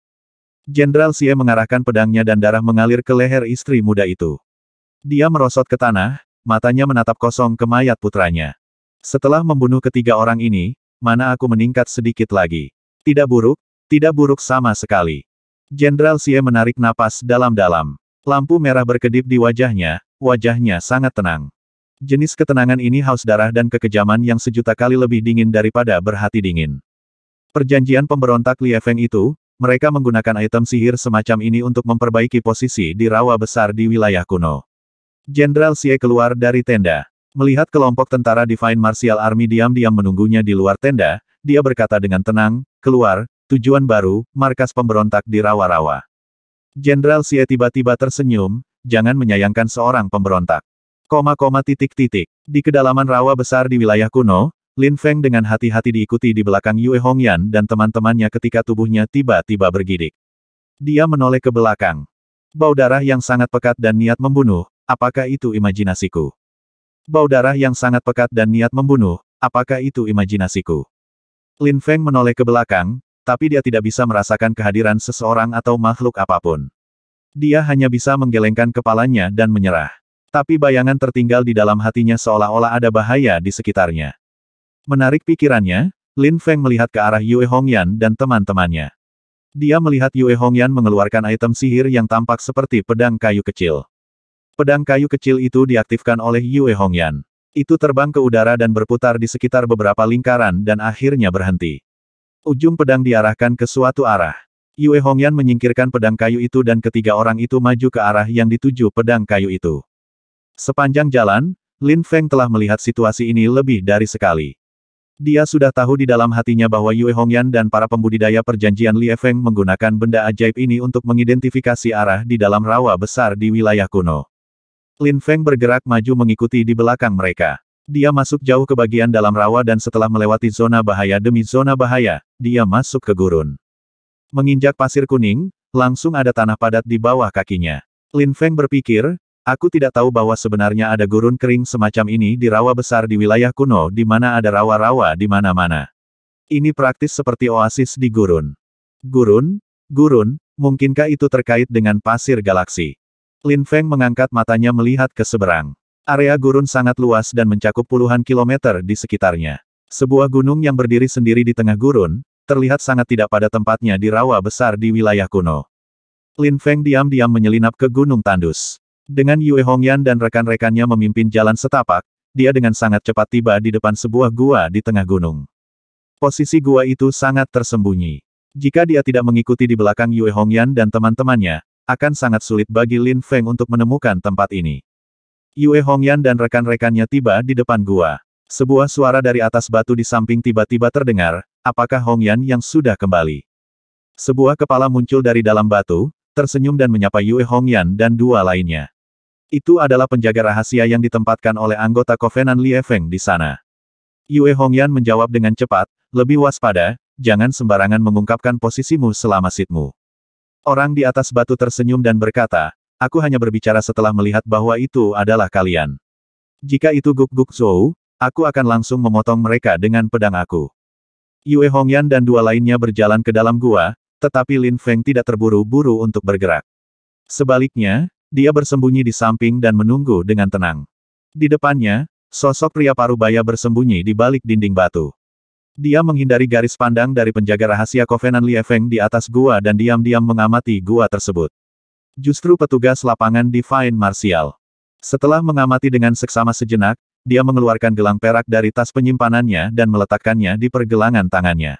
Jenderal Sia mengarahkan pedangnya dan darah mengalir ke leher istri muda itu. Dia merosot ke tanah, matanya menatap kosong ke mayat putranya. Setelah membunuh ketiga orang ini, mana aku meningkat sedikit lagi. Tidak buruk, tidak buruk sama sekali. Jenderal Xie menarik napas dalam-dalam. Lampu merah berkedip di wajahnya, wajahnya sangat tenang. Jenis ketenangan ini haus darah dan kekejaman yang sejuta kali lebih dingin daripada berhati dingin. Perjanjian pemberontak Li Feng itu, mereka menggunakan item sihir semacam ini untuk memperbaiki posisi di rawa besar di wilayah kuno. Jenderal Xie keluar dari tenda. Melihat kelompok tentara Divine Martial Army diam-diam menunggunya di luar tenda, dia berkata dengan tenang, keluar, tujuan baru, markas pemberontak di Rawa-Rawa. Jenderal Xie tiba-tiba tersenyum, jangan menyayangkan seorang pemberontak. Koma koma titik titik. Di kedalaman rawa besar di wilayah kuno, Lin Feng dengan hati-hati diikuti di belakang Yue Hongyan dan teman-temannya ketika tubuhnya tiba-tiba bergidik. Dia menoleh ke belakang. Bau darah yang sangat pekat dan niat membunuh, Apakah itu imajinasiku? Bau darah yang sangat pekat dan niat membunuh, apakah itu imajinasiku? Lin Feng menoleh ke belakang, tapi dia tidak bisa merasakan kehadiran seseorang atau makhluk apapun. Dia hanya bisa menggelengkan kepalanya dan menyerah. Tapi bayangan tertinggal di dalam hatinya seolah-olah ada bahaya di sekitarnya. Menarik pikirannya, Lin Feng melihat ke arah Yue Hongyan dan teman-temannya. Dia melihat Yue Hongyan mengeluarkan item sihir yang tampak seperti pedang kayu kecil. Pedang kayu kecil itu diaktifkan oleh Yue Hongyan. Itu terbang ke udara dan berputar di sekitar beberapa lingkaran dan akhirnya berhenti. Ujung pedang diarahkan ke suatu arah. Yue Hongyan menyingkirkan pedang kayu itu dan ketiga orang itu maju ke arah yang dituju pedang kayu itu. Sepanjang jalan, Lin Feng telah melihat situasi ini lebih dari sekali. Dia sudah tahu di dalam hatinya bahwa Yue Hongyan dan para pembudidaya perjanjian Li Feng menggunakan benda ajaib ini untuk mengidentifikasi arah di dalam rawa besar di wilayah kuno. Lin Feng bergerak maju mengikuti di belakang mereka. Dia masuk jauh ke bagian dalam rawa dan setelah melewati zona bahaya demi zona bahaya, dia masuk ke gurun. Menginjak pasir kuning, langsung ada tanah padat di bawah kakinya. Lin Feng berpikir, aku tidak tahu bahwa sebenarnya ada gurun kering semacam ini di rawa besar di wilayah kuno di mana ada rawa-rawa di mana-mana. Ini praktis seperti oasis di gurun. Gurun? Gurun? Mungkinkah itu terkait dengan pasir galaksi? Lin Feng mengangkat matanya melihat ke seberang. Area gurun sangat luas dan mencakup puluhan kilometer di sekitarnya. Sebuah gunung yang berdiri sendiri di tengah gurun, terlihat sangat tidak pada tempatnya di rawa besar di wilayah kuno. Lin Feng diam-diam menyelinap ke Gunung Tandus. Dengan Yue Hongyan dan rekan-rekannya memimpin jalan setapak, dia dengan sangat cepat tiba di depan sebuah gua di tengah gunung. Posisi gua itu sangat tersembunyi. Jika dia tidak mengikuti di belakang Yue Hongyan dan teman-temannya, akan sangat sulit bagi Lin Feng untuk menemukan tempat ini. Yue Hongyan dan rekan-rekannya tiba di depan gua. Sebuah suara dari atas batu di samping tiba-tiba terdengar, apakah Hongyan yang sudah kembali? Sebuah kepala muncul dari dalam batu, tersenyum dan menyapa Yue Hongyan dan dua lainnya. Itu adalah penjaga rahasia yang ditempatkan oleh anggota Covenant Li Feng di sana. Yue Hongyan menjawab dengan cepat, lebih waspada, jangan sembarangan mengungkapkan posisimu selama sitmu. Orang di atas batu tersenyum dan berkata, aku hanya berbicara setelah melihat bahwa itu adalah kalian. Jika itu guk-guk Zhou, aku akan langsung memotong mereka dengan pedang aku. Yue Hongyan dan dua lainnya berjalan ke dalam gua, tetapi Lin Feng tidak terburu-buru untuk bergerak. Sebaliknya, dia bersembunyi di samping dan menunggu dengan tenang. Di depannya, sosok pria parubaya bersembunyi di balik dinding batu. Dia menghindari garis pandang dari penjaga rahasia Kovenan Feng di atas gua dan diam-diam mengamati gua tersebut. Justru petugas lapangan Divine Martial. Setelah mengamati dengan seksama sejenak, dia mengeluarkan gelang perak dari tas penyimpanannya dan meletakkannya di pergelangan tangannya.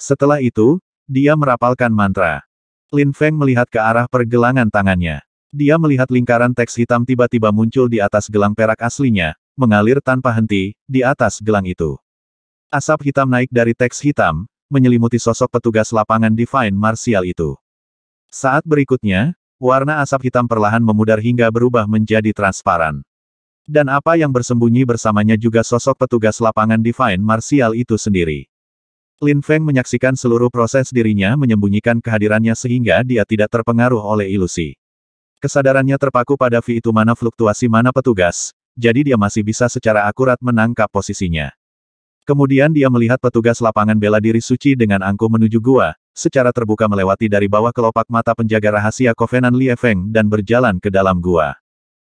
Setelah itu, dia merapalkan mantra. Lin Feng melihat ke arah pergelangan tangannya. Dia melihat lingkaran teks hitam tiba-tiba muncul di atas gelang perak aslinya, mengalir tanpa henti, di atas gelang itu. Asap hitam naik dari teks hitam, menyelimuti sosok petugas lapangan Divine Martial itu. Saat berikutnya, warna asap hitam perlahan memudar hingga berubah menjadi transparan. Dan apa yang bersembunyi bersamanya juga sosok petugas lapangan Divine Martial itu sendiri. Lin Feng menyaksikan seluruh proses dirinya menyembunyikan kehadirannya sehingga dia tidak terpengaruh oleh ilusi. Kesadarannya terpaku pada V itu mana fluktuasi mana petugas, jadi dia masih bisa secara akurat menangkap posisinya. Kemudian dia melihat petugas lapangan bela diri suci dengan angkuh menuju gua, secara terbuka melewati dari bawah kelopak mata penjaga rahasia Kovenan Li Feng dan berjalan ke dalam gua.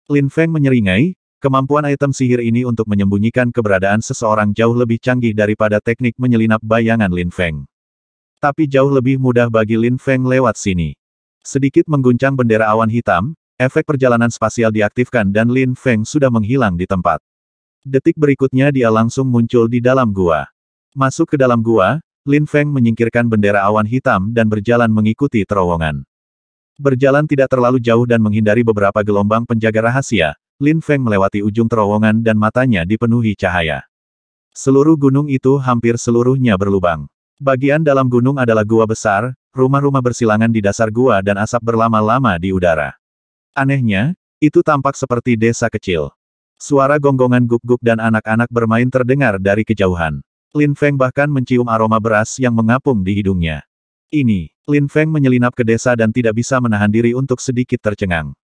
Lin Feng menyeringai, kemampuan item sihir ini untuk menyembunyikan keberadaan seseorang jauh lebih canggih daripada teknik menyelinap bayangan Lin Feng. Tapi jauh lebih mudah bagi Lin Feng lewat sini. Sedikit mengguncang bendera awan hitam, efek perjalanan spasial diaktifkan dan Lin Feng sudah menghilang di tempat. Detik berikutnya dia langsung muncul di dalam gua. Masuk ke dalam gua, Lin Feng menyingkirkan bendera awan hitam dan berjalan mengikuti terowongan. Berjalan tidak terlalu jauh dan menghindari beberapa gelombang penjaga rahasia, Lin Feng melewati ujung terowongan dan matanya dipenuhi cahaya. Seluruh gunung itu hampir seluruhnya berlubang. Bagian dalam gunung adalah gua besar, rumah-rumah bersilangan di dasar gua dan asap berlama-lama di udara. Anehnya, itu tampak seperti desa kecil. Suara gonggongan guk-guk dan anak-anak bermain terdengar dari kejauhan. Lin Feng bahkan mencium aroma beras yang mengapung di hidungnya. Ini, Lin Feng menyelinap ke desa dan tidak bisa menahan diri untuk sedikit tercengang.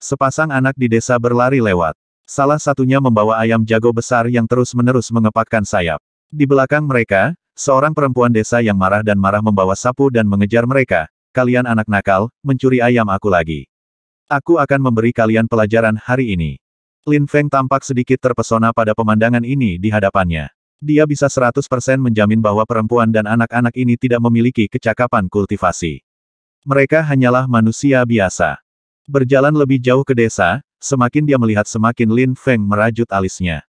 Sepasang anak di desa berlari lewat. Salah satunya membawa ayam jago besar yang terus-menerus mengepakkan sayap. Di belakang mereka, seorang perempuan desa yang marah dan marah membawa sapu dan mengejar mereka, kalian anak nakal, mencuri ayam aku lagi. Aku akan memberi kalian pelajaran hari ini. Lin Feng tampak sedikit terpesona pada pemandangan ini di hadapannya. Dia bisa 100% menjamin bahwa perempuan dan anak-anak ini tidak memiliki kecakapan kultivasi. Mereka hanyalah manusia biasa. Berjalan lebih jauh ke desa, semakin dia melihat semakin Lin Feng merajut alisnya.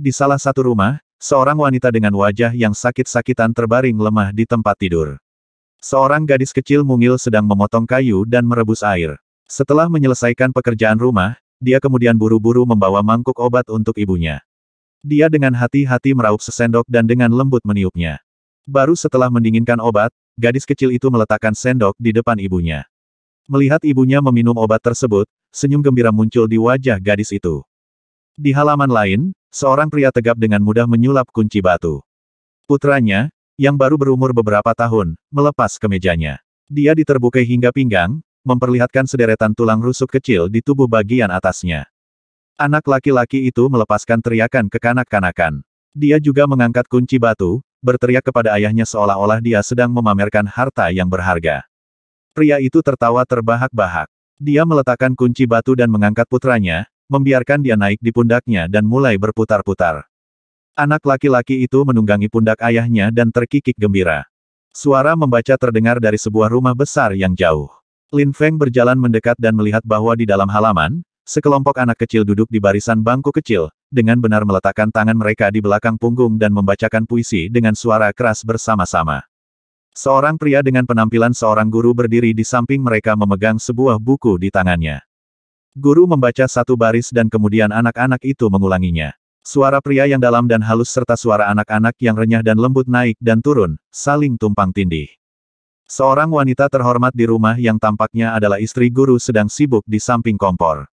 Di salah satu rumah, seorang wanita dengan wajah yang sakit-sakitan terbaring lemah di tempat tidur. Seorang gadis kecil mungil sedang memotong kayu dan merebus air. Setelah menyelesaikan pekerjaan rumah, dia kemudian buru-buru membawa mangkuk obat untuk ibunya. Dia dengan hati-hati meraup sesendok dan dengan lembut meniupnya. Baru setelah mendinginkan obat, gadis kecil itu meletakkan sendok di depan ibunya. Melihat ibunya meminum obat tersebut, senyum gembira muncul di wajah gadis itu. Di halaman lain, seorang pria tegap dengan mudah menyulap kunci batu. Putranya, yang baru berumur beberapa tahun, melepas kemejanya. Dia diterbukai hingga pinggang, memperlihatkan sederetan tulang rusuk kecil di tubuh bagian atasnya. Anak laki-laki itu melepaskan teriakan kekanak-kanakan. Dia juga mengangkat kunci batu, berteriak kepada ayahnya seolah-olah dia sedang memamerkan harta yang berharga. Pria itu tertawa terbahak-bahak. Dia meletakkan kunci batu dan mengangkat putranya, membiarkan dia naik di pundaknya dan mulai berputar-putar. Anak laki-laki itu menunggangi pundak ayahnya dan terkikik gembira. Suara membaca terdengar dari sebuah rumah besar yang jauh. Lin Feng berjalan mendekat dan melihat bahwa di dalam halaman, sekelompok anak kecil duduk di barisan bangku kecil, dengan benar meletakkan tangan mereka di belakang punggung dan membacakan puisi dengan suara keras bersama-sama. Seorang pria dengan penampilan seorang guru berdiri di samping mereka memegang sebuah buku di tangannya. Guru membaca satu baris dan kemudian anak-anak itu mengulanginya. Suara pria yang dalam dan halus serta suara anak-anak yang renyah dan lembut naik dan turun, saling tumpang tindih. Seorang wanita terhormat di rumah yang tampaknya adalah istri guru sedang sibuk di samping kompor.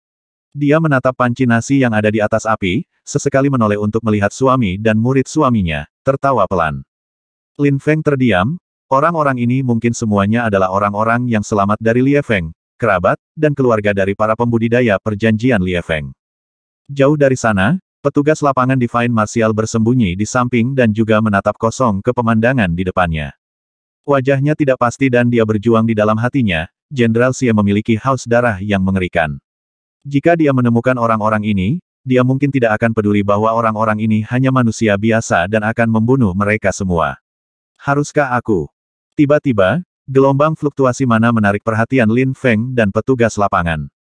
Dia menatap panci nasi yang ada di atas api, sesekali menoleh untuk melihat suami dan murid suaminya, tertawa pelan. Lin Feng terdiam, orang-orang ini mungkin semuanya adalah orang-orang yang selamat dari Lie Feng, kerabat, dan keluarga dari para pembudidaya perjanjian Lie Feng. Jauh dari sana, petugas lapangan Divine Martial bersembunyi di samping dan juga menatap kosong ke pemandangan di depannya. Wajahnya tidak pasti dan dia berjuang di dalam hatinya, Jenderal Xie memiliki haus darah yang mengerikan. Jika dia menemukan orang-orang ini, dia mungkin tidak akan peduli bahwa orang-orang ini hanya manusia biasa dan akan membunuh mereka semua. Haruskah aku? Tiba-tiba, gelombang fluktuasi mana menarik perhatian Lin Feng dan petugas lapangan.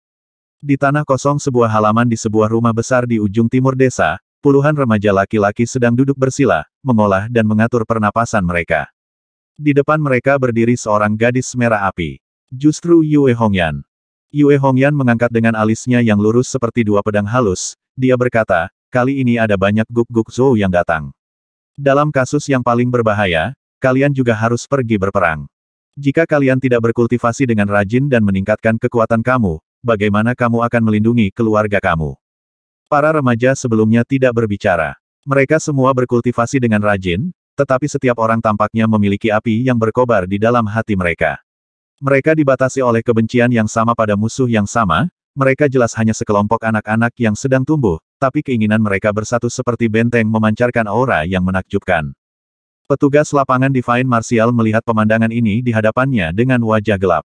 Di tanah kosong sebuah halaman di sebuah rumah besar di ujung timur desa, puluhan remaja laki-laki sedang duduk bersila, mengolah dan mengatur pernapasan mereka. Di depan mereka berdiri seorang gadis merah api. Justru Yue Hongyan. Yue Hongyan mengangkat dengan alisnya yang lurus seperti dua pedang halus, dia berkata, kali ini ada banyak guk-guk Zhou yang datang. Dalam kasus yang paling berbahaya, kalian juga harus pergi berperang. Jika kalian tidak berkultivasi dengan rajin dan meningkatkan kekuatan kamu, bagaimana kamu akan melindungi keluarga kamu? Para remaja sebelumnya tidak berbicara. Mereka semua berkultivasi dengan rajin, tetapi setiap orang tampaknya memiliki api yang berkobar di dalam hati mereka. Mereka dibatasi oleh kebencian yang sama pada musuh yang sama, mereka jelas hanya sekelompok anak-anak yang sedang tumbuh, tapi keinginan mereka bersatu seperti benteng memancarkan aura yang menakjubkan. Petugas lapangan Divine Martial melihat pemandangan ini di hadapannya dengan wajah gelap.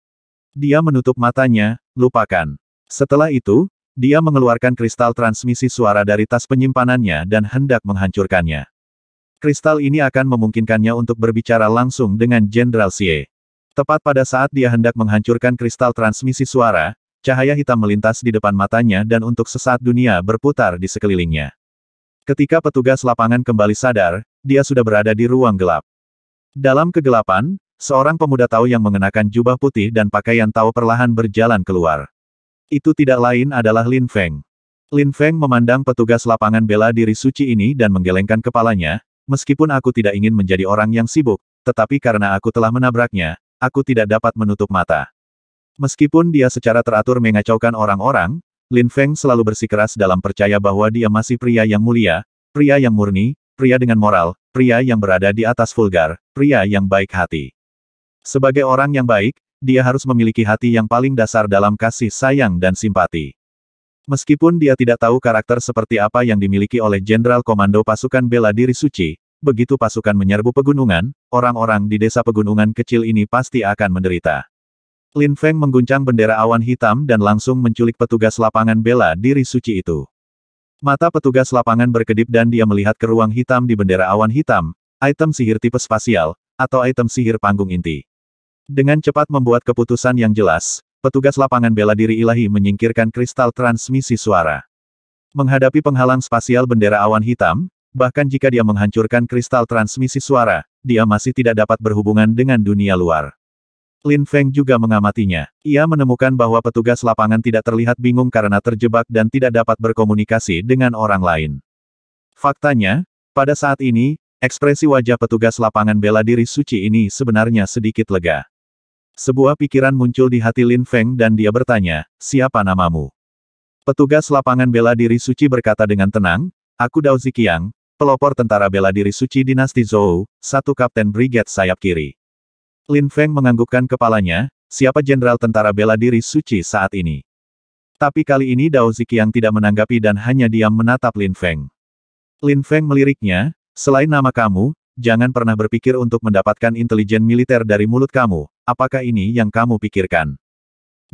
Dia menutup matanya, lupakan. Setelah itu, dia mengeluarkan kristal transmisi suara dari tas penyimpanannya dan hendak menghancurkannya. Kristal ini akan memungkinkannya untuk berbicara langsung dengan Jenderal Xie. Tepat pada saat dia hendak menghancurkan kristal transmisi suara, cahaya hitam melintas di depan matanya dan untuk sesaat dunia berputar di sekelilingnya. Ketika petugas lapangan kembali sadar, dia sudah berada di ruang gelap. Dalam kegelapan, seorang pemuda tahu yang mengenakan jubah putih dan pakaian tahu perlahan berjalan keluar. Itu tidak lain adalah Lin Feng. Lin Feng memandang petugas lapangan bela diri suci ini dan menggelengkan kepalanya, Meskipun aku tidak ingin menjadi orang yang sibuk, tetapi karena aku telah menabraknya, aku tidak dapat menutup mata. Meskipun dia secara teratur mengacaukan orang-orang, Lin Feng selalu bersikeras dalam percaya bahwa dia masih pria yang mulia, pria yang murni, pria dengan moral, pria yang berada di atas vulgar, pria yang baik hati. Sebagai orang yang baik, dia harus memiliki hati yang paling dasar dalam kasih sayang dan simpati. Meskipun dia tidak tahu karakter seperti apa yang dimiliki oleh Jenderal Komando Pasukan Bela Diri Suci, begitu pasukan menyerbu pegunungan, orang-orang di desa pegunungan kecil ini pasti akan menderita. Lin Feng mengguncang bendera awan hitam dan langsung menculik petugas lapangan bela diri suci itu. Mata petugas lapangan berkedip dan dia melihat ke ruang hitam di bendera awan hitam, item sihir tipe spasial, atau item sihir panggung inti. Dengan cepat membuat keputusan yang jelas, petugas lapangan bela diri ilahi menyingkirkan kristal transmisi suara. Menghadapi penghalang spasial bendera awan hitam, bahkan jika dia menghancurkan kristal transmisi suara, dia masih tidak dapat berhubungan dengan dunia luar. Lin Feng juga mengamatinya. Ia menemukan bahwa petugas lapangan tidak terlihat bingung karena terjebak dan tidak dapat berkomunikasi dengan orang lain. Faktanya, pada saat ini, ekspresi wajah petugas lapangan bela diri suci ini sebenarnya sedikit lega. Sebuah pikiran muncul di hati Lin Feng dan dia bertanya, siapa namamu? Petugas lapangan bela diri suci berkata dengan tenang, aku Dao Zikiang, pelopor tentara bela diri suci dinasti Zhou, satu kapten brigade sayap kiri. Lin Feng menganggukkan kepalanya, siapa jenderal tentara bela diri suci saat ini? Tapi kali ini Dao Zikiang tidak menanggapi dan hanya diam menatap Lin Feng. Lin Feng meliriknya, selain nama kamu, jangan pernah berpikir untuk mendapatkan intelijen militer dari mulut kamu, apakah ini yang kamu pikirkan?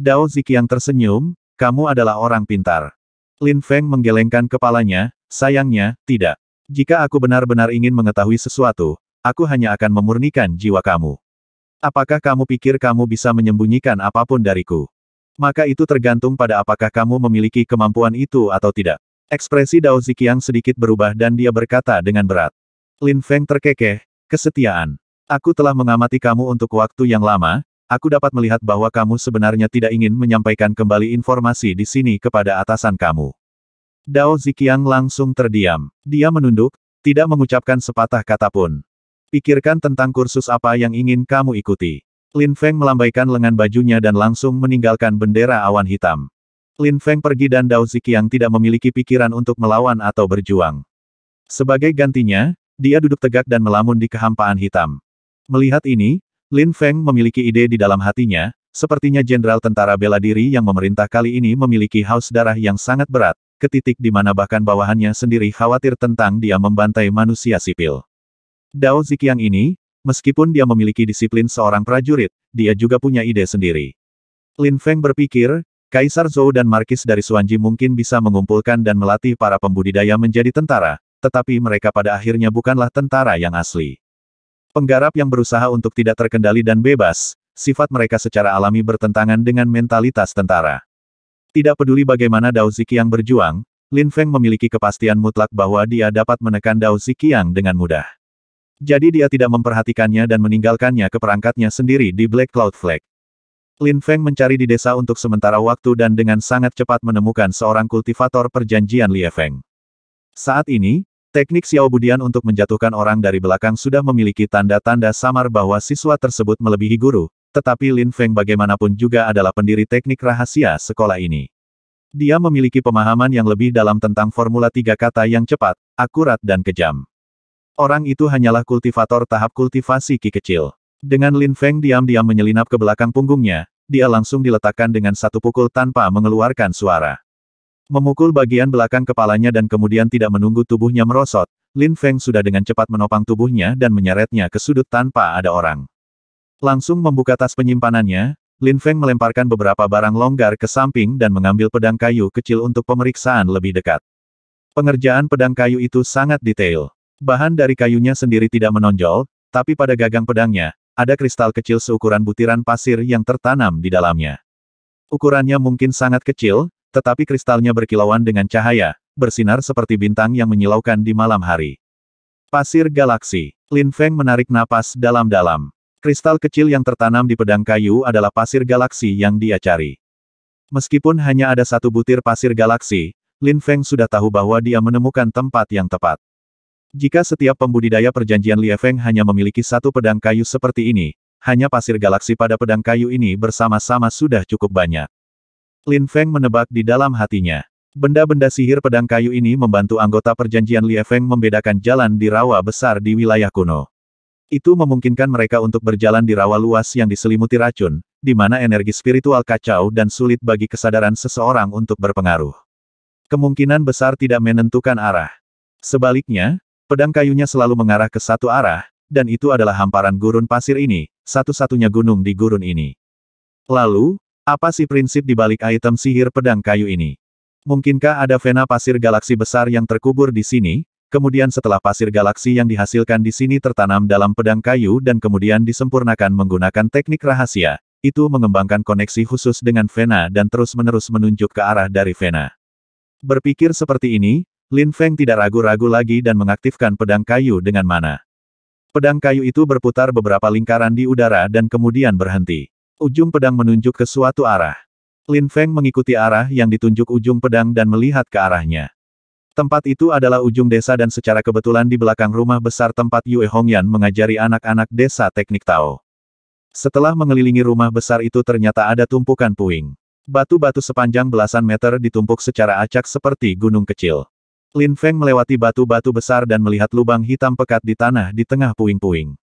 Dao Zikiang tersenyum, kamu adalah orang pintar. Lin Feng menggelengkan kepalanya, sayangnya, tidak. Jika aku benar-benar ingin mengetahui sesuatu, aku hanya akan memurnikan jiwa kamu. Apakah kamu pikir kamu bisa menyembunyikan apapun dariku? Maka itu tergantung pada apakah kamu memiliki kemampuan itu atau tidak. Ekspresi Dao Zikiang sedikit berubah dan dia berkata dengan berat. Lin Feng terkekeh, kesetiaan. Aku telah mengamati kamu untuk waktu yang lama, aku dapat melihat bahwa kamu sebenarnya tidak ingin menyampaikan kembali informasi di sini kepada atasan kamu. Dao Zikiang langsung terdiam. Dia menunduk, tidak mengucapkan sepatah kata pun. Pikirkan tentang kursus apa yang ingin kamu ikuti. Lin Feng melambaikan lengan bajunya dan langsung meninggalkan bendera awan hitam. Lin Feng pergi dan Dao Zikiang tidak memiliki pikiran untuk melawan atau berjuang. Sebagai gantinya, dia duduk tegak dan melamun di kehampaan hitam. Melihat ini, Lin Feng memiliki ide di dalam hatinya, sepertinya jenderal tentara bela diri yang memerintah kali ini memiliki haus darah yang sangat berat, ke titik di mana bahkan bawahannya sendiri khawatir tentang dia membantai manusia sipil. Dao Ziqiang ini, meskipun dia memiliki disiplin seorang prajurit, dia juga punya ide sendiri. Lin Feng berpikir, Kaisar Zhou dan Markis dari Suanji mungkin bisa mengumpulkan dan melatih para pembudidaya menjadi tentara, tetapi mereka pada akhirnya bukanlah tentara yang asli. Penggarap yang berusaha untuk tidak terkendali dan bebas, sifat mereka secara alami bertentangan dengan mentalitas tentara. Tidak peduli bagaimana Dao Zikiang berjuang, Lin Feng memiliki kepastian mutlak bahwa dia dapat menekan Dao Zikiang dengan mudah. Jadi dia tidak memperhatikannya dan meninggalkannya ke perangkatnya sendiri di Black Cloud Flag. Lin Feng mencari di desa untuk sementara waktu dan dengan sangat cepat menemukan seorang kultivator perjanjian Li Feng. Saat ini, Teknik Xiao Budian untuk menjatuhkan orang dari belakang sudah memiliki tanda-tanda samar bahwa siswa tersebut melebihi guru, tetapi Lin Feng bagaimanapun juga adalah pendiri teknik rahasia sekolah ini. Dia memiliki pemahaman yang lebih dalam tentang formula tiga kata yang cepat, akurat dan kejam. Orang itu hanyalah kultivator tahap kultivasi Ki kecil. Dengan Lin Feng diam-diam menyelinap ke belakang punggungnya, dia langsung diletakkan dengan satu pukul tanpa mengeluarkan suara. Memukul bagian belakang kepalanya dan kemudian tidak menunggu tubuhnya merosot, Lin Feng sudah dengan cepat menopang tubuhnya dan menyeretnya ke sudut tanpa ada orang. Langsung membuka tas penyimpanannya, Lin Feng melemparkan beberapa barang longgar ke samping dan mengambil pedang kayu kecil untuk pemeriksaan lebih dekat. Pengerjaan pedang kayu itu sangat detail. Bahan dari kayunya sendiri tidak menonjol, tapi pada gagang pedangnya, ada kristal kecil seukuran butiran pasir yang tertanam di dalamnya. Ukurannya mungkin sangat kecil, tetapi kristalnya berkilauan dengan cahaya, bersinar seperti bintang yang menyilaukan di malam hari. Pasir galaksi. Lin Feng menarik napas dalam-dalam. Kristal kecil yang tertanam di pedang kayu adalah pasir galaksi yang dia cari. Meskipun hanya ada satu butir pasir galaksi, Lin Feng sudah tahu bahwa dia menemukan tempat yang tepat. Jika setiap pembudidaya perjanjian Li Feng hanya memiliki satu pedang kayu seperti ini, hanya pasir galaksi pada pedang kayu ini bersama-sama sudah cukup banyak. Lin Feng menebak di dalam hatinya. Benda-benda sihir pedang kayu ini membantu anggota perjanjian Li Feng membedakan jalan di rawa besar di wilayah kuno. Itu memungkinkan mereka untuk berjalan di rawa luas yang diselimuti racun, di mana energi spiritual kacau dan sulit bagi kesadaran seseorang untuk berpengaruh. Kemungkinan besar tidak menentukan arah. Sebaliknya, pedang kayunya selalu mengarah ke satu arah, dan itu adalah hamparan gurun pasir ini, satu-satunya gunung di gurun ini. Lalu, apa sih prinsip di balik item sihir pedang kayu ini? Mungkinkah ada vena pasir galaksi besar yang terkubur di sini, kemudian setelah pasir galaksi yang dihasilkan di sini tertanam dalam pedang kayu dan kemudian disempurnakan menggunakan teknik rahasia, itu mengembangkan koneksi khusus dengan vena dan terus-menerus menunjuk ke arah dari vena. Berpikir seperti ini, Lin Feng tidak ragu-ragu lagi dan mengaktifkan pedang kayu dengan mana. Pedang kayu itu berputar beberapa lingkaran di udara dan kemudian berhenti. Ujung pedang menunjuk ke suatu arah. Lin Feng mengikuti arah yang ditunjuk ujung pedang dan melihat ke arahnya. Tempat itu adalah ujung desa dan secara kebetulan di belakang rumah besar tempat Yue Hongyan mengajari anak-anak desa teknik Tao. Setelah mengelilingi rumah besar itu ternyata ada tumpukan puing. Batu-batu sepanjang belasan meter ditumpuk secara acak seperti gunung kecil. Lin Feng melewati batu-batu besar dan melihat lubang hitam pekat di tanah di tengah puing-puing.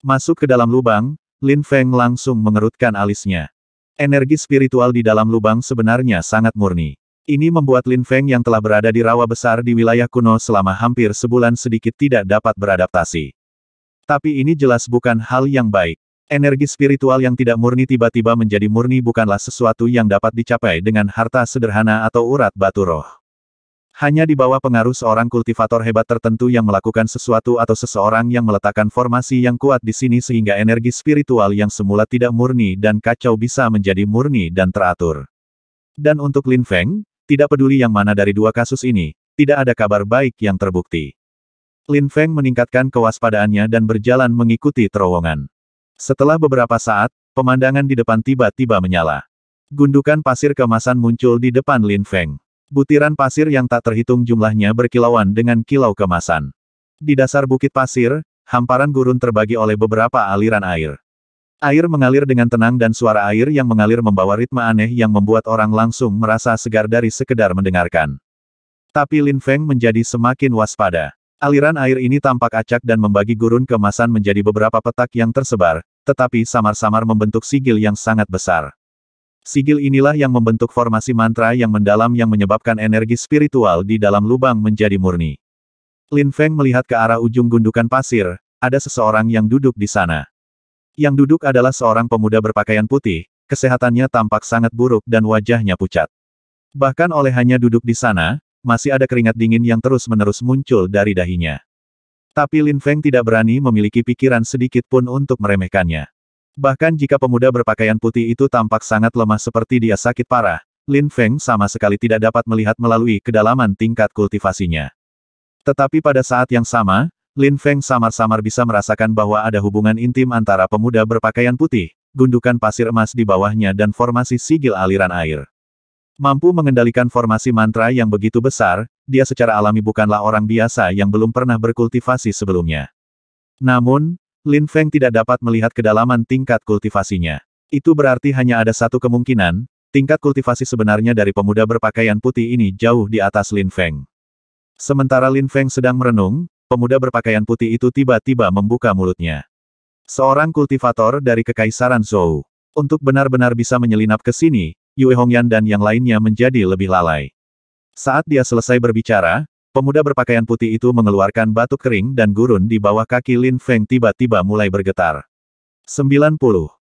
Masuk ke dalam lubang, Lin Feng langsung mengerutkan alisnya. Energi spiritual di dalam lubang sebenarnya sangat murni. Ini membuat Lin Feng yang telah berada di rawa besar di wilayah kuno selama hampir sebulan sedikit tidak dapat beradaptasi. Tapi ini jelas bukan hal yang baik. Energi spiritual yang tidak murni tiba-tiba menjadi murni bukanlah sesuatu yang dapat dicapai dengan harta sederhana atau urat batu roh. Hanya di bawah pengaruh seorang kultivator hebat tertentu yang melakukan sesuatu atau seseorang yang meletakkan formasi yang kuat di sini sehingga energi spiritual yang semula tidak murni dan kacau bisa menjadi murni dan teratur. Dan untuk Lin Feng, tidak peduli yang mana dari dua kasus ini, tidak ada kabar baik yang terbukti. Lin Feng meningkatkan kewaspadaannya dan berjalan mengikuti terowongan. Setelah beberapa saat, pemandangan di depan tiba-tiba menyala. Gundukan pasir kemasan muncul di depan Lin Feng. Butiran pasir yang tak terhitung jumlahnya berkilauan dengan kilau kemasan. Di dasar bukit pasir, hamparan gurun terbagi oleh beberapa aliran air. Air mengalir dengan tenang dan suara air yang mengalir membawa ritme aneh yang membuat orang langsung merasa segar dari sekedar mendengarkan. Tapi Lin Feng menjadi semakin waspada. Aliran air ini tampak acak dan membagi gurun kemasan menjadi beberapa petak yang tersebar, tetapi samar-samar membentuk sigil yang sangat besar. Sigil inilah yang membentuk formasi mantra yang mendalam yang menyebabkan energi spiritual di dalam lubang menjadi murni. Lin Feng melihat ke arah ujung gundukan pasir, ada seseorang yang duduk di sana. Yang duduk adalah seorang pemuda berpakaian putih, kesehatannya tampak sangat buruk dan wajahnya pucat. Bahkan oleh hanya duduk di sana, masih ada keringat dingin yang terus-menerus muncul dari dahinya. Tapi Lin Feng tidak berani memiliki pikiran sedikit pun untuk meremehkannya. Bahkan jika pemuda berpakaian putih itu tampak sangat lemah seperti dia sakit parah, Lin Feng sama sekali tidak dapat melihat melalui kedalaman tingkat kultivasinya. Tetapi pada saat yang sama, Lin Feng samar-samar bisa merasakan bahwa ada hubungan intim antara pemuda berpakaian putih, gundukan pasir emas di bawahnya dan formasi sigil aliran air. Mampu mengendalikan formasi mantra yang begitu besar, dia secara alami bukanlah orang biasa yang belum pernah berkultivasi sebelumnya. Namun, Lin Feng tidak dapat melihat kedalaman tingkat kultivasinya. Itu berarti hanya ada satu kemungkinan, tingkat kultivasi sebenarnya dari pemuda berpakaian putih ini jauh di atas Lin Feng. Sementara Lin Feng sedang merenung, pemuda berpakaian putih itu tiba-tiba membuka mulutnya. Seorang kultivator dari Kekaisaran Zhou. Untuk benar-benar bisa menyelinap ke sini, Yue Hongyan dan yang lainnya menjadi lebih lalai. Saat dia selesai berbicara, Pemuda berpakaian putih itu mengeluarkan batu kering dan gurun di bawah kaki Lin Feng tiba-tiba mulai bergetar. 90.